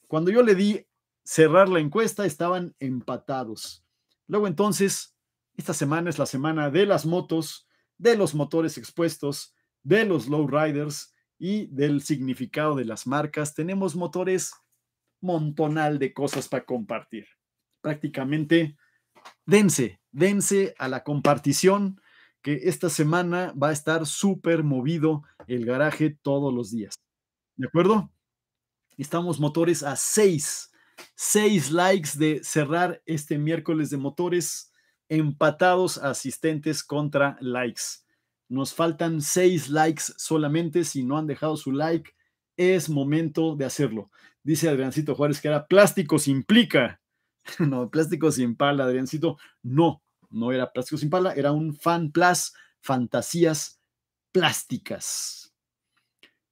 Cuando yo le di cerrar la encuesta, estaban empatados. Luego entonces, esta semana es la semana de las motos, de los motores expuestos, de los lowriders y del significado de las marcas. Tenemos motores montonal de cosas para compartir. Prácticamente, dense, dense a la compartición que esta semana va a estar súper movido el garaje todos los días. ¿De acuerdo? Estamos motores a seis, seis likes de cerrar este miércoles de motores empatados asistentes contra likes. Nos faltan seis likes solamente. Si no han dejado su like, es momento de hacerlo. Dice Adriancito Juárez que era plástico sin implica. [laughs] no, plástico sin pala, Adriancito. No, no era plástico sin pala, era un fan plus, fantasías plásticas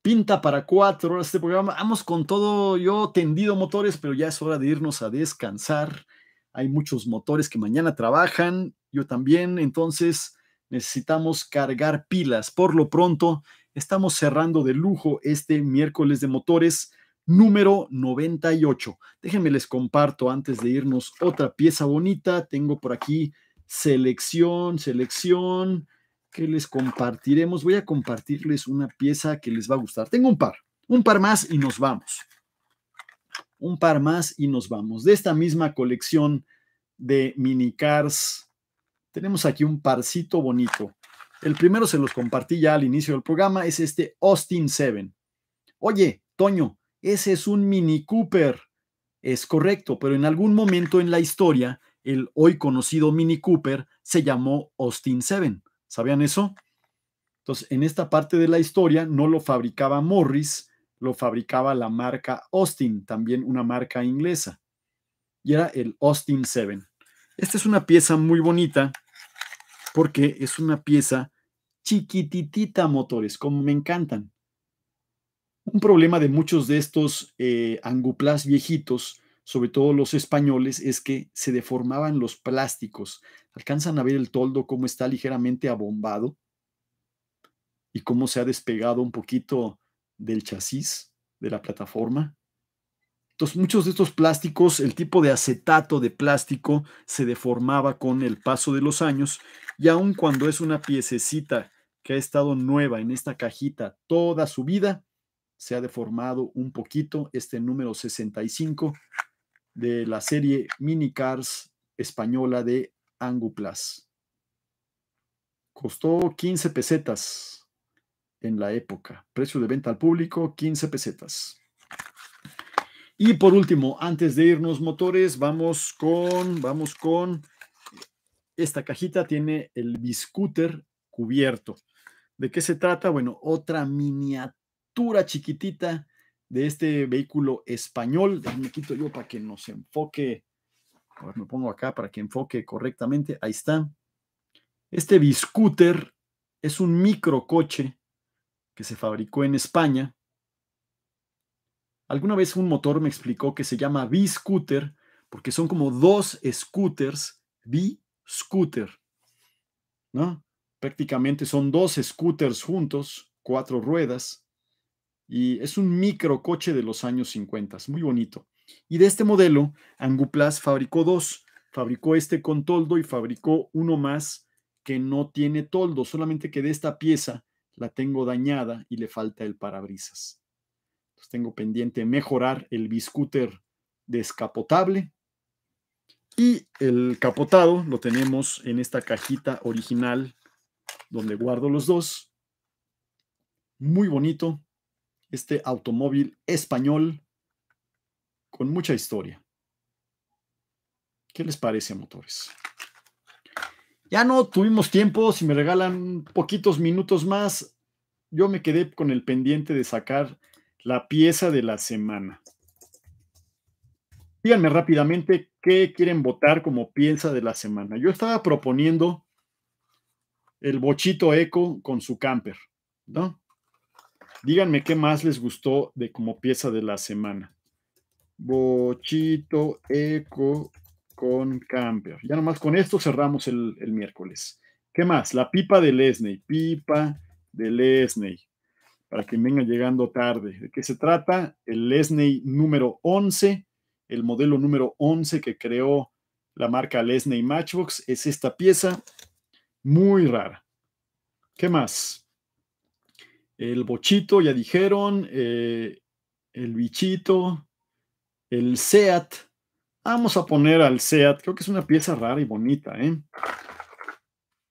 pinta para cuatro horas este programa. Vamos con todo, yo tendido motores, pero ya es hora de irnos a descansar. Hay muchos motores que mañana trabajan, yo también, entonces necesitamos cargar pilas. Por lo pronto, estamos cerrando de lujo este miércoles de motores número 98. Déjenme les comparto antes de irnos otra pieza bonita. Tengo por aquí selección, selección que les compartiremos. Voy a compartirles una pieza que les va a gustar. Tengo un par, un par más y nos vamos. Un par más y nos vamos. De esta misma colección de minicars, tenemos aquí un parcito bonito. El primero se los compartí ya al inicio del programa, es este Austin 7. Oye, Toño, ese es un Mini Cooper. Es correcto, pero en algún momento en la historia, el hoy conocido Mini Cooper se llamó Austin 7. ¿Sabían eso? Entonces, en esta parte de la historia no lo fabricaba Morris, lo fabricaba la marca Austin, también una marca inglesa. Y era el Austin 7. Esta es una pieza muy bonita porque es una pieza chiquititita motores, como me encantan. Un problema de muchos de estos eh, viejitos, sobre todo los españoles, es que se deformaban los plásticos, ¿Alcanzan a ver el toldo cómo está ligeramente abombado? ¿Y cómo se ha despegado un poquito del chasis, de la plataforma? Entonces, muchos de estos plásticos, el tipo de acetato de plástico se deformaba con el paso de los años y aun cuando es una piececita que ha estado nueva en esta cajita toda su vida, se ha deformado un poquito este número 65 de la serie Mini Cars española de Anguplas. Costó 15 pesetas en la época. Precio de venta al público, 15 pesetas. Y por último, antes de irnos motores, vamos con, vamos con, esta cajita tiene el biscúter cubierto. ¿De qué se trata? Bueno, otra miniatura chiquitita de este vehículo español. Me quito yo para que nos enfoque a ver, me pongo acá para que enfoque correctamente. Ahí está. Este B-Scooter es un microcoche que se fabricó en España. Alguna vez un motor me explicó que se llama B-Scooter porque son como dos scooters, b scooter ¿no? Prácticamente son dos scooters juntos, cuatro ruedas, y es un microcoche de los años 50, es muy bonito. Y de este modelo, Anguplas fabricó dos. Fabricó este con toldo y fabricó uno más que no tiene toldo, solamente que de esta pieza la tengo dañada y le falta el parabrisas. Entonces tengo pendiente mejorar el biscúter descapotable y el capotado lo tenemos en esta cajita original donde guardo los dos. Muy bonito. Este automóvil español con mucha historia. ¿Qué les parece, motores? Ya no tuvimos tiempo, si me regalan poquitos minutos más, yo me quedé con el pendiente de sacar la pieza de la semana. Díganme rápidamente qué quieren votar como pieza de la semana. Yo estaba proponiendo el bochito eco con su camper, ¿no? Díganme qué más les gustó de como pieza de la semana. Bochito Eco con Camper. Ya nomás con esto cerramos el, miércoles. ¿Qué más? La pipa de Lesney. Pipa de Lesney. Para quien venga llegando tarde. ¿De qué se trata? El Lesney número 11, el modelo número 11 que creó la marca Lesney Matchbox, es esta pieza muy rara. ¿Qué más? El bochito, ya dijeron. Eh, el bichito el SEAT. Vamos a poner al SEAT, creo que es una pieza rara y bonita, ¿eh?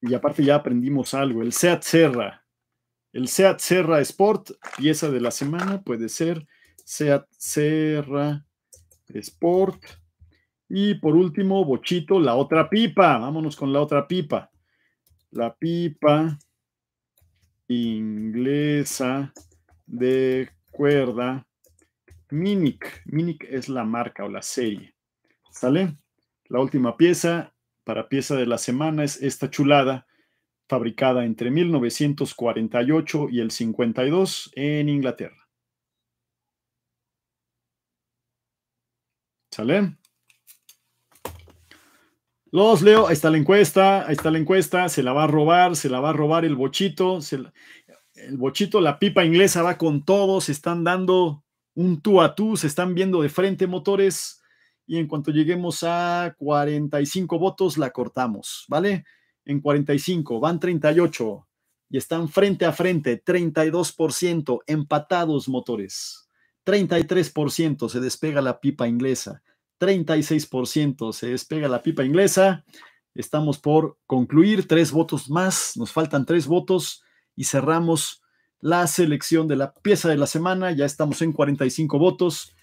Y aparte ya aprendimos algo, el SEAT Serra. El SEAT Serra Sport, pieza de la semana, puede ser SEAT Serra Sport. Y por último, Bochito, la otra pipa. Vámonos con la otra pipa. La pipa inglesa de cuerda Minic. Minic es la marca o la serie. ¿Sale? La última pieza para pieza de la semana es esta chulada, fabricada entre 1948 y el 52 en Inglaterra. ¿Sale? Los leo, ahí está la encuesta, ahí está la encuesta, se la va a robar, se la va a robar el bochito, el bochito, la pipa inglesa va con todos. se están dando un tú a tú, se están viendo de frente motores y en cuanto lleguemos a 45 votos la cortamos, ¿vale? En 45 van 38 y están frente a frente, 32% empatados motores, 33% se despega la pipa inglesa, 36% se despega la pipa inglesa. Estamos por concluir, tres votos más, nos faltan tres votos y cerramos la selección de la pieza de la semana. Ya estamos en 45 votos.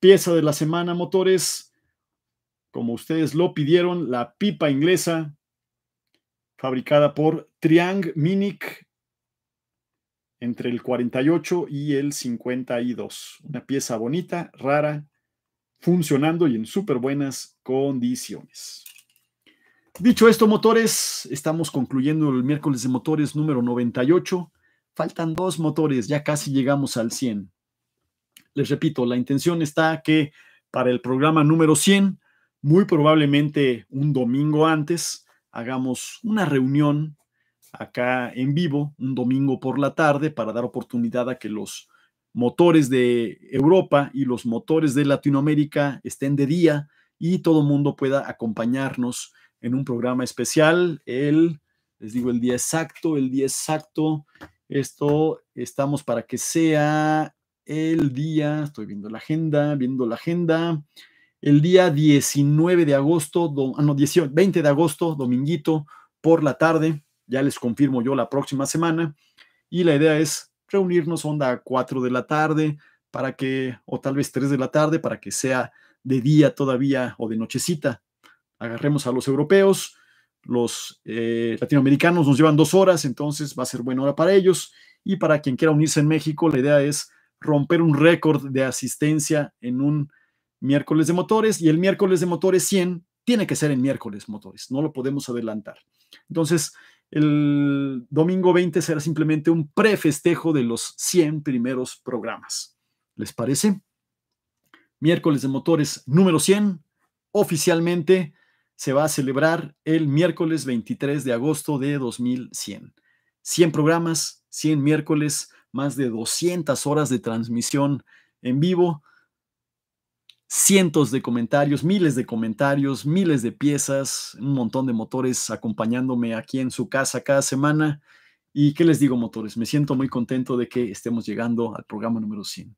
Pieza de la semana, motores. Como ustedes lo pidieron, la pipa inglesa, fabricada por Triang Minic entre el 48 y el 52. Una pieza bonita, rara, funcionando y en súper buenas condiciones. Dicho esto, motores, estamos concluyendo el miércoles de motores número 98. Faltan dos motores, ya casi llegamos al 100. Les repito, la intención está que para el programa número 100, muy probablemente un domingo antes, hagamos una reunión acá en vivo, un domingo por la tarde, para dar oportunidad a que los motores de Europa y los motores de Latinoamérica estén de día y todo el mundo pueda acompañarnos en un programa especial. El, les digo el día exacto, el día exacto esto estamos para que sea el día, estoy viendo la agenda, viendo la agenda, el día 19 de agosto, ah, no, 20 de agosto, dominguito, por la tarde, ya les confirmo yo la próxima semana, y la idea es reunirnos onda a 4 de la tarde para que, o tal vez 3 de la tarde, para que sea de día todavía o de nochecita. Agarremos a los europeos, los eh, latinoamericanos nos llevan dos horas, entonces va a ser buena hora para ellos. Y para quien quiera unirse en México, la idea es romper un récord de asistencia en un miércoles de motores y el miércoles de motores 100 tiene que ser en miércoles motores, no lo podemos adelantar. Entonces, el domingo 20 será simplemente un prefestejo de los 100 primeros programas. ¿Les parece? Miércoles de motores número 100, oficialmente se va a celebrar el miércoles 23 de agosto de 2100. 100 programas, 100 miércoles, más de 200 horas de transmisión en vivo, cientos de comentarios, miles de comentarios, miles de piezas, un montón de motores acompañándome aquí en su casa cada semana. ¿Y qué les digo, motores? Me siento muy contento de que estemos llegando al programa número 100.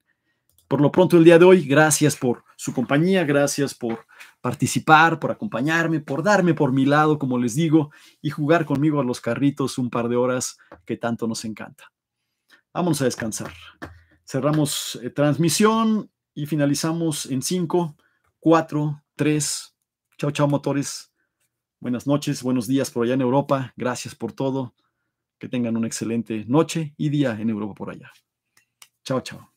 Por lo pronto, el día de hoy, gracias por su compañía, gracias por participar, por acompañarme, por darme por mi lado, como les digo, y jugar conmigo a los carritos un par de horas que tanto nos encanta. Vámonos a descansar. Cerramos eh, transmisión y finalizamos en 5, 4, 3. Chao, chao, motores. Buenas noches, buenos días por allá en Europa. Gracias por todo. Que tengan una excelente noche y día en Europa por allá. Chao, chao.